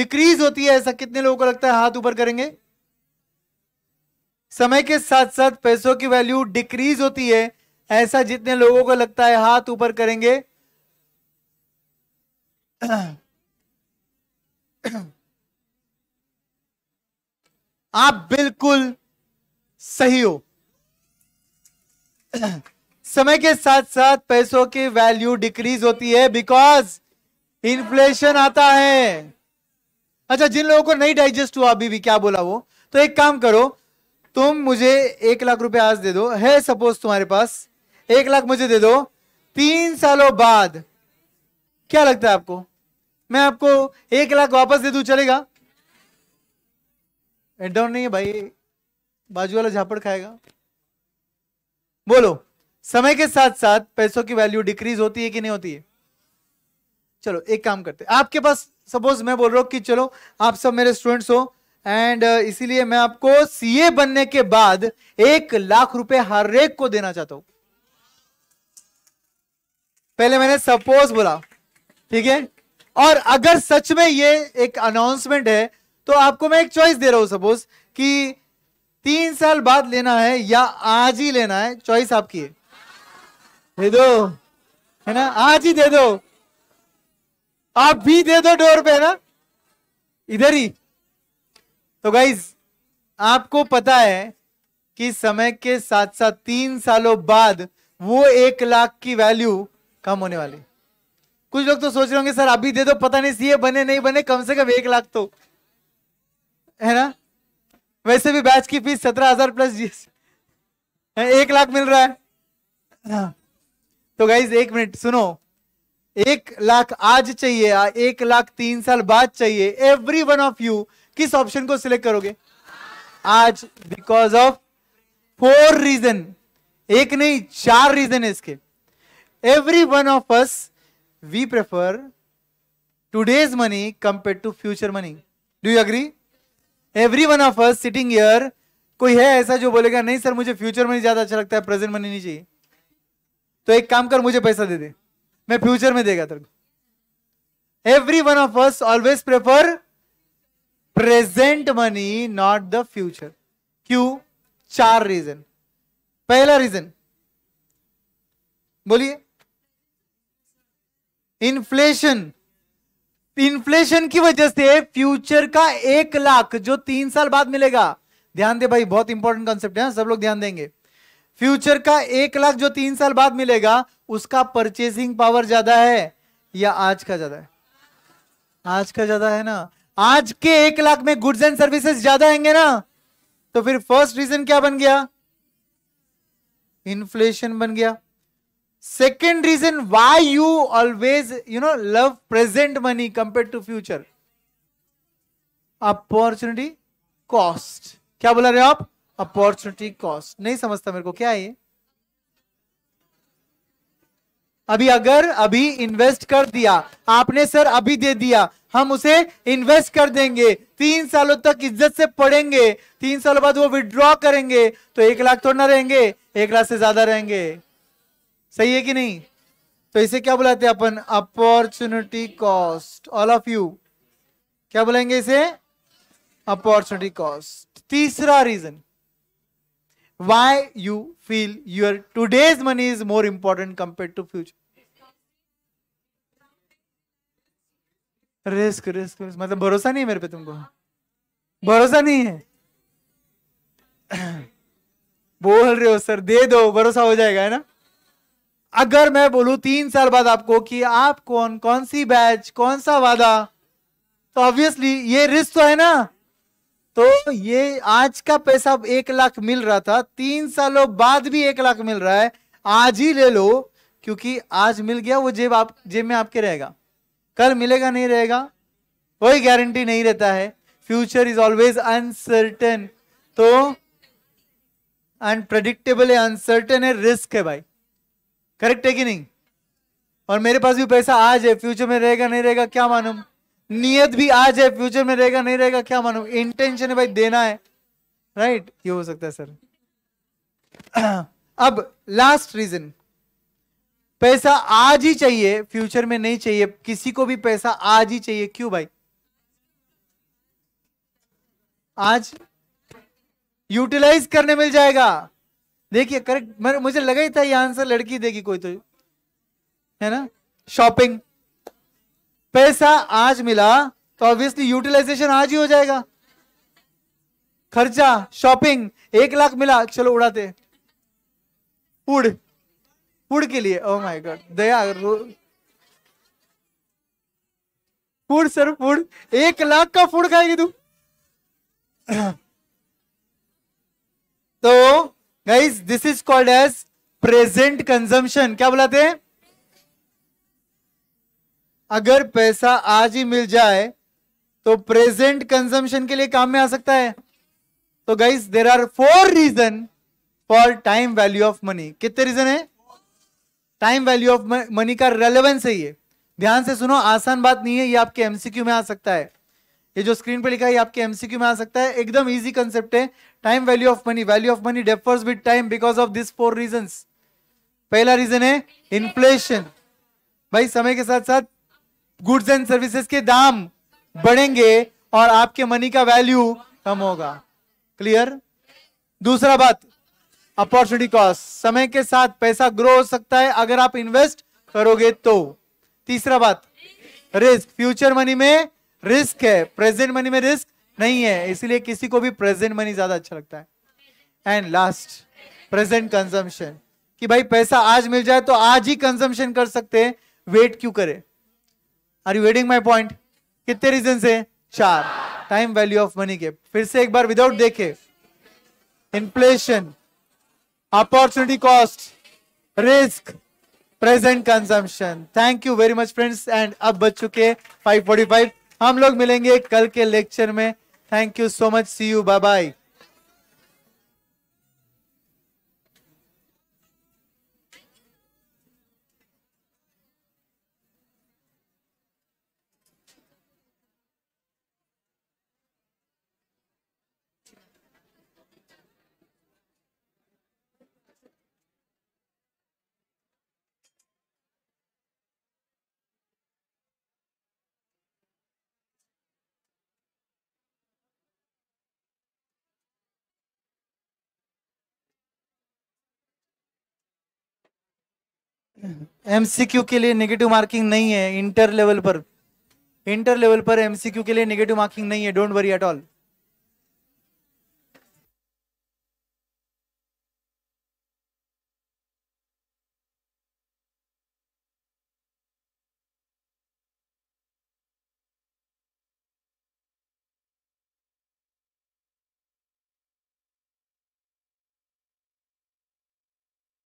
डिक्रीज होती है ऐसा कितने लोगों को लगता है हाथ ऊपर करेंगे समय के साथ साथ पैसों की वैल्यू डिक्रीज होती है ऐसा जितने लोगों को लगता है हाथ ऊपर करेंगे आप बिल्कुल सही हो समय के साथ साथ पैसों की वैल्यू डिक्रीज होती है बिकॉज इन्फ्लेशन आता है अच्छा जिन लोगों को नहीं डाइजेस्ट हुआ अभी भी क्या बोला वो तो एक काम करो तुम मुझे एक लाख रुपए आज दे दो है सपोज तुम्हारे पास एक लाख मुझे दे दो तीन सालों बाद क्या लगता है आपको मैं आपको एक लाख वापस दे दू चलेगा हेड डाउन नहीं है भाई बाजू वाला झापड़ खाएगा बोलो समय के साथ साथ पैसों की वैल्यू डिक्रीज होती है कि नहीं होती है चलो एक काम करते आपके पास सपोज मैं बोल रहा हूं कि चलो आप सब मेरे स्टूडेंट्स हो एंड uh, इसीलिए मैं आपको सीए बनने के बाद एक लाख रुपए हर एक को देना चाहता हूं पहले मैंने सपोज बोला ठीक है और अगर सच में ये एक अनाउंसमेंट है तो आपको मैं एक चॉइस दे रहा हूं सपोज कि तीन साल बाद लेना है या आज ही लेना है चॉइस आपकी है दे दो है ना आज ही दे दो आप भी दे दो डोर पे है ना इधर ही तो गाइज आपको पता है कि समय के साथ साथ तीन सालों बाद वो एक लाख की वैल्यू कम होने वाली कुछ लोग तो सोच रहे होंगे सर अभी दे दो पता नहीं सीए बने नहीं बने कम से कम एक लाख तो है ना वैसे भी बैच की फीस सत्रह हजार प्लस जीएसटी एक लाख मिल रहा है हाँ। तो गाइज एक मिनट सुनो एक लाख आज चाहिए एक लाख तीन साल बाद चाहिए एवरी वन ऑफ यू किस ऑप्शन को सिलेक्ट करोगे आज बिकॉज ऑफ फोर रीजन एक नहीं चार रीजन है इसके every one of us we prefer today's money compared to future money. Do you agree? Every one of us sitting here, कोई है ऐसा जो बोलेगा नहीं सर मुझे फ्यूचर मनी ज्यादा अच्छा लगता है प्रेजेंट मनी नहीं चाहिए तो एक काम कर मुझे पैसा दे दे मैं फ्यूचर में देगा तेरे को every one of us always prefer present money not the future क्यों चार रीजन पहला रीजन बोलिए इन्फ्लेशन इन्फ्लेशन की वजह से फ्यूचर का एक लाख जो तीन साल बाद मिलेगा ध्यान दे भाई बहुत इंपॉर्टेंट कॉन्सेप्ट है सब लोग ध्यान देंगे फ्यूचर का एक लाख जो तीन साल बाद मिलेगा उसका परचेसिंग पावर ज्यादा है या आज का ज्यादा है आज का ज्यादा है ना आज के एक लाख में गुड्स एंड सर्विसेज ज्यादा आएंगे ना तो फिर फर्स्ट रीजन क्या बन गया इन्फ्लेशन बन गया second reason why you always you know love present money compare to future opportunity cost क्या बोला रहे हो आप अपॉर्चुनिटी कॉस्ट नहीं समझता मेरे को क्या है ये अभी अगर अभी इन्वेस्ट कर दिया आपने सर अभी दे दिया हम उसे इन्वेस्ट कर देंगे तीन सालों तक इज्जत से पढ़ेंगे तीन सालों बाद वो विड्रॉ करेंगे तो एक लाख थोड़ा ना रहेंगे एक लाख से ज्यादा रहेंगे सही है कि नहीं तो इसे क्या बुलाते हैं अपन opportunity cost all of you क्या बोलेंगे इसे अपॉर्चुनिटी कॉस्ट तीसरा reason why you feel your today's money is more important compare to future risk risk मतलब भरोसा नहीं है मेरे पे तुमको भरोसा नहीं है बोल रहे हो सर दे दो भरोसा हो जाएगा है ना अगर मैं बोलू तीन साल बाद आपको कि आप कौन कौन सी बैच कौन सा वादा तो ऑब्वियसली ये रिस्क तो है ना तो ये आज का पैसा एक लाख मिल रहा था तीन सालों बाद भी एक लाख मिल रहा है आज ही ले लो क्योंकि आज मिल गया वो जेब आप जेब में आपके रहेगा कल मिलेगा नहीं रहेगा कोई गारंटी नहीं रहता है फ्यूचर इज ऑलवेज अनसर्टेन तो अनप्रडिक्टेबल है अनसर्टेन है रिस्क है भाई करेक्ट है कि नहीं और मेरे पास भी पैसा आज है फ्यूचर में रहेगा नहीं रहेगा क्या मालूम नियत भी आज है फ्यूचर में रहेगा नहीं रहेगा क्या मालूम इंटेंशन है भाई देना है राइट right? ये हो सकता है सर अब लास्ट रीजन पैसा आज ही चाहिए फ्यूचर में नहीं चाहिए किसी को भी पैसा आज ही चाहिए क्यों भाई आज यूटिलाइज करने मिल जाएगा देखिए करेक्ट मेरे मुझे लगा ही था ये आंसर लड़की देगी कोई तो है ना शॉपिंग पैसा आज मिला तो ऑब्वियसली यूटिलाइजेशन आज ही हो जाएगा खर्चा शॉपिंग एक लाख मिला चलो उड़ाते उड़ फूड के लिए ओ माय गॉड दया फूड सर फूड एक लाख का फूड खाएगी तू तो guys this is called as present consumption क्या बुलाते हैं अगर पैसा आज ही मिल जाए तो प्रेजेंट कंजम्पशन के लिए काम में आ सकता है तो guys there are four reason for time value of money कितने रीजन है टाइम वैल्यू ऑफ मनी का रेलेवेंस है ये ध्यान से सुनो आसान बात नहीं है ये आपके एमसीक्यू में आ सकता है ये जो स्क्रीन पे लिखा है ये आपके एमसीक्यू में आ सकता है एकदम इजी कंसेप्ट है time value of money value of money differs with time because of this four reason पहला रीजन है इन्फ्लेशन भाई समय के साथ साथ गुड्स एंड सर्विसेज के दाम बढ़ेंगे और आपके मनी का वैल्यू कम होगा क्लियर दूसरा बात अपॉर्चुनिटी कॉस्ट समय के साथ पैसा ग्रो हो सकता है अगर आप इन्वेस्ट करोगे तो तीसरा बात रिस्क फ्यूचर मनी में रिस्क है प्रेजेंट मनी में रिस्क नहीं है इसीलिए किसी को भी प्रेजेंट मनी ज्यादा अच्छा लगता है एंड लास्ट प्रेजेंट कंजम्पशन कि भाई पैसा आज मिल जाए तो आज ही कंजम्पशन कर सकते हैं वेट क्यों करे are you waiting my point कितने रीजन से चार टाइम वैल्यू ऑफ मनी के फिर से एक बार विदाउट देखे inflation opportunity cost risk present consumption thank you very much friends and अब बच चुके फाइव हम लोग मिलेंगे कल के लेक्चर में Thank you so much. See you. Bye bye. MCQ के लिए नेगेटिव मार्किंग नहीं है इंटर लेवल पर इंटर लेवल पर एमसीक्यू के लिए नेगेटिव मार्किंग नहीं है डोंट वरी एट ऑल